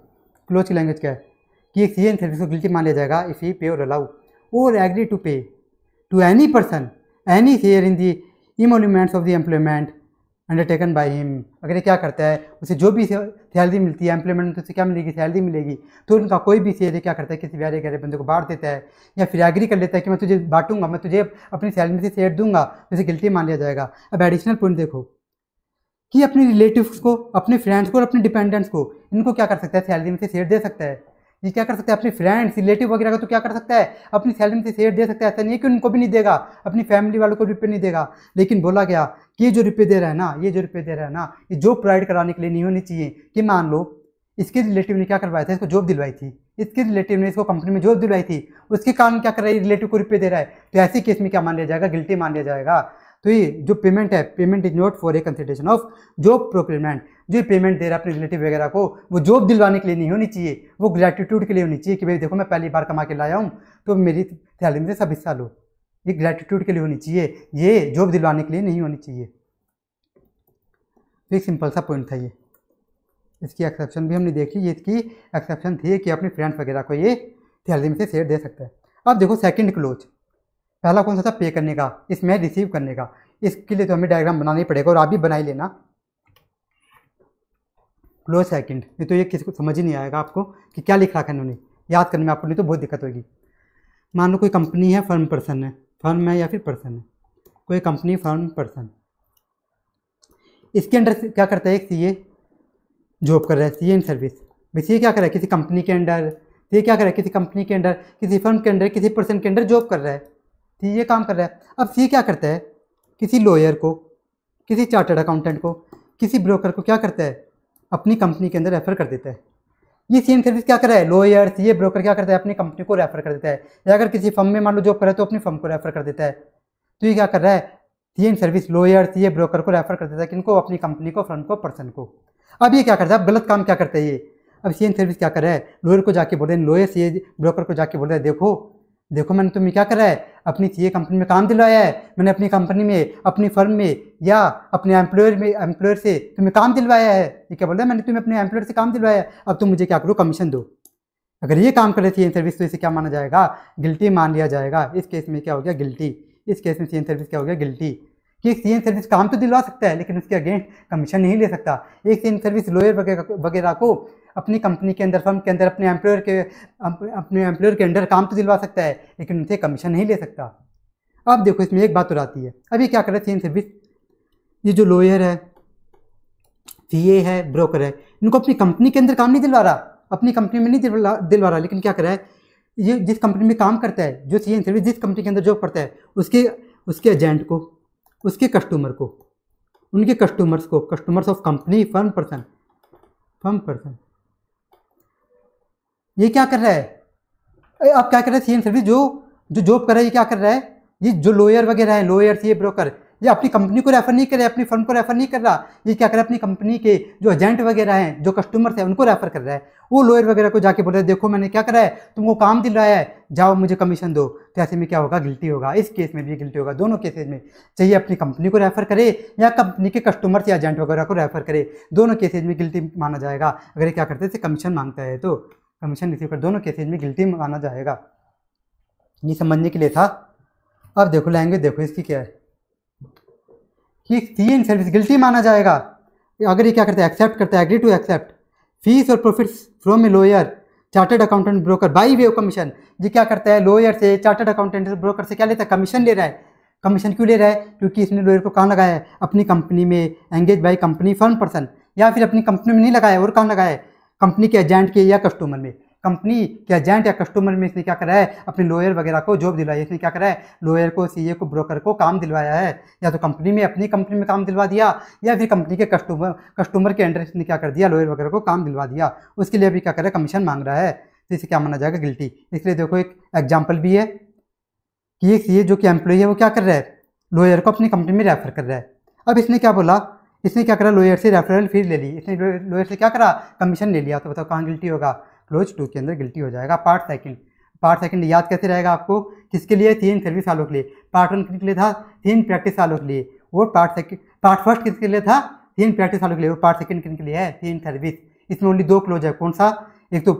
क्लोज की लैंग्वेज क्या है कि एक सी एन सर्विस गिल्टी मान लिया जाएगा इफ ही पे or allow or agree to pay to any person any share in the emoluments of the employment undertaken by him अगर ये क्या करता है उसे जो भी सैलरी मिलती है एम्प्लॉयमेंट में तो उसे क्या मिलेगी सैलरी मिलेगी तो उनका कोई भी सीयर क्या करता है किसी प्यारे गहरे बंदे को बांट देता है या फिर एग्री कर लेता है कि मैं तुझे बांटूंगा मैं तुझे अपनी सैलरी में से शेयर दूंगा तो उसे गिल्टी मान लिया जाएगा अब एडिशनल पॉइंट देखो कि अपने रिलेटिव्स को अपने फ्रेंड्स को और अपने डिपेंडेंट्स को इनको क्या कर सकता है सैलरी में से शेयर दे सकता है ये क्या कर सकता है अपने फ्रेंड्स रिलेटिव वगैरह का तो क्या कर सकता है अपनी सैलरी में से शेयर दे सकता है ऐसा नहीं है कि उनको भी नहीं देगा अपनी फैमिली वालों को रुपये नहीं देगा लेकिन बोला गया कि ये जो रुपये दे रहा है ना ये जो रुपये दे रहा है ना ये जॉब प्रोवाइड कराने के लिए नहीं होनी चाहिए कि मान लो इसके रिलेटिव ने क्या करवाया था इसको जॉब दिलवाई थी इसके रिलेटिव ने इसको कंपनी में जॉब दिलवाई थी उसके कारण क्या कर रहा है रिलेटिव को रुपये दे रहा है तो ऐसे केस में क्या मान लिया जाएगा गिल्टी मान लिया जाएगा तो ये जो पेमेंट है payment is not for a consideration of job procurement जो पेमेंट दे रहा है अपने रिलेटिव वगैरह को वो जॉब दिलवाने के लिए नहीं होनी चाहिए वो ग्रेटिट्यूड के लिए होनी चाहिए कि भाई देखो मैं पहली बार कमा के लाया हूँ तो मेरी सैलरी में सब हिस्सा लो ये ग्रेटिट्यूड के लिए होनी चाहिए ये जॉब दिलवाने के लिए नहीं होनी चाहिए तो एक सिंपल सा पॉइंट था ये इसकी एक्सेप्शन भी हमने देखी ये इसकी एक्सेप्शन थी कि अपने फ्रेंड वगैरह को ये सैलरी में से शेयर दे सकता है अब देखो सेकंड क्लोज पहला कौन सा था पे करने का इसमें रिसीव करने का इसके लिए तो हमें डायग्राम बनाना ही पड़ेगा और आप भी बना ही लेना क्लोज सेकंड नहीं तो ये किसी को समझ ही नहीं आएगा आपको कि क्या लिख रखा है इन्होंने याद करने में आपको नहीं तो बहुत दिक्कत होगी मान लो कोई कंपनी है फर्म पर्सन है फर्म है या फिर पर्सन है कोई कंपनी फर्म पर्सन इसके अंडर क्या करता है एक सी जॉब कर रहा है सी इन सर्विस बस ये क्या कर रहा है किसी कंपनी के अंडर ये क्या कर रहा है किसी कंपनी के अंडर किसी फर्म के अंडर किसी पर्सन के अंडर जॉब कर रहा है तो ये काम कर रहा है अब सी क्या करता है किसी लॉयर को किसी चार्टर्ड अकाउंटेंट को किसी ब्रोकर को क्या करता है अपनी कंपनी के अंदर रेफ़र कर देता है ये सी एम सर्विस क्या कर रहा है लॉयर्स ये ब्रोकर क्या करता है अपनी कंपनी को रेफ़र कर देता है या अगर किसी फर्म में मान लो जॉब करे तो अपनी फर्म को रेफ़र कर देता है तो ये क्या कर रहा है C M service lawyer CA broker को रेफर कर देता है किनको अपनी कंपनी को फर्म को पर्सन को अब ये क्या करता है अब गलत काम क्या करता है ये अब सीएम सर्विस क्या कर रहा है लॉयर को जाके बोल रहे हैं लॉयर सीए ब्रोकर को जाके बोल रहे हैं देखो देखो मैंने तुम्हें क्या करा है अपनी ये कंपनी में काम दिलाया है मैंने अपनी कंपनी में अपनी फर्म में या अपने एम्प्लॉयर में एम्प्लॉयर से तुम्हें काम दिलवाया है ये क्या बोल रहा है मैंने तुम्हें अपने एम्प्लॉयर से काम दिलवाया है अब तुम मुझे क्या करो कमीशन दो अगर ये काम करे थे सर्विस तो इसे क्या माना जाएगा गिल्टी मान लिया जाएगा इस केस में क्या हो गया गिल्टी इस केस में एन सर्विस क्या हो गया गिल्टी कि एक एन सर्विस काम तो दिलवा सकता है लेकिन उसके अगेंस्ट कमीशन नहीं ले सकता एक एन सर्विस लॉयर वगैरह को अपनी कंपनी के अंदर फर्म के अंदर अपने एम्प्लॉयर के अपने एम्प्लॉयर के अंडर काम तो दिलवा सकता है लेकिन उनसे कमीशन नहीं ले सकता अब देखो इसमें एक बात और आती है अभी क्या कर रहे हैं सर्विस ये जो लॉयर है सी है ब्रोकर है इनको अपनी कंपनी के अंदर काम नहीं दिलवा रहा अपनी कंपनी में नहीं दिलवा दिलवा रहा लेकिन क्या कर रहा है ये जिस कंपनी में काम करता है जो सी एन सर्विस जिस कंपनी के अंदर जॉब करता है उसके उसके एजेंट को उसके कस्टमर को उनके कस्टमर्स को customers of company firm person firm person ये क्या कर रहा है आप क्या कर रहे हैं सीएम सर्विस जो जो जॉब कर रहा है ये क्या कर रहा है ये जो लॉयर वगैरह है लॉयर ये ब्रोकर ये अपनी कंपनी को रेफर नहीं कर रहा अपनी फर्म को रेफर नहीं कर रहा ये क्या कर रहा है अपनी कंपनी के जो एजेंट वगैरह हैं जो कस्टमर्स हैं उनको रेफर कर रहा है वो लॉयर वगैरह को जाके बोल रहा है देखो मैंने क्या करा है तुमको काम दिलाया है जाओ मुझे कमीशन दो तो ऐसे में क्या होगा गिल्टी होगा इस केस में भी गिल्टी होगा दोनों केसेज में चाहिए अपनी कंपनी को रेफर करे या कंपनी के कस्टमर्स या एजेंट वगैरह को रेफर करे दोनों केसेज में गिल्टी माना जाएगा अगर ये क्या करते थे कमीशन मांगता है तो कमीशन रिसीव कर दोनों केसेज में गिल्टी माना जाएगा ये समझने के लिए था अब देखो लैंग्वेज देखो इसकी क्या है कि सी इन सर्विस गिल्टी माना जाएगा अगर ये क्या करता है एक्सेप्ट करता है agree to accept fees or profits from a lawyer chartered accountant broker by way commission ये क्या करता है लोयर से चार्टर्ड अकाउंटेंट ब्रोकर से क्या लेता है कमीशन ले रहा है कमीशन क्यों ले रहा है क्योंकि इसने लोयर को कहाँ लगाया है अपनी कंपनी में engage by company firm person या फिर अपनी कंपनी में नहीं लगाया और कहाँ लगाया है कंपनी के एजेंट के या कस्टमर में कंपनी के एजेंट या कस्टमर में इसने क्या करा है अपने लॉयर वगैरह को जॉब दिलवाई इसने क्या करा है लॉयर को सीए e को ब्रोकर को काम दिलवाया है या तो कंपनी में अपनी कंपनी में काम दिलवा दिया या फिर कंपनी के कस्टमर कस्टमर के अंडर इसने क्या कर दिया लॉयर वगैरह को काम दिलवा दिया उसके लिए अभी क्या है कमीशन मांग रहा है तो इसे क्या माना जाएगा गिल्टी इसलिए देखो एक एग्जाम्पल भी है कि एक सी e जो कि एम्प्लॉय है वो क्या कर रहा है लॉयर को अपनी कंपनी में रेफर कर रहा है अब इसने क्या बोला इसने क्या करा लॉयर से रेफरल फीस ले ली इसने लॉयर से क्या करा कमीशन ले लिया तो बताओ कहाँ गिल्टी होगा क्लोज टू के अंदर गिल्टी हो जाएगा पार्ट सेकंड पार्ट सेकंड याद कैसे रहेगा आपको किसके लिए तीन सर्विस सालों के लिए पार्ट वन किसके लिए था तीन प्रैक्टिस सालों के लिए और पार्ट सेकंड पार्ट फर्स्ट किसके लिए था तीन प्रैक्टिस सालों के लिए और पार्ट सेकंड किन के लिए है तीन सर्विस इसमें ओनली दो क्लोज है कौन सा एक तो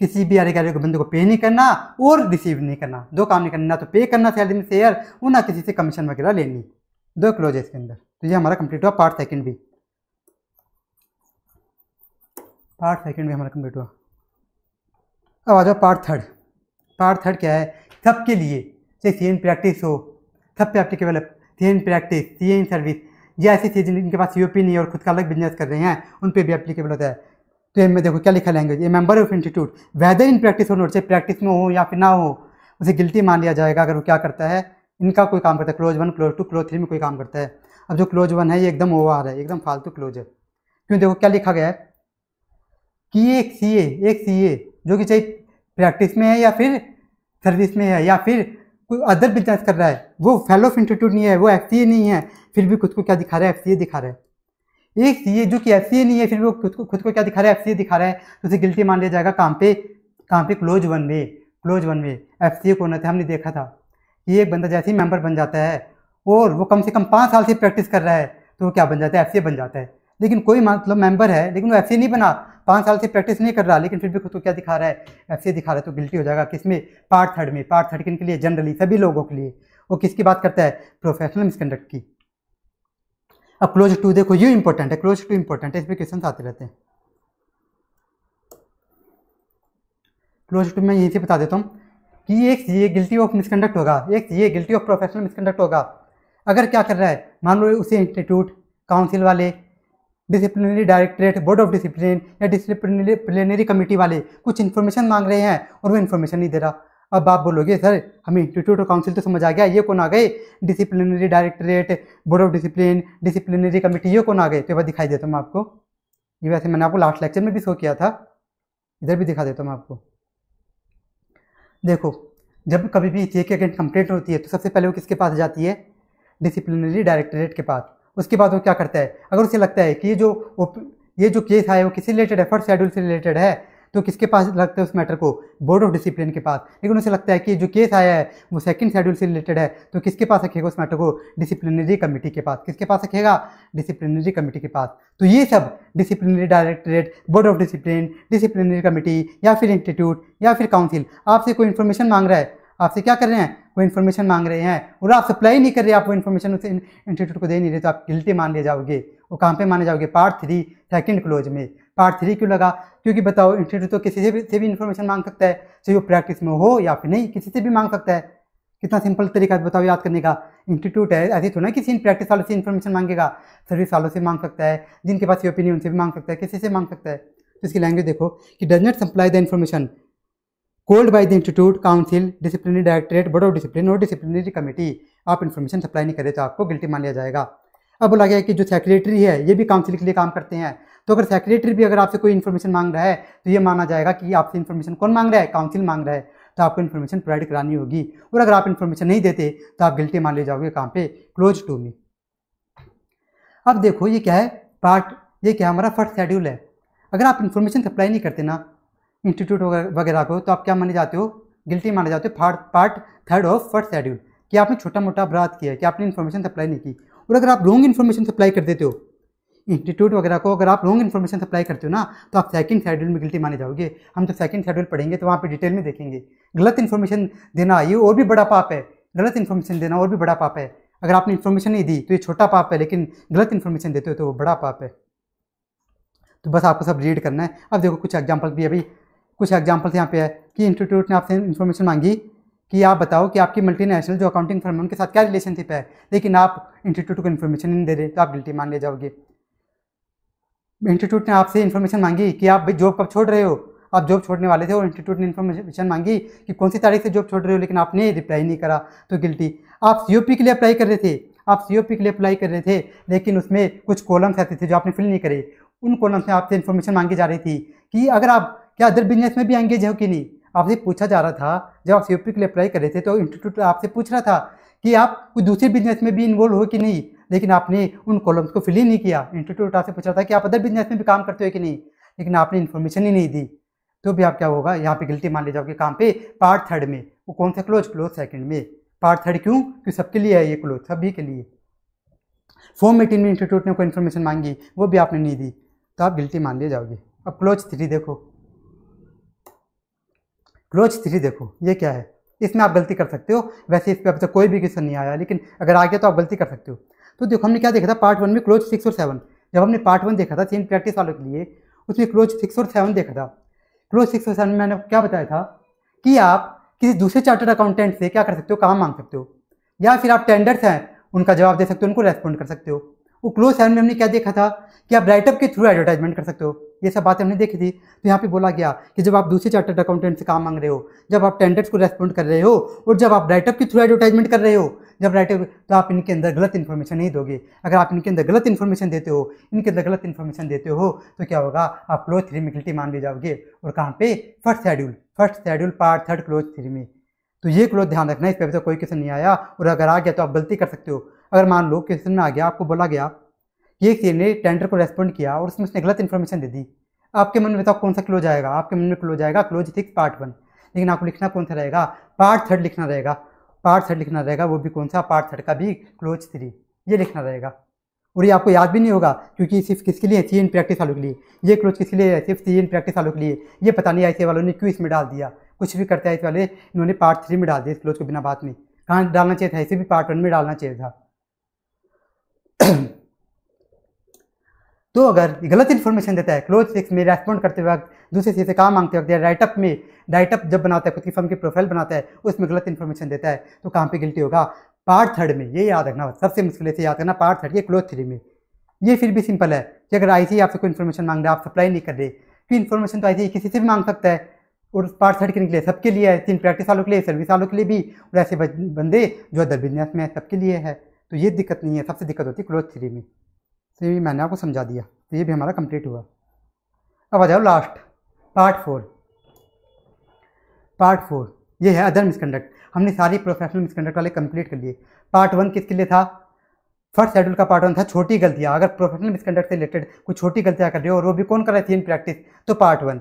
किसी भी अधिकारी को बंदे को पे नहीं करना और रिसीव नहीं करना दो काम नहीं करना ना तो पे करना सैलरी में शेयर और ना किसी से कमीशन वगैरह लेनी दो क्लोज है इसके अंदर तो ये हमारा कंप्लीट हुआ पार्ट सेकंड भी पार्ट सेकंड भी हमारा कंप्लीट हुआ अब आ जाओ पार्ट थर्ड पार्ट थर्ड क्या है सबके लिए चाहे सी प्रैक्टिस हो सब पे applicable develop C in practice C in service या ऐसी चीज़ जिनके पास सी नहीं और खुद का अलग बिजनेस कर रहे हैं उन पर भी एप्लीकेबल होता है तो मैं देखो क्या लिखा लैंग्वेज ये member of institute whether in practice हो नोट से प्रैक्टिस में हो या फिर ना हो उसे गिल्टी मान लिया जाएगा अगर वो क्या करता है इनका कोई काम करता है clause one clause two clause three में कोई काम करता है अब जो क्लोज वन है ये एकदम ओवर है एकदम फालतू क्लोज है क्यों देखो क्या लिखा गया है कि एक सी ए एक सी ए जो कि चाहे प्रैक्टिस में है या फिर सर्विस में है या फिर कोई अदर बिजनेस कर रहा है वो फेलो ऑफ इंस्टीट्यूट नहीं है वो एफ सी ए नहीं है फिर भी खुद को क्या दिखा रहा है एफ दिखा रहा है एक सी ए जो कि एफ सी ए नहीं है फिर वो खुद को खुद को क्या दिखा रहा है एफ सी ए दिखा रहा है तो उसे गिल्टी मान लिया जाएगा काम पे काम पे clause one way clause one way F C को होता था हमने देखा था कि एक बंदा जैसे ही मेंबर बन जाता है और वो कम से कम पाँच साल से प्रैक्टिस कर रहा है तो वो क्या बन जाता है एफ बन जाता है लेकिन कोई मतलब मेंबर है लेकिन वो एफ नहीं बना पाँच साल से प्रैक्टिस नहीं कर रहा लेकिन फिर भी खुद को क्या दिखा रहा है एफ दिखा रहा है तो गिल्टी हो जाएगा किसमें पार्ट थर्ड में पार्ट थर्ड के लिए जनरली सभी लोगों के लिए वो किसकी बात करता है प्रोफेशनल मिसकंडक्ट की अब क्लोज टू देखो यू इंपॉर्टेंट है क्लोज टू इंपॉर्टेंट है इसमें क्वेश्चन आते रहते हैं क्लोज टू मैं यहीं से बता देता हूँ कि एक ये गिल्टी ऑफ मिसकंडक्ट होगा एक ये गिल्टी ऑफ प्रोफेशनल मिसकंडक्ट होगा अगर क्या कर रहा है मान लो उसी इंस्टीट्यूट काउंसिल वाले disciplinary directorate board of discipline या डिसिप्लिनरी प्लेनरी कमेटी वाले कुछ इन्फॉर्मेशन मांग रहे हैं और वो इन्फॉर्मेशन नहीं दे रहा अब आप बोलोगे सर हमें इंस्टीट्यूट और काउंसिल तो समझ आ गया ये कौन आ गए disciplinary directorate board of discipline disciplinary committee ये कौन आ गए तो वह दिखाई देता हूँ आपको ये वैसे मैंने आपको लास्ट लेक्चर में भी शो किया था इधर भी दिखा देता हूँ आपको देखो जब कभी भी जे के अगेंस्ट कंप्लेंट होती है तो सबसे पहले वो किसके पास जाती है डिसिप्लिनरी डायरेक्टरेट के पास उसके बाद वो क्या करता है अगर उसे लगता है कि ये जो ये जो केस है वो किसी रिलेटेड है फर्स्ट शेड्यूल से रिलेटेड है तो किसके पास लगता है उस मैटर को बोर्ड ऑफ डिसिप्लिन के पास लेकिन उसे लगता है कि जो केस आया है वो सेकंड शेड्यूल से रिलेटेड है तो किसके पास रखेगा उस मैटर को डिसिप्लिनरी कमेटी के पास किसके पास रखेगा डिसिप्लिनरी कमेटी के पास तो ये सब disciplinary directorate board of discipline disciplinary committee या फिर इंस्टीट्यूट या फिर काउंसिल आपसे कोई इन्फॉर्मेशन मांग रहा है आपसे क्या कर रहे हैं वो इन्फॉर्मेशन मांग रहे हैं और आप सप्लाई नहीं कर रहे आप वो इन्फॉर्मेशन उस इंस्टीट्यूट को दे नहीं रहे तो आप गिल्टी मान लिया जाओगे वो कहाँ पे माने जाओगे पार्ट थ्री सेकंड क्लोज में पार्ट थ्री क्यों लगा क्योंकि बताओ इंस्टीट्यूट तो किसी से भी से भी इन्फॉर्मेशन मांग सकता है चाहे वो प्रैक्टिस में हो या फिर नहीं किसी से भी मांग सकता है कितना सिंपल तरीका है बताओ याद करने का इंस्टीट्यूट है ऐसे थोड़ा किसी प्रैक्टिस वालों से इन्फॉर्मेशन मांगेगा सर्विस वालों से मांग सकता है जिनके पास ये ओपिनियन उनसे भी मांग सकता है किसी से मांग सकता है तो इसकी लैंग्वेज देखो कि does not supply the information hold by the institute council disciplinary directorate board of discipline और डिसिप्लिनरी कमेटी आप इन्फॉर्मेशन सप्लाई नहीं करें तो आपको गिल्टी मान लिया जाएगा अब बोला गया कि जो सेक्रेटरी है ये भी काउंसिल के लिए काम करते हैं तो अगर सेक्रेटरी भी अगर आपसे कोई इन्फॉर्मेशन मांग रहा है तो ये माना जाएगा कि आपसे इन्फॉर्मेशन कौन मांग रहा है काउंसिल मांग रहा है तो आपको इन्फॉर्मेशन प्रोवाइड करानी होगी और अगर आप इन्फॉर्मेशन नहीं देते तो आप गिल्टी मान ले जाओगे काम पे क्लोज टू मी अब देखो ये क्या है पार्ट ये क्या हमारा फर्स्ट शेड्यूल है अगर आप इन्फॉर्मेशन सप्लाई नहीं करते ना इंस्टीट्यूट वगैरह को तो आप क्या माने जाते हो गिल्टी माने जाते हो part third of first schedule कि आपने छोटा मोटा अपराध किया कि आपने इन्फॉर्मेशन सप्लाई नहीं की और अगर आप रॉन्ग इन्फॉर्मेशन सप्लाई कर देते हो इंस्टीट्यूट वगैरह को अगर आप रॉन्ग इन्फॉर्मेशन सप्लाई करते हो ना तो आप सेकंड शेड्यूल में गिल्टी माने जाओगे हम तो सेकंड शेड्यूल पढ़ेंगे तो वहाँ पर डिटेल में देखेंगे गलत इन्फॉर्मेशन देना ये और भी बड़ा पाप है गलत इन्फॉर्मेशन देना और भी बड़ा पाप है अगर आपने इन्फॉर्मेशन नहीं दी तो ये छोटा पाप है लेकिन गलत इन्फॉर्मेशन देते हो तो वो बड़ा पाप है तो बस आपको सब रीड करना है अब देखो कुछ एग्जाम्पल भी अभी कुछ एग्जाम्पल्स यहाँ पे है कि इंस्टीट्यूट ने आपसे इन्फॉर्मेशन मांगी कि आप बताओ कि आपकी मल्टीनेशनल जो अकाउंटिंग फर्म है उनके साथ क्या रिलेशनशिप है लेकिन आप इंस्टीट्यूट को इन्फॉर्मेशन नहीं दे रहे तो आप गिल्टी मान ले जाओगे इंस्टीट्यूट ने आपसे इन्फॉर्मेशन मांगी कि आप जॉब कब छोड़ रहे हो आप जॉब छोड़ने वाले थे और इंस्टीट्यूट ने इन्फॉर्मेशन मांगी कि कौन सी तारीख से जॉब छोड़ रहे हो लेकिन आपने रिप्लाई नहीं करा तो गिल्टी आप सी के लिए अप्लाई कर रहे थे आप सी के लिए अप्लाई कर रहे थे लेकिन उसमें कुछ कॉलम्स आते थे जो आपने फिल नहीं करे उन कॉलम्स में आपसे इन्फॉर्मेशन मांगी जा रही थी कि अगर आप या अदर बिजनेस में भी एंगेज हो कि नहीं आपसे पूछा जा रहा था जब आप सीओपी के लिए अप्लाई कर रहे थे तो इंस्टीट्यूट आपसे पूछ रहा था कि आप कोई दूसरे बिजनेस में भी इन्वॉल्व हो कि नहीं लेकिन आपने उन कॉलम्स को फिल ही नहीं किया इंस्टीट्यूट आपसे पूछ रहा था कि आप अदर बिजनेस में भी काम करते हो कि नहीं लेकिन आपने इन्फॉर्मेशन ही नहीं दी तो भी आप क्या होगा यहाँ पे गलती मान ले जाओगे काम पे पार्ट थर्ड में वो कौन सा क्लोज क्लोज सेकंड में पार्ट थर्ड क्यों क्यों सबके लिए है ये क्लोज सभी के लिए फॉर्म एटीन में इंस्टीट्यूट ने कोई इन्फॉर्मेशन मांगी वो भी आपने नहीं दी तो आप गिल्टी मान लिए जाओगे अब क्लोज थ्री देखो क्लोज थ्री देखो ये क्या है इसमें आप गलती कर सकते हो वैसे इस पर अब तक कोई भी क्वेश्चन नहीं आया लेकिन अगर आ गया तो आप गलती कर सकते हो तो देखो हमने क्या देखा था पार्ट वन में क्लोज सिक्स और सेवन जब हमने पार्ट वन देखा था सेम प्रैक्टिस वालों के लिए उसमें क्लोज सिक्स और सेवन देखा था क्लोज सिक्स और सेवन में मैंने क्या बताया था कि आप किसी दूसरे चार्टर्ड अकाउंटेंट से क्या कर सकते हो काम मांग सकते हो या फिर आप टेंडर्स हैं उनका जवाब दे सकते हो उनको रेस्पॉन्ड कर सकते हो वो क्लोज सेवन में हमने क्या देखा था कि आप राइटअप के थ्रू एडवर्टाइजमेंट कर सकते हो ये सब बातें हमने देखी थी तो यहाँ पे बोला गया कि जब आप दूसरे चार्टर्ड अकाउंटेंट से काम मांग रहे हो जब आप टेंडर्स को रेस्पॉन्ड कर रहे हो और जब आप राइटअप के थ्रू एडवर्टाइजमेंट कर रहे हो जब राइटअप तो आप इनके अंदर गलत इन्फॉर्मेशन नहीं दोगे अगर आप इनके अंदर गलत इन्फॉर्मेशन देते हो इनके अंदर गलत इन्फॉर्मेशन देते हो तो क्या होगा आप क्लोज थ्री में गिल्टी मान ले जाओगे और कहाँ पे first schedule first schedule part third clause three में तो ये क्लोज ध्यान रखना इस पर तो कोई क्वेश्चन नहीं आया और अगर आ गया तो आप गलती कर सकते हो अगर मान लो क्वेश्चन में आ गया आपको बोला गया पीएक्सए ने टेंडर को रेस्पॉन्ड किया और उसमें उसने गलत इन्फॉर्मेशन दे दी आपके मन में बताओ कौन सा क्लोज आएगा आपके मन में क्लोज आएगा क्लोज सिक्स पार्ट वन लेकिन आपको लिखना कौन सा रहेगा पार्ट थर्ड लिखना रहेगा पार्ट थर्ड लिखना रहेगा वो भी कौन सा पार्ट थर्ड का भी क्लोज थ्री ये लिखना रहेगा और ये आपको याद भी नहीं होगा क्योंकि सिर्फ किसके लिए सी एन प्रैक्टिस वालों के लिए ये क्लोज किसके लिए है सिर्फ सी एन प्रैक्टिस वालों के लिए ये पता नहीं ऐसे वालों ने क्यों इसमें डाल दिया कुछ भी करते ऐसे वाले इन्होंने पार्ट थ्री में डाल दिया इस क्लोज को बिना बात में कहाँ डालना चाहिए था ऐसे भी पार्ट वन में डालना चाहिए था तो अगर गलत इन्फॉर्मेशन देता है क्लोज सिक्स में रेस्पॉन्ड करते वक्त दूसरे चीज़ से काम मांगते वक्त या राइटअप में राइटअप जब बनाता है खुद की फर्म की प्रोफाइल बनाता है उसमें गलत इन्फॉर्मेशन देता है तो काम पे गिल्टी होगा पार्ट थर्ड में ये याद रखना सबसे मुश्किल से याद करना पार्ट थर्ड या क्लोज थ्री में ये फिर भी सिंपल है कि अगर आई आपसे कोई इन्फॉर्मेशन मांग रहे आप सप्लाई नहीं कर रहे कि इन्फॉर्मेशन तो आई किसी से भी मांग सकता है और पार्ट थर्ड के लिए सबके लिए है तीन प्रैक्टिस वालों के लिए सर्विस वालों के लिए भी और ऐसे बंदे जो अदर बिजनेस में है सबके लिए है तो ये दिक्कत नहीं है सबसे दिक्कत होती है क्लोज थ्री में तो ये मैंने आपको समझा दिया तो ये भी हमारा कंप्लीट हुआ अब आ जाओ last part four part four ये है अदर मिसकंडक्ट हमने सारी प्रोफेशनल मिसकंडक्ट वाले कंप्लीट कर लिए पार्ट वन किसके लिए था फर्स्ट शेड्यूल का पार्ट वन था छोटी गलतियाँ अगर प्रोफेशनल मिसकंडक्ट से रिलेटेड कोई छोटी गलतियाँ कर रहे हो और वो भी कौन कर रहे थे इन प्रैक्टिस तो पार्ट वन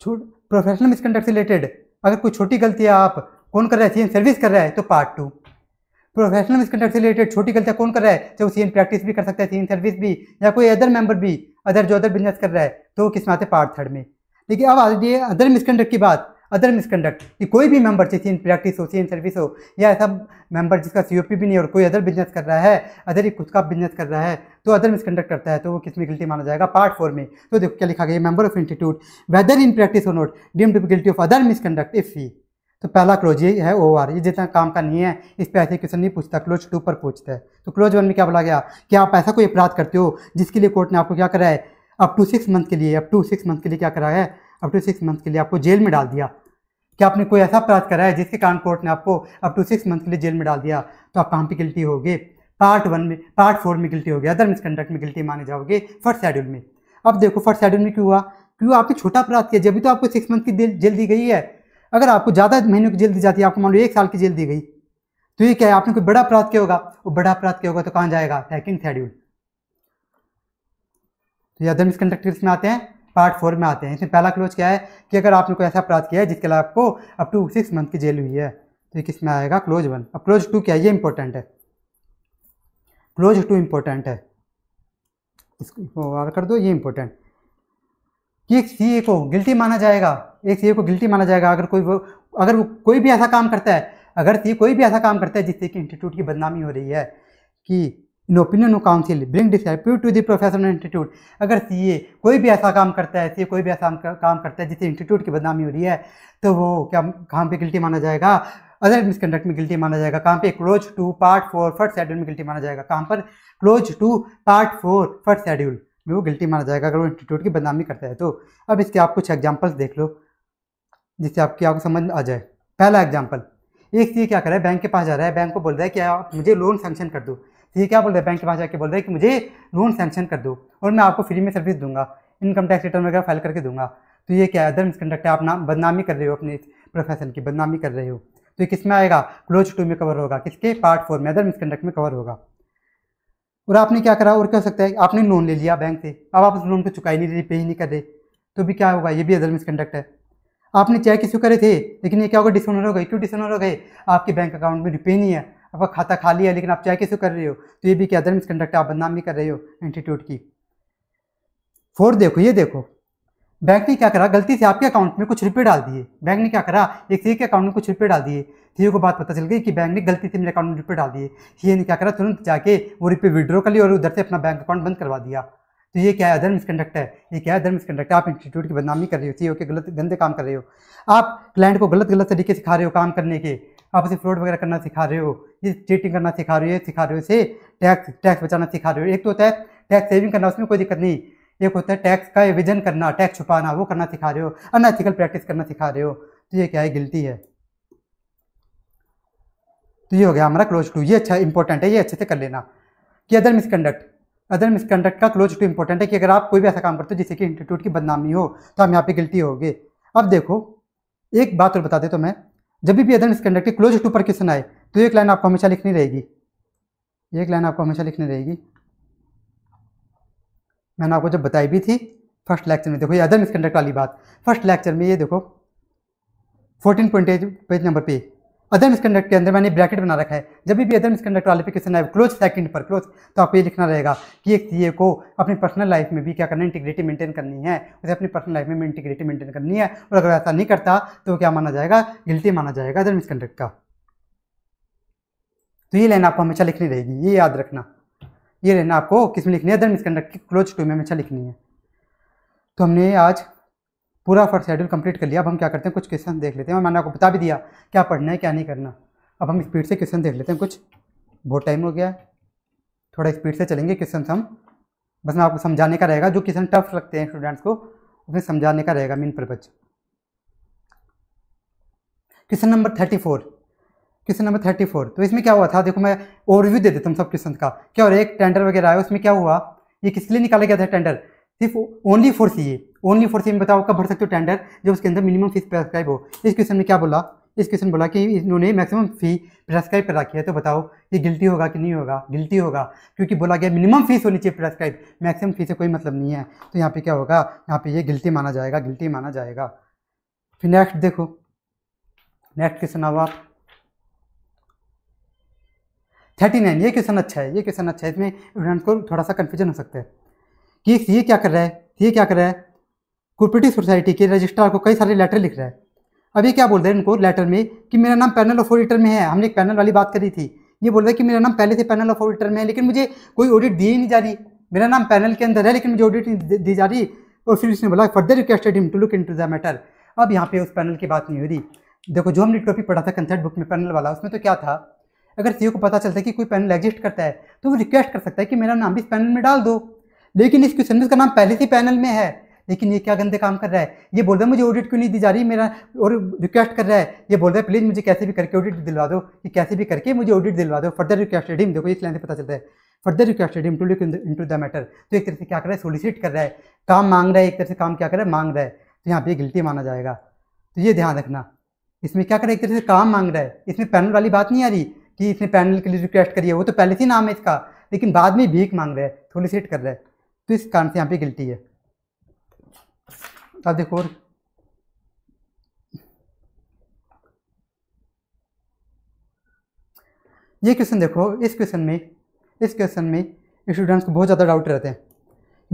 छोट प्रोफेशनल मिसकंडक्ट से रिलेटेड अगर कोई छोटी गलतियाँ आप कौन कर रहे थी सर्विस कर रहा है तो पार्ट टू प्रोफेशनल मिसकंडक्ट से रिलेटेड छोटी गलतियाँ कौन कर रहा है चाहे वो सी प्रैक्टिस भी कर सकता है सी सर्विस भी या कोई अदर मेंबर भी अदर जो अदर बिजनेस कर रहा है तो वो किस आते पार्ट थर्ड में लेकिन अब आ रही अदर मिसकंडक्ट की बात अदर मिसकंडक्ट कि कोई भी मेंबर चाहे सी प्रैक्टिस हो सी सर्विस हो या ऐसा मेंबर जिसका सी भी नहीं और कोई अदर बिजनेस कर रहा है अदर ही खुद का बिजनेस कर रहा है तो अदर मिसकंडक्ट करता है तो वो किस में गिल्टी माना जाएगा पार्ट फोर में तो देखो क्या लिखा गया member of institute whether in practice और not be guilty of other misconduct if he तो पहला क्लोज ये है ओ आर ये जितना काम का नहीं है इस पर ऐसे क्वेश्चन नहीं पूछता क्लोज टू पर पूछता है तो क्लोज वन में क्या बोला गया कि आप ऐसा कोई अपराध करते हो जिसके लिए कोर्ट ने आपको क्या करा है अप टू सिक्स मंथ के लिए अप टू सिक्स मंथ के लिए क्या करा है अप टू सिक्स मंथ के लिए आपको जेल में डाल दिया कि आपने कोई ऐसा अपराध करा है जिसके कारण कोर्ट ने आपको अप टू सिक्स मंथ के लिए जेल में डाल दिया तो आप कहाँ पर गिल्टी हो गए पार्ट वन में पार्ट फोर में गिल्टी होगी अदर मिसकंडक्ट में गिल्टी माने जाओगे फर्स्ट शेड्यूल में अब देखो फर्स्ट शेड्यूल में क्यों हुआ क्यों आपने छोटा अपराध किया जब भी तो आपको सिक्स मंथ की जेल दी गई है अगर आपको ज़्यादा महीनों की जेल दी जाती है आपको मान लो एक साल की जेल दी गई तो ये क्या है आपने कोई बड़ा अपराध किया होगा वो बड़ा अपराध किया होगा तो कहाँ जाएगा सेकंड शेड्यूल तो ये अदर मिसकंडक्टर्स में आते हैं पार्ट फोर में आते हैं इसमें पहला क्लोज क्या है कि अगर आपने कोई ऐसा अपराध किया है जिसके लिए आपको अप टू सिक्स मंथ की जेल हुई है तो ये किस में आएगा क्लोज वन अब क्लोज टू क्या है ये इंपॉर्टेंट है क्लोज टू इंपॉर्टेंट है इसको और कर दो ये इंपॉर्टेंट कि एक सी को गिल्टी माना जाएगा एक सी को गिल्टी माना जाएगा अगर कोई वो अगर वो कोई भी ऐसा काम करता है अगर सी कोई भी ऐसा काम करता है जिससे कि इंस्टीट्यूट की बदनामी हो रही है कि in opinion of council bring dispute to the professional institute अगर सी कोई भी ऐसा काम करता है सी कोई भी ऐसा काम करता है जिससे इंस्टीट्यूट की बदनामी हो रही है तो वो क्या कहाँ पर गिल्टी माना जाएगा अदर मिसकंडक्ट में गिल्टी माना जाएगा कहाँ पे clause two part four first schedule में गिल्टी माना जाएगा कहाँ पर clause two part four first schedule में वो गिल्टी माना जाएगा अगर वो इंस्टीट्यूट की बदनामी करता है तो अब इसके आप कुछ एग्जाम्पल्स देख लो जिससे आपकी आपको समझ आ जाए पहला एग्जाम्पल एक सी क्या कर रहा है बैंक के पास जा रहा है बैंक को बोल रहा है कि आप मुझे लोन सेंक्शन कर दो सी क्या बोल रहा है बैंक के पास जाके बोल रहा है कि मुझे लोन सेंक्शन कर दो और मैं आपको फ्री में सर्विस दूंगा इनकम टैक्स रिटर्न वगैरह फाइल करके दूंगा तो ये क्या है अदर मिसकंडक्ट है आप नाम बदनामी कर रहे हो अपने प्रोफेशन की बदनामी कर रहे हो तो ये किस में आएगा क्लोज टू में कवर होगा किसके पार्ट फोर में अदर मिसकंडक्ट में कवर होगा और आपने क्या करा और क्या हो सकता है आपने लोन ले लिया बैंक से अब आप उस लोन को चुकाई नहीं रहे पे ही नहीं कर रहे तो भी क्या होगा ये भी अदर मिसकंडक्ट है आपने चेक इश्यू करे थे लेकिन ये क्या होगा डिसऑनर हो गए क्यों डिसऑनर हो गए आपके बैंक अकाउंट में रुपये नहीं है आपका खाता खाली है लेकिन आप चेक इश्यू कर रहे हो तो ये भी क्या अदर मिसकंडक्ट आप बदनामी कर रहे हो इंस्टीट्यूट की फोर देखो ये देखो बैंक ने क्या करा गलती से आपके अकाउंट में कुछ रुपये डाल दिए बैंक ने क्या करा एक सी के अकाउंट में कुछ रुपये डाल दिए सीओ को बात पता चल गई कि बैंक ने गलती से मेरे अकाउंट में रुपये डाल दिए सीए ने क्या करा तुरंत जाके वो रुपये विड्रॉ कर लिए और उधर से अपना बैंक अकाउंट बंद करवा दिया तो ये क्या है अधर मिसकंडक्ट है ये क्या है अदर मिसकंडक्ट है आप इंस्टीट्यूट की बदनामी कर रहे हो सी के गलत गंदे काम कर रहे हो आप क्लाइंट को गलत गलत तरीके सिखा रहे हो काम करने के आप उसे फ्रॉड वगैरह करना सिखा रहे हो ये चीटिंग करना सिखा रहे हो सिखा रहे हो इसे टैक्स टैक्स बचाना सिखा रहे हो एक तो होता है टैक्स सेविंग करना उसमें कोई दिक्कत नहीं एक होता है टैक्स का एविजन करना टैक्स छुपाना वो करना सिखा रहे हो अनएथिकल प्रैक्टिस करना सिखा रहे हो तो ये क्या है गिल्टी है तो ये हो गया हमारा क्लोज टू ये अच्छा इंपॉर्टेंट है ये अच्छे से कर लेना कि अदर मिसकंडक्ट अदर मिसकंडक्ट का क्लोज टू इंपॉर्टेंट है कि अगर आप कोई भी ऐसा काम करते हो जिससे कि इंस्टीट्यूट की बदनामी हो तो हम यहाँ पे गिल्टी गए अब देखो एक बात और बता दे तो मैं जब भी अदर मिसकंडक्ट के क्लोज टू पर क्वेश्चन आए तो एक लाइन आपको हमेशा लिखनी रहेगी एक लाइन आपको हमेशा लिखनी रहेगी मैंने आपको जब बताई भी थी फर्स्ट लेक्चर में देखो ये अदर मिसकंडक्ट वाली बात फर्स्ट लेक्चर में ये देखो फोर्टीन पॉइंट पेज नंबर पे अदर मिसकंडक्ट के अंदर मैंने ब्रैकेट बना रखा है जब भी अदर मिसकंडक्ट वाले पे क्वेश्चन आए क्लोज सेकंड पर क्लोज तो आपको ये लिखना रहेगा कि एक सीए को अपनी पर्सनल लाइफ में भी क्या करना है इंटीग्रिटी मेंटेन करनी है उसे अपनी पर्सनल लाइफ में इंटीग्रिटी मेंटेन करनी है और अगर ऐसा नहीं करता तो क्या माना जाएगा गिल्टी माना जाएगा अदर मिसकंडक्ट का तो ये लाइन आपको हमेशा लिखनी रहेगी ये याद रखना ये रहना आपको किसमें लिखनी है अदर मिसकंडक्ट क्लोज टू में हमेशा लिखनी है तो हमने आज पूरा फर्स्ट शेड्यूल कंप्लीट कर लिया अब हम क्या करते हैं कुछ क्वेश्चन देख लेते हैं मैंने आपको बता भी दिया क्या पढ़ना है क्या नहीं करना अब हम स्पीड से क्वेश्चन देख लेते हैं कुछ बहुत टाइम हो गया थोड़ा स्पीड से चलेंगे क्वेश्चन हम बस मैं आपको समझाने का रहेगा जो क्वेश्चन टफ लगते हैं स्टूडेंट्स को उसमें समझाने का रहेगा main purpose question number thirty four question number thirty four तो इसमें क्या हुआ था देखो मैं ओवरव्यू दे देता हूँ सब क्वेश्चन का क्या और एक टेंडर वगैरह आया उसमें क्या हुआ ये किसके लिए निकाला गया था टेंडर सिर्फ only four C A only four C में बताओ कब भर सकते हो टेंडर जब उसके अंदर मिनिमम फीस प्रेस्क्राइब हो इस क्वेश्चन में क्या बोला इस क्वेश्चन बोला कि इन्होंने मैक्सिमम फी प्रेस्क्राइब कर रखी है तो बताओ ये गिल्टी होगा कि नहीं होगा गिल्टी होगा क्योंकि बोला गया मिनिमम फीस होनी चाहिए प्रेस्क्राइब मैक्सिमम फीस से कोई मतलब नहीं है तो यहाँ पे क्या होगा यहाँ पे ये गिल्टी माना जाएगा गिल्टी माना जाएगा फिर नेक्स्ट देखो नेक्स्ट क्वेश्चन आओ आप थर्टी नाइन ये क्वेश्चन अच्छा है ये क्वेश्चन अच्छा है इसमें स्टूडेंट को थोड़ा सा कन्फ्यूजन हो सकता है कि ये क्या कर रहा है ये क्या कर रहा है कोऑपरेटिव सोसाइटी के रजिस्ट्रार को कई सारे लेटर लिख रहा है अब ये क्या बोल रहे हैं इनको लेटर में कि मेरा नाम पैनल ऑफ ऑडिटर में है हमने एक पैनल वाली बात करी थी ये बोल रहा है कि मेरा नाम पहले से पैनल ऑफ ऑडिटर में है लेकिन मुझे कोई ऑडिट दी ही नहीं जा रही मेरा नाम पैनल के अंदर है लेकिन मुझे ऑडिट नहीं दी जा रही और फिर उसने बोला further requested him to look into the matter अब यहाँ पे उस पैनल की बात नहीं हो रही देखो जो हमने टॉपिक पढ़ा था कंसेप्ट बुक में पैनल वाला उसमें तो क्या था अगर सी को पता चलता है कि कोई पैनल एग्जिस्ट करता है तो वो रिक्वेस्ट कर सकता है कि मेरा नाम भी इस पैनल में डाल दो लेकिन इस क्वेश्चन का नाम पहले से पैनल में है लेकिन ये क्या गंदे काम कर रहा है ये बोल रहा है मुझे ऑडिट क्यों नहीं दी जा रही मेरा और रिक्वेस्ट कर रहा है ये बोल रहा है प्लीज़ मुझे कैसे भी करके ऑडिट दिलवा दो कि कैसे भी करके मुझे ऑडिट दिलवा दो फर्दर रिक्वेस्ट हिम देखो इस लाइन से पता चलता है further request him to look in to the matter तो एक तरह से क्या कर रहा है सोलिसिट कर रहा है काम मांग रहा है एक तरह से काम क्या कर रहा है मांग रहा है तो यहाँ पर गिल्टी माना जाएगा तो ये ध्यान रखना इसमें क्या कर रहा है एक तरह से काम मांग रहा है इसमें पैनल वाली बात नहीं आ रही कि इसने पैनल के लिए रिक्वेस्ट करी है वो तो पहले से नाम है इसका लेकिन बाद में भीख मांग रहा है सीट कर रहा है तो इस कारण से यहाँ पे गिल्टी है अब देखो और ये क्वेश्चन देखो इस क्वेश्चन में इस क्वेश्चन में स्टूडेंट्स को बहुत ज़्यादा डाउट रहते हैं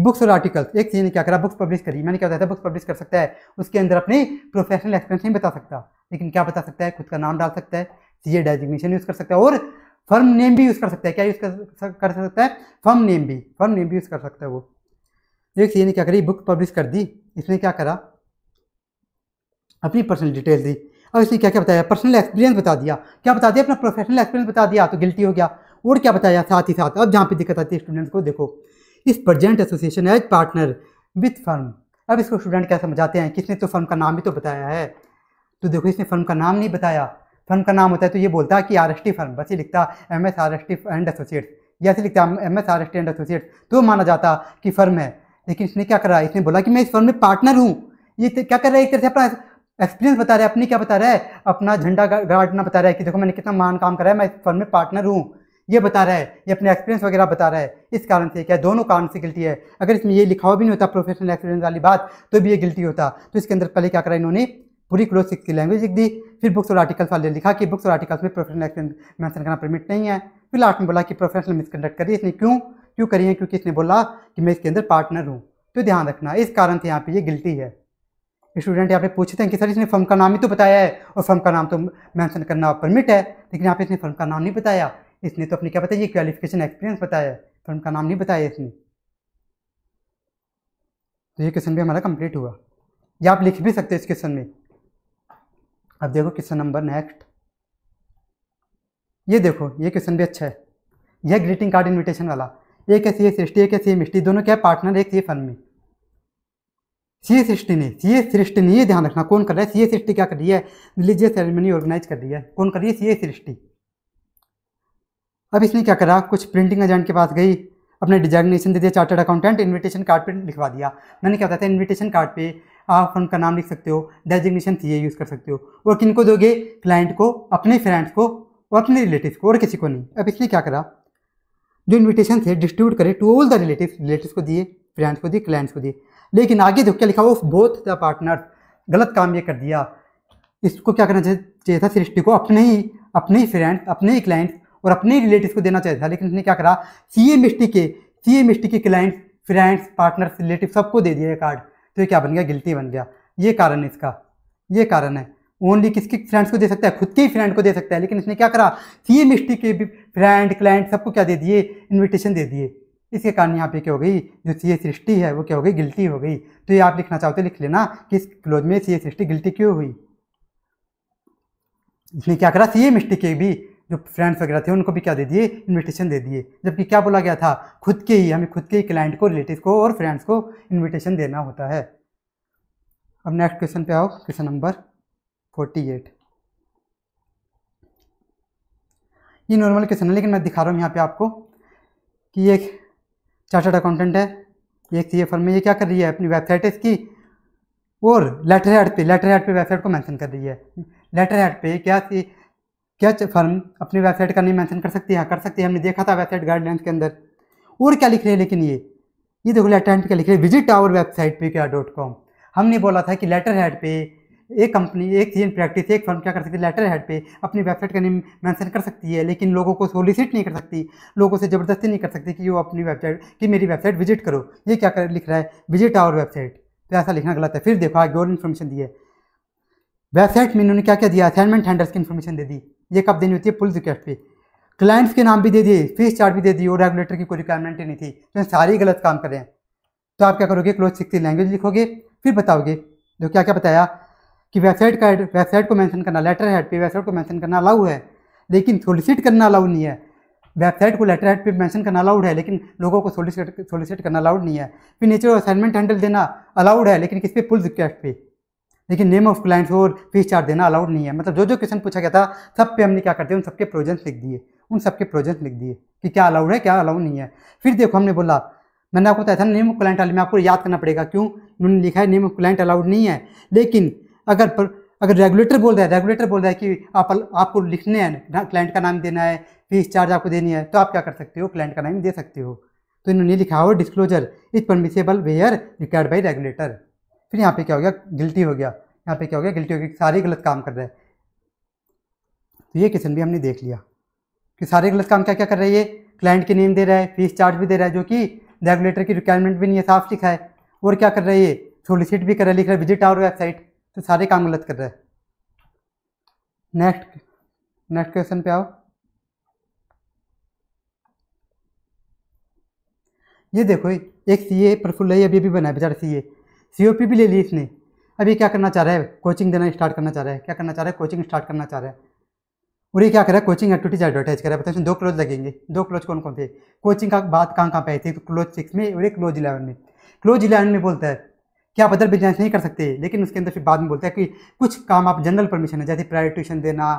बुक्स और आर्टिकल्स एक चीज़ ने क्या करा बुक्स पब्लिश करी मैंने क्या बताया था बुक्स पब्लिश कर सकता है उसके अंदर अपने प्रोफेशनल एक्सपीरियंस नहीं बता सकता लेकिन क्या बता सकता है खुद का नाम डाल सकता है ये डेजिग्नेशन यूज़ कर सकता है और फर्म नेम भी यूज़ कर सकता है क्या यूज़ कर, सकता है फर्म नेम भी फर्म नेम भी यूज़ कर सकता है वो एक सी ने क्या करी बुक पब्लिश कर दी इसने क्या करा अपनी पर्सनल डिटेल दी और इसने क्या क्या बताया पर्सनल एक्सपीरियंस बता दिया क्या बता दिया अपना प्रोफेशनल एक्सपीरियंस बता दिया तो गिल्टी हो गया और क्या बताया साथ ही साथ अब जहाँ पे दिक्कत आती है स्टूडेंट्स को देखो इस present association as partner with firm अब इसको स्टूडेंट क्या समझाते हैं किसने तो फर्म का नाम भी तो बताया है तो देखो इसने फर्म का नाम नहीं बताया फर्म का नाम होता है तो ये बोलता है कि आर एस टी फर्म बस ये लिखता M S R S T and associates ये ऐसे लिखता है M S R S T and associates तो माना जाता कि फर्म है लेकिन इसने क्या करा इसने बोला कि मैं इस फर्म में पार्टनर हूँ ये तो क्या कर रहा है एक तरह से अपना एक्सपीरियंस बता रहा है अपनी क्या बता रहा है अपना झंडा गाड़ना बता रहा है कि देखो मैंने कितना मान काम करा है मैं इस फर्म में पार्टनर हूँ ये बता रहा है ये अपने एक्सपीरियंस वगैरह बता रहा है इस कारण से क्या दोनों कारण से गिल्टी है अगर इसमें ये लिखा हुआ भी नहीं होता प्रोफेशनल एक्सपीरियंस वाली बात तो भी ये गिल्टी होता तो इसके अंदर पहले क्या करा इन्होंने पूरी क्लोज सिक्स की लैंग्वेज लिख दी फिर बुक्स और आर्टिकल्स वाले लिखा कि बुक्स और आर्टिकल्स में प्रोफेशनल एक्सपेंस मैंसन करना परमिट नहीं है फिर लास्ट में बोला कि प्रोफेशनल मिसकंडक्ट करी इसने क्यों क्यों करी है क्योंकि इसने बोला कि मैं इसके अंदर पार्टनर हूँ तो ध्यान रखना इस कारण से यहाँ पे ये गिल्टी है स्टूडेंट यहाँ पे पूछते हैं कि सर इसने फर्म का नाम ही तो बताया है और फर्म का नाम तो मैंसन करना परमिट है लेकिन यहाँ पे इसने फर्म का नाम नहीं बताया इसने तो अपने क्या ये क्वालिफिकेशन एक्सपीरियंस बताया है फर्म का नाम नहीं बताया इसने तो ये क्वेश्चन भी हमारा कंप्लीट हुआ या आप लिख भी सकते हो इस क्वेश्चन में अब देखो क्वेश्चन नंबर नेक्स्ट ये देखो ये क्वेश्चन भी अच्छा है यह ग्रीटिंग कार्ड इन्विटेशन वाला एक है सी ए सृष्टि एक है सी ए मिष्टी दोनों क्या पार्टनर एक सी फन में सी ए सृष्टि ने सी ए सृष्टि ने ये ध्यान रखना कौन कर रहा है सी ए सृष्टि क्या कर रही है रिलीजियस सेरेमनी ऑर्गेनाइज कर रही है कौन कर रही है सी ए सृष्टि अब इसने क्या करा कुछ प्रिंटिंग एजेंट के पास गई अपने डिजाइनेशन दे दिया चार्टर्ड अकाउंटेंट इन्विटेशन कार्ड पर लिखवा दिया मैंने क्या बताया इन्विटेशन कार्ड पर आप फंड का नाम लिख सकते हो डेजिग्नेशन चाहिए यूज़ कर सकते हो और किन को दोगे क्लाइंट को अपने फ्रेंड्स को और अपने रिलेटिव को और किसी को नहीं अब इसने क्या करा जो इन्विटेशन थे डिस्ट्रीब्यूट करे to all the relative relative को दिए फ्रेंड्स को दिए क्लाइंट्स को दिए लेकिन आगे जो क्या लिखा वो बोथ द पार्टनर गलत काम ये कर दिया इसको क्या करना चाहिए था सृष्टि को अपने ही अपने ही फ्रेंड्स अपने ही क्लाइंट्स और अपने रिलेटिव को देना चाहिए था लेकिन इसने क्या करा सी ए मिस्टी के सी ए मिस्टी के क्लाइंट्स फ्रेंड्स पार्टनर्स रिलेटिव सबको दे दिया कार्ड तो ये क्या बन गया गिल्टी बन गया ये कारण है इसका ये कारण है ओनली किसके फ्रेंड्स को दे सकता है खुद के ही फ्रेंड को दे सकता है लेकिन इसने क्या करा सेम हिस्ट्री के भी फ्रेंड क्लाइंट सबको क्या दे दिए इन्विटेशन दे दिए इसके कारण यहाँ पे क्या हो गई जो सी ए सृष्टि है वो क्या हो गई गिल्टी हो गई तो ये आप लिखना चाहते हो लिख लेना कि इस क्लोज में सी ए सृष्टि गिल्टी क्यों हुई इसने क्या करा सी ए के भी जो फ्रेंड्स वगैरह थे उनको भी क्या दे दिए इनविटेशन दे दिए जबकि क्या बोला गया था खुद के ही हमें खुद के ही क्लाइंट को रिलेटिव को और फ्रेंड्स को इन्विटेशन देना होता है अब नेक्स्ट क्वेश्चन पे आओ क्वेश्चन नंबर फोर्टी एट ये नॉर्मल क्वेश्चन है लेकिन मैं दिखा रहा हूँ यहाँ पे आपको कि एक चार्टर्ड अकाउंटेंट है एक सी फर्म में ये क्या कर रही है अपनी वेबसाइट है इसकी और लेटर हेड पे लेटर हेड पे वेबसाइट को मेंशन कर रही है लेटर हेड पे क्या सी क्या फर्म अपनी वेबसाइट का नहीं मेंशन कर सकती है कर सकती है हमने देखा था वेबसाइट गाइडलाइंस के अंदर और क्या लिख रहे हैं लेकिन ये ये देखो लेटर हेड क्या लिख रहे हैं विजिट आवर वेबसाइट पे क्या डॉट कॉम हमने बोला था कि लेटर हेड पे एक कंपनी एक चीज प्रैक्टिस एक फर्म क्या कर सकती है लेटर हेड पे अपनी वेबसाइट का नेम मेंशन कर सकती है लेकिन लोगों को सोलिसिट नहीं कर सकती लोगों से ज़बरदस्ती नहीं कर सकती कि वो अपनी वेबसाइट कि मेरी वेबसाइट विजिट करो ये क्या कर लिख रहा है विजिट आवर वेबसाइट तो ऐसा लिखना गलत है फिर देखो आगे और इन्फॉर्मेशन दी है वेबसाइट में इन्होंने क्या क्या दिया असाइनमेंट हैंडर्स की इन्फॉर्मेशन दे दी ये कब देनी होती है पुलिस रिक्वेस्ट पे क्लाइंट्स के नाम भी दे दिए फीस चार्ज भी दे दिए और रेगुलेटर की कोई रिक्वायरमेंट ही नहीं थी तो सारे गलत काम कर रहे हैं तो आप क्या करोगे क्लोज सिक्सटी लैंग्वेज लिखोगे फिर बताओगे जो तो क्या क्या बताया कि वेबसाइट का वेबसाइट को मैंशन करना लेटर हेड पर वेबसाइट को मैंशन करना अलाउ है लेकिन सोलिसिट करना अलाउड नहीं है वेबसाइट को लेटर हेड पे मेंशन करना अलाउड है लेकिन लोगों को सोलिसिट सोलिसिट करना अलाउड नहीं है फिर नेचर असाइनमेंट हैंडल देना अलाउड है लेकिन किस पे पुल रिक्वेस्ट पे लेकिन नेम ऑफ क्लाइंट्स और फीस चार्ज देना अलाउड नहीं है मतलब जो जो क्वेश्चन पूछा गया था सब पे हमने क्या करते हैं उन सबके प्रोजेंस लिख दिए उन सबके प्रोजेंस लिख दिए कि क्या अलाउड है क्या अलाउड नहीं है फिर देखो हमने बोला मैंने आपको बताया था नेम ऑफ क्लाइंट में आपको याद करना पड़ेगा क्यों उन्होंने लिखा है नेम ऑफ क्लाइंट अलाउड नहीं है लेकिन अगर पर, अगर रेगुलेटर बोल रहा है रेगुलेटर बोल रहा है कि आप आपको लिखने हैं क्लाइंट का नाम देना है फीस चार्ज आपको देनी है तो आप क्या कर सकते हो क्लाइंट का नाम दे सकते हो तो इन्होंने लिखा हो disclosure is permissible where required by regulator फिर यहाँ पे क्या हो गया गिल्टी हो गया यहाँ पे क्या हो गया गिल्टी हो गया सारे गलत काम कर रहे हैं तो ये क्वेश्चन भी हमने देख लिया कि सारे गलत काम क्या क्या कर हैं है क्लाइंट के नेम दे रहा है फीस चार्ज भी दे रहा है जो कि रेगुलेटर की रिक्वायरमेंट भी नहीं है साफ लिखा है और क्या कर रही है सोलिसिट भी कर रहा है लिख रहा है विजिट आवर वेबसाइट तो सारे काम गलत कर रहा है नेक्स्ट नेक्स्ट क्वेश्चन पे आओ ये देखो एक सी ए प्रफुल्ल अभी अभी बना है बेचारा सी ए सी भी ले ली इसने अभी क्या करना चाह रहा है कोचिंग देना स्टार्ट करना चाह रहा है क्या करना चाह रहा है कोचिंग स्टार्ट करना चाह रहा है और ये क्या कर रहा है कोचिंग एक्टिविटीज एडवर्टाइज कर रहा है बताओ इसमें दो क्लोज लगेंगे दो क्लोज कौन कौन थे कोचिंग का बात कहाँ कहाँ पे आई थी क्लोज तो सिक्स में और एक क्लोज इलेवन में क्लोज इलेवन में बोलता है कि आप अदर बिजनेस नहीं कर सकते लेकिन उसके अंदर फिर बाद में बोलता है कि कुछ काम आप जनरल परमिशन है जैसे प्राइवेट ट्यूशन देना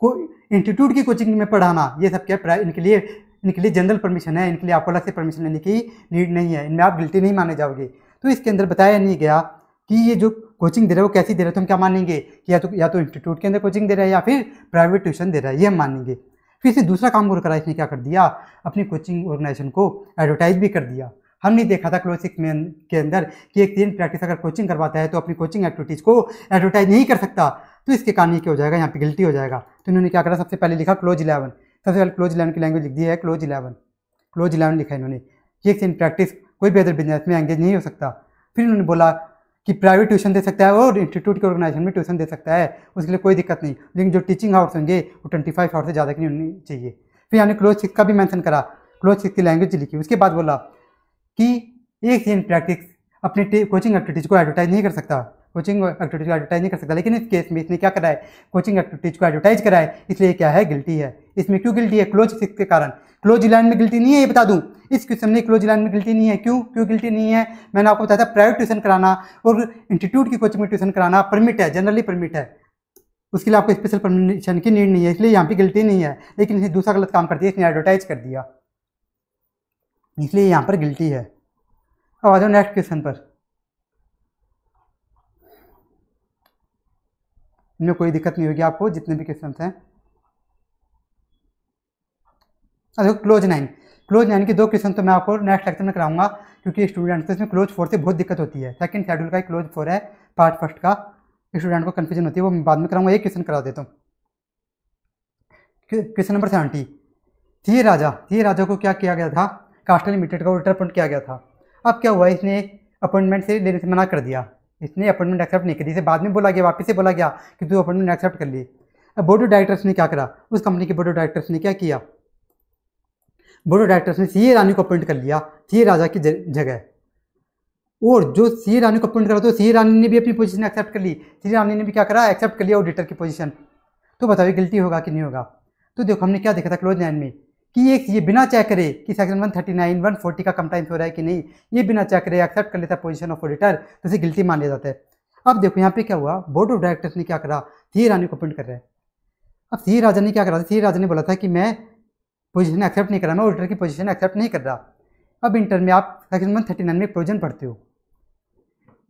को इंस्टीट्यूट की कोचिंग में पढ़ाना ये सब क्या इनके लिए इनके लिए जनरल परमिशन है इनके लिए आपको अलग से परमिशन लेने की नीड नहीं है इनमें आप गिल्टी नहीं माने जाओगे तो इसके अंदर बताया नहीं गया कि ये जो कोचिंग दे रहा है वो कैसी दे रहे है तो हम क्या मानेंगे कि या तो या तो इंस्टीट्यूट के अंदर कोचिंग दे रहा है या फिर प्राइवेट ट्यूशन दे रहा है ये हम मानेंगे फिर इसने दूसरा काम और करा इसने क्या कर दिया अपनी कोचिंग ऑर्गेनाइजेशन को एडवर्टाइज भी कर दिया हमने देखा था क्लोज सिक्स में के अंदर कि एक तीन प्रैक्टिस अगर कोचिंग करवाता है तो अपनी कोचिंग एक्टिविटीज़ को एडवर्टाइज नहीं कर सकता तो इसके कारण ये क्या हो जाएगा यहाँ पे गिल्टी हो जाएगा तो इन्होंने क्या करा सबसे पहले लिखा क्लोज इलेवन सबसे पहले क्लोज इलेवन की लैंग्वेज लिख दी है क्लोज इलेवन क्लोज इलेवन लिखा इन्होंने कि एक तीन प्रैक्टिस कोई बेहतर बिजनेस में एंगेज नहीं हो सकता फिर उन्होंने बोला कि प्राइवेट ट्यूशन दे सकता है और इंस्टीट्यूट के ऑर्गेनाइजेशन में ट्यूशन दे सकता है उसके लिए कोई दिक्कत नहीं लेकिन जो टीचिंग आवर्स होंगे वो ट्वेंटी फाइव आवर्स से ज़्यादा नहीं होनी चाहिए फिर हमने क्लोज सिक्स का भी मैंसन करा क्लोज सिक्स की लैंग्वेज लिखी उसके बाद बोला कि एक सेम प्रैक्टिस अपनी कोचिंग एक्टिविटीज़ को एडवर्टाइज नहीं कर सकता कोचिंग एक्टिविटीज को एडवर्टाइज नहीं कर सकता लेकिन इस केस में इसने क्या करा है कोचिंग एक्टिविटीज को एडवर्टाइज कराए इसलिए क्या है गिल्टी है इसमें क्यों गिल्टी है क्लोज सिक्स के कारण क्लोज लाइन में गिलती नहीं है ये बता दूं इस क्वेश्चन में क्लोज लाइन में गिलती नहीं है क्यों क्यों गिलती नहीं है मैंने आपको बताया था प्राइवेट ट्यूशन कराना और इंस्टीट्यूट की कोचिंग में ट्यूशन कराना परमिट है जनरली परमिट है उसके लिए आपको स्पेशल परमिशन की नीड नहीं है इसलिए यहाँ पे गिलती नहीं है लेकिन इसने दूसरा गलत काम कर दिया इसने एडवर्टाइज कर दिया इसलिए यहाँ पर गिल्टी है अब आ जाओ नेक्स्ट क्वेश्चन पर इनमें कोई दिक्कत नहीं होगी आपको जितने भी क्वेश्चन हैं अब हाँ, देखो क्लोज नाइन क्लोज नाइन के दो क्वेश्चन तो मैं आपको नेक्स्ट लेक्चर में कराऊंगा क्योंकि स्टूडेंट को तो इसमें क्लोज फोर से बहुत दिक्कत होती है सेकंड शेड्यूल का क्लोज फोर है पार्ट फर्स्ट का स्टूडेंट को कन्फ्यूजन होती है वो मैं बाद में कराऊंगा एक क्वेश्चन करा देता हूँ क्वेश्चन नंबर सेवेंटी थी राजा थी राजा को क्या किया गया था कास्टल लिमिटेड का उल्टर अपॉइंट किया गया था अब क्या हुआ इसने अपॉइंटमेंट से लेने से मना कर दिया इसने अपॉइंटमेंट एक्सेप्ट नहीं करी इसे बाद में बोला गया वापस से बोला गया कि तू अपॉइंटमेंट एक्सेप्ट कर ली अब बोर्ड ऑफ डायरेक्टर्स ने क्या करा उस कंपनी के बोर्ड ऑफ डायरेक्टर्स ने क्या किया बोर्ड ऑफ डायरेक्टर्स ने सी रानी को अपॉइंट कर लिया सी राजा की जगह और जो सी रानी को अपॉइंट करा तो सी रानी ने भी अपनी पोजीशन एक्सेप्ट कर ली सी रानी ने भी क्या करा एक्सेप्ट कर लिया ऑडिटर की पोजीशन तो बताओ गलती होगा कि नहीं होगा तो देखो हमने क्या देखा था क्लोज नाइन में कि एक ये बिना चेक करे कि section one thirty nine one forty का कंप्लाइंस हो रहा है कि नहीं ये बिना चेक करे एक्सेप्ट कर लेता है पोजिशन ऑफ ऑडिटर तो उसे गिल्टी मान लिया जाता है अब देखो यहाँ पे क्या हुआ बोर्ड ऑफ डायरेक्टर्स ने क्या करा सी रानी को अपॉइंट कर रहे हैं अब सी राजा ने क्या करा था सी राजा ने बोला था कि मैं पोजीशन एक्सेप्ट नहीं कर रहा मैं ऑडिटर की पोजीशन एक्सेप्ट नहीं कर रहा अब इंटर में आप सेक्शन वन थर्टी नाइन में एक प्रोविजन पढ़ते हो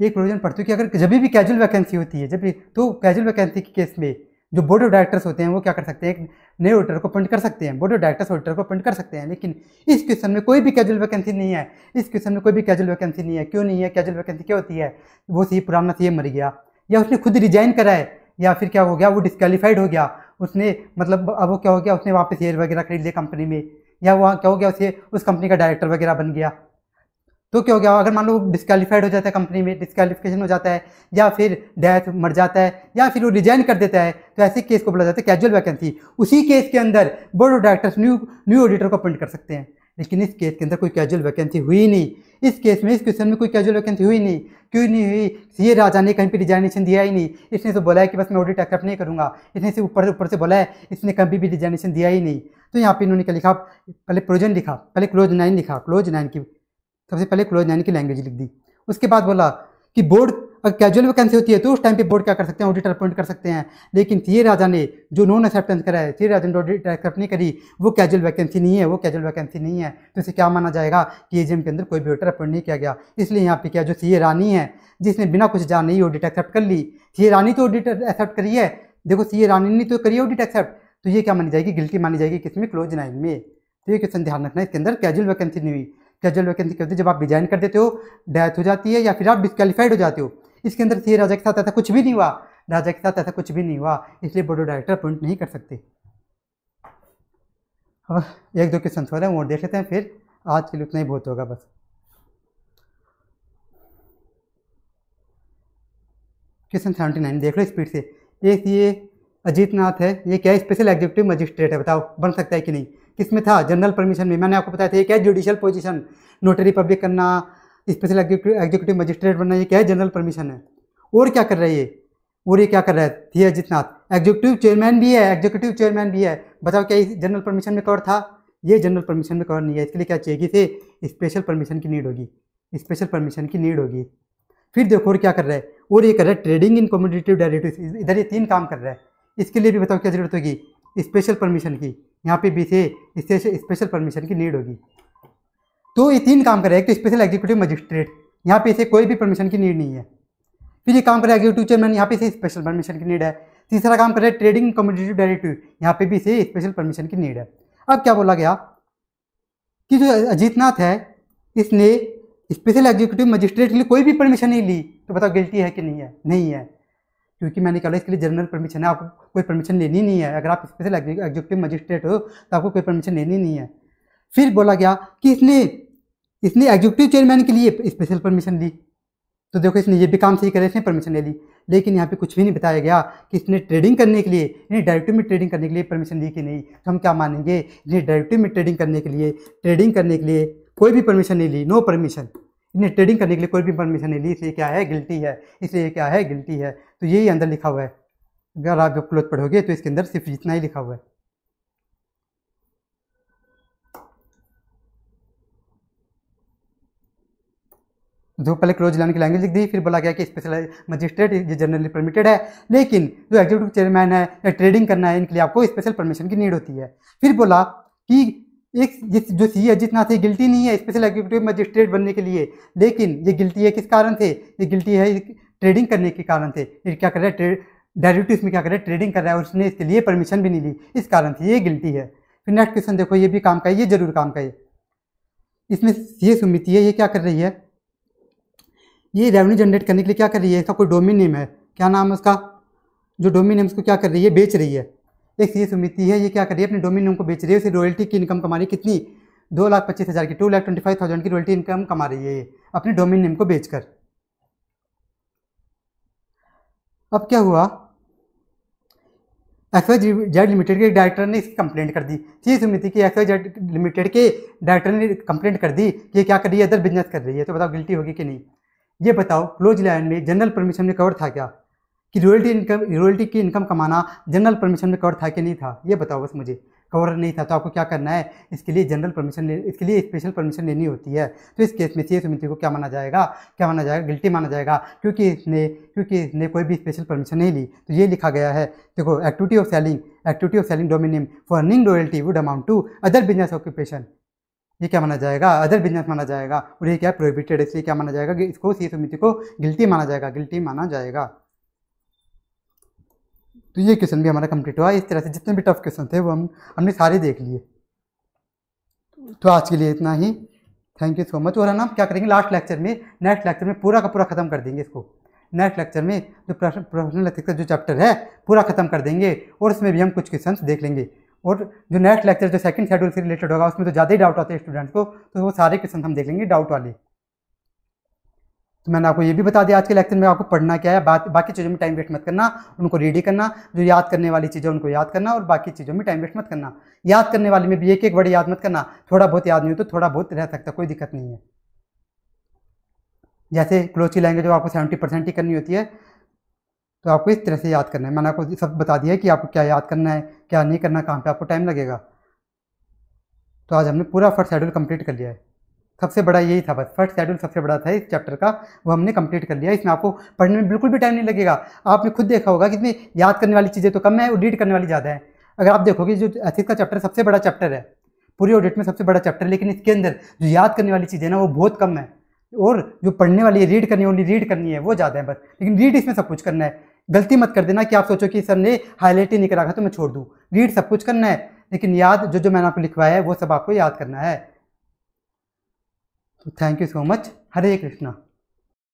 एक प्रोविजन पढ़ते हो कि अगर जब भी कैजुअल वैकेंसी होती है जब भी तो कैजुअल वैकेंसी के केस में जो बोर्ड ऑफ डायरेक्टर्स होते हैं वो क्या कर सकते हैं एक नए ऑडिटर को अपॉइंट कर सकते हैं बोर्ड ऑफ डायरेक्टर्स ऑडिटर को अपॉइंट कर सकते हैं लेकिन इस क्वेश्चन में कोई भी कैजुअल वैकेंसी नहीं है इस क्वेश्चन में कोई भी कैजुअल वैकेंसी नहीं है क्यों नहीं है कैजुअल वैकेंसी क्या होती है वो सी पुराना सी मर गया या उसने खुद रिजाइन करा है या फिर क्या हो गया वो डिस्कालीफाइड हो गया उसने मतलब अब वो क्या हो गया उसने वहाँ पे शेयर वगैरह खरीद लिया कंपनी में या वहाँ क्या हो गया उसे उस कंपनी का डायरेक्टर वगैरह बन गया तो क्या हो गया अगर मान लो डिस्कालीफाइड हो जाता है कंपनी में डिस्कालीफिकेशन हो जाता है या फिर डेथ मर जाता है या फिर वो रिजाइन कर देता है तो ऐसे केस को बोला जाता है कैजुअल वैकेंसी उसी केस के अंदर board of directors new new auditor को अपॉइंट कर सकते हैं लेकिन इस केस के अंदर कोई कैजुअल वैकेंसी हुई नहीं इस केस में इस क्वेश्चन में कोई कैजुअल वैकेंसी हुई नहीं क्यों नहीं हुई ए राजा ने कहीं पर डिजाइनेशन दिया ही नहीं इसने तो बोला है कि बस मैं ऑडिट एक्सेप्ट नहीं करूँगा इसने से ऊपर ऊपर से बोला है इसने कभी भी डिजाइनेशन दिया ही नहीं तो यहाँ पर इन्होंने क्या लिखा पहले प्रोजन लिखा पहले क्लोज नाइन लिखा क्लोज नाइन की सबसे पहले क्लोज नाइन की लैंग्वेज लिख दी उसके बाद बोला कि बोर्ड अगर कैजुअल वैकेंसी होती है तो उस टाइम पे बोर्ड क्या कर सकते हैं ऑडिटर अपॉइंट कर सकते हैं लेकिन सीए राजा ने जो नॉन एक्सेप्टेंस करा है ए राजा ने ऑडिटर एक्सेप्ट नहीं करी वो कैजुअल वैकेंसी नहीं है वो कैजुअल वैकेंसी नहीं है तो इसे क्या माना जाएगा कि ए के अंदर कोई भी ऑडिटर अपॉइंट नहीं किया गया इसलिए यहाँ पे क्या जो सी रानी है जिसने बिना कुछ जाने ही ऑडिट एक्सेप्ट कर ली सी रानी तो ऑडिटर एक्सेप्ट करी है देखो सी रानी ने तो करी ऑडिट एक्सेप्ट तो ये क्या मानी जाएगी गिल्टी मानी जाएगी किसमें क्लोज नाइन में तो ये क्वेश्चन ध्यान रखना इसके अंदर कैजुअल वैकेंसी नहीं हुई कैजुअल वैकेंसी कहते होती जब आप डिजाइन कर देते हो डेथ हो जाती है या फिर आप डिस्कालीफाइड हो जाते हो इसके अंदर थे राजा के साथ ऐसा कुछ भी नहीं हुआ राजा के साथ ऐसा कुछ भी नहीं हुआ इसलिए बोर्ड डायरेक्टर अपॉइंट नहीं कर सकते अब एक दो क्वेश्चन हो रहे हैं वो देख लेते हैं फिर आज के लिए उतना ही बहुत होगा बस क्वेश्चन सेवेंटी नाइन देख लो स्पीड से एक ये अजीत नाथ है ये क्या स्पेशल एग्जीक्यूटिव मजिस्ट्रेट है बताओ बन सकता है कि नहीं किस में था जनरल परमिशन में मैंने आपको बताया था ये क्या जुडिशियल पोजीशन नोटरी पब्लिक करना स्पेशल एग्जीक्यूटिव मजिस्ट्रेट बनना ये क्या है जनरल परमिशन है और क्या कर रहा है ये और ये क्या कर रहा है थी अजितनाथ एग्जीक्यूटिव चेयरमैन भी है एग्जीक्यूटिव चेयरमैन भी है बताओ क्या इस जनरल परमिशन में कवर था ये जनरल परमिशन में कवर नहीं है इसके लिए क्या चाहिए थे स्पेशल परमिशन की नीड होगी स्पेशल परमिशन की नीड होगी फिर देखो और क्या कर रहा है और ये कर रहा है ट्रेडिंग इन कॉम्पिटेटिव डायरेक्टिव इधर ये तीन काम कर रहा है इसके लिए भी बताओ क्या जरूरत होगी स्पेशल परमिशन की यहाँ पे भी थे इससे स्पेशल परमिशन की नीड होगी तो ये तीन काम करेगा एक तो स्पेशल एग्जीक्यूटिव मजिस्ट्रेट यहाँ पे इसे कोई भी परमिशन की नीड नहीं है फिर ये काम करेगा एग्जीक्यूटिव चेयरमैन यहाँ पे इसे स्पेशल परमिशन की नीड है तीसरा काम करेगा ट्रेडिंग कम्युनिटी डायरेक्टिव यहाँ पे भी इसे स्पेशल परमिशन की नीड है अब क्या बोला गया कि जो अजीत नाथ है इसने स्पेशल एग्जीक्यूटिव मजिस्ट्रेट के लिए कोई भी परमिशन नहीं ली तो बताओ गिल्टी है कि नहीं है नहीं है क्योंकि मैंने कहा इसके लिए जनरल परमिशन है आपको कोई परमिशन लेनी नहीं है अगर आप स्पेशल एग्जीक्यूटिव मजिस्ट्रेट हो तो आपको कोई परमिशन लेनी नहीं है फिर बोला गया कि इसने इसने एग्जीक्यूटिव चेयरमैन के लिए स्पेशल परमिशन ली तो देखो इसने ये भी काम सही करे इसने परमिशन ले ली लेकिन यहाँ पे कुछ भी नहीं बताया गया कि इसने ट्रेडिंग करने के लिए इन्हें डायरेक्टिव में ट्रेडिंग करने के लिए परमिशन ली कि नहीं तो हम क्या मानेंगे इन्हें डायरेक्टिव में ट्रेडिंग करने के लिए ट्रेडिंग करने के लिए कोई भी परमिशन नहीं ली नो परमिशन इन्हें ट्रेडिंग करने के लिए कोई भी परमिशन नहीं ली इसलिए क्या है गिल्टी है इसलिए क्या है गिल्टी है तो यही अंदर लिखा हुआ है अगर आप जब क्लोज पढ़ोगे तो इसके अंदर सिर्फ इतना ही लिखा हुआ है जो पहले क्लोज लाइन की लैंग्वेज लिख दी फिर बोला गया कि स्पेशल मजिस्ट्रेट ये जनरली परमिटेड है लेकिन जो एग्जीक्यूटिव चेयरमैन है या ट्रेडिंग करना है इनके लिए आपको स्पेशल परमिशन की नीड होती है फिर बोला कि एक जो सी है जितना थे गिल्टी नहीं है स्पेशल एग्जीक्यूटिव मजिस्ट्रेट बनने के लिए लेकिन ये गिल्टी है किस कारण थे ये गिल्टी है ट्रेडिंग करने के कारण थे ये क्या कर रहा है ट्रेड डेरिवेटिव्स में क्या कर रहा है ट्रेडिंग कर रहा है और उसने इसके लिए परमिशन भी नहीं ली इस कारण से ये गिल्टी है फिर नेक्स्ट क्वेश्चन देखो ये भी काम का है ये जरूर काम का है इसमें ये सुमिति है ये क्या कर रही है ये रेवेन्यू जनरेट करने के लिए क्या कर रही है इसका कोई डोमिन नेम है क्या नाम है उसका जो डोमिन नेम उसको क्या कर रही है बेच रही है एक सी समिति है ये क्या कर रही है अपने डोमिन नेम को बेच रही है उसे रॉयल्टी की इनकम कमा रही है कितनी दो लाख पच्चीस हज़ार की two lakh twenty five thousand की रॉयल्टी इनकम कमा रही है ये अपने डोमिन नेम को बेचकर अब क्या हुआ वाई जेड लिमिटेड के डायरेक्टर ने इसकी कंप्लेंट कर दी सी समिति की वाई जेड लिमिटेड के डायरेक्टर ने कंप्लेंट कर दी कि क्या कर रही है अदर बिजनेस कर रही है तो बताओ गिल्टी होगी कि नहीं ये बताओ क्लोज लाइन में जनरल परमिशन में कवर था क्या कि रॉयल्टी इनकम रॉयल्टी की इनकम कमाना जनरल परमिशन में कवर था कि नहीं था ये बताओ बस मुझे कवर नहीं था तो आपको क्या करना है इसके लिए जनरल परमिशन ले इसके लिए स्पेशल परमिशन लेनी होती है तो इस केस में सी समिति को क्या माना जाएगा क्या माना जाएगा गिल्टी माना जाएगा क्योंकि इसने क्योंकि इसने कोई भी स्पेशल परमिशन नहीं ली तो ये लिखा गया है देखो activity of selling activity of selling dominium for earning royalty would amount to other business occupation ये क्या माना जाएगा अदर बिजनेस माना जाएगा और ये क्या प्रोहिबिटेड है इसलिए क्या माना जाएगा कि इसको सी समिति को गिल्टी माना जाएगा गिल्टी माना जाएगा तो ये क्वेश्चन भी हमारा कंप्लीट हुआ इस तरह से जितने भी टफ क्वेश्चन थे वो हम हमने सारे देख लिए तो आज के लिए इतना ही थैंक यू सो मच और है ना क्या करेंगे लास्ट लेक्चर में नेक्स्ट लेक्चर में पूरा का पूरा खत्म कर देंगे इसको नेक्स्ट लेक्चर में जो प्रोफेशनल एथिक्स का जो चैप्टर है पूरा खत्म कर देंगे और उसमें भी हम कुछ क्वेश्चन देख लेंगे और जो नेक्स्ट लेक्चर जो सेकंड शेड्यूल से रिलेटेड होगा उसमें तो ज़्यादा ही डाउट आते हैं स्टूडेंट्स को तो वो सारे क्वेश्चन हम देख लेंगे डाउट वाले तो मैंने आपको ये भी बता दिया आज के लेक्चर में आपको पढ़ना क्या है बात बाकी चीज़ों में टाइम वेस्ट मत करना उनको रेडी करना जो याद करने वाली चीज़ें उनको याद करना और बाकी चीज़ों में टाइम वेस्ट मत करना याद करने वाले में भी एक एक वर्ड याद मत करना थोड़ा बहुत याद नहीं हो तो थोड़ा बहुत रह सकता कोई दिक्कत नहीं है जैसे क्लोज की लैंग्वेज आपको सेवेंटी परसेंट ही करनी होती है तो आपको इस तरह से याद करना है मैंने आपको सब बता दिया है कि आपको क्या याद करना है क्या नहीं करना कहाँ पे आपको टाइम लगेगा तो आज हमने पूरा फर्स्ट शेड्यूल कंप्लीट कर लिया है सबसे बड़ा यही था बस फर्स्ट शेड्यूल सबसे बड़ा था इस चैप्टर का वो हमने कंप्लीट कर लिया इसमें आपको पढ़ने में बिल्कुल भी टाइम नहीं लगेगा आपने खुद देखा होगा कि इसमें याद करने वाली चीज़ें तो कम है और रीड करने वाली ज़्यादा है अगर आप देखोगे जो एथिक्स का चैप्टर सबसे बड़ा चैप्टर है पूरी ऑडिट में सबसे बड़ा चैप्टर है लेकिन इसके अंदर जो याद करने वाली चीज़ें ना वो बहुत कम है और जो पढ़ने वाली है रीड करनी है ओनली रीड करनी है वो ज़्यादा है बस लेकिन रीड इसमें सब कुछ करना है गलती मत कर देना कि आप सोचो कि सर ने हाईलाइट ही नहीं करा तो मैं छोड़ दूँ रीड सब कुछ करना है लेकिन याद जो जो मैंने आपको लिखवाया है वो सब आपको याद करना है तो thank you so much Hare Krishna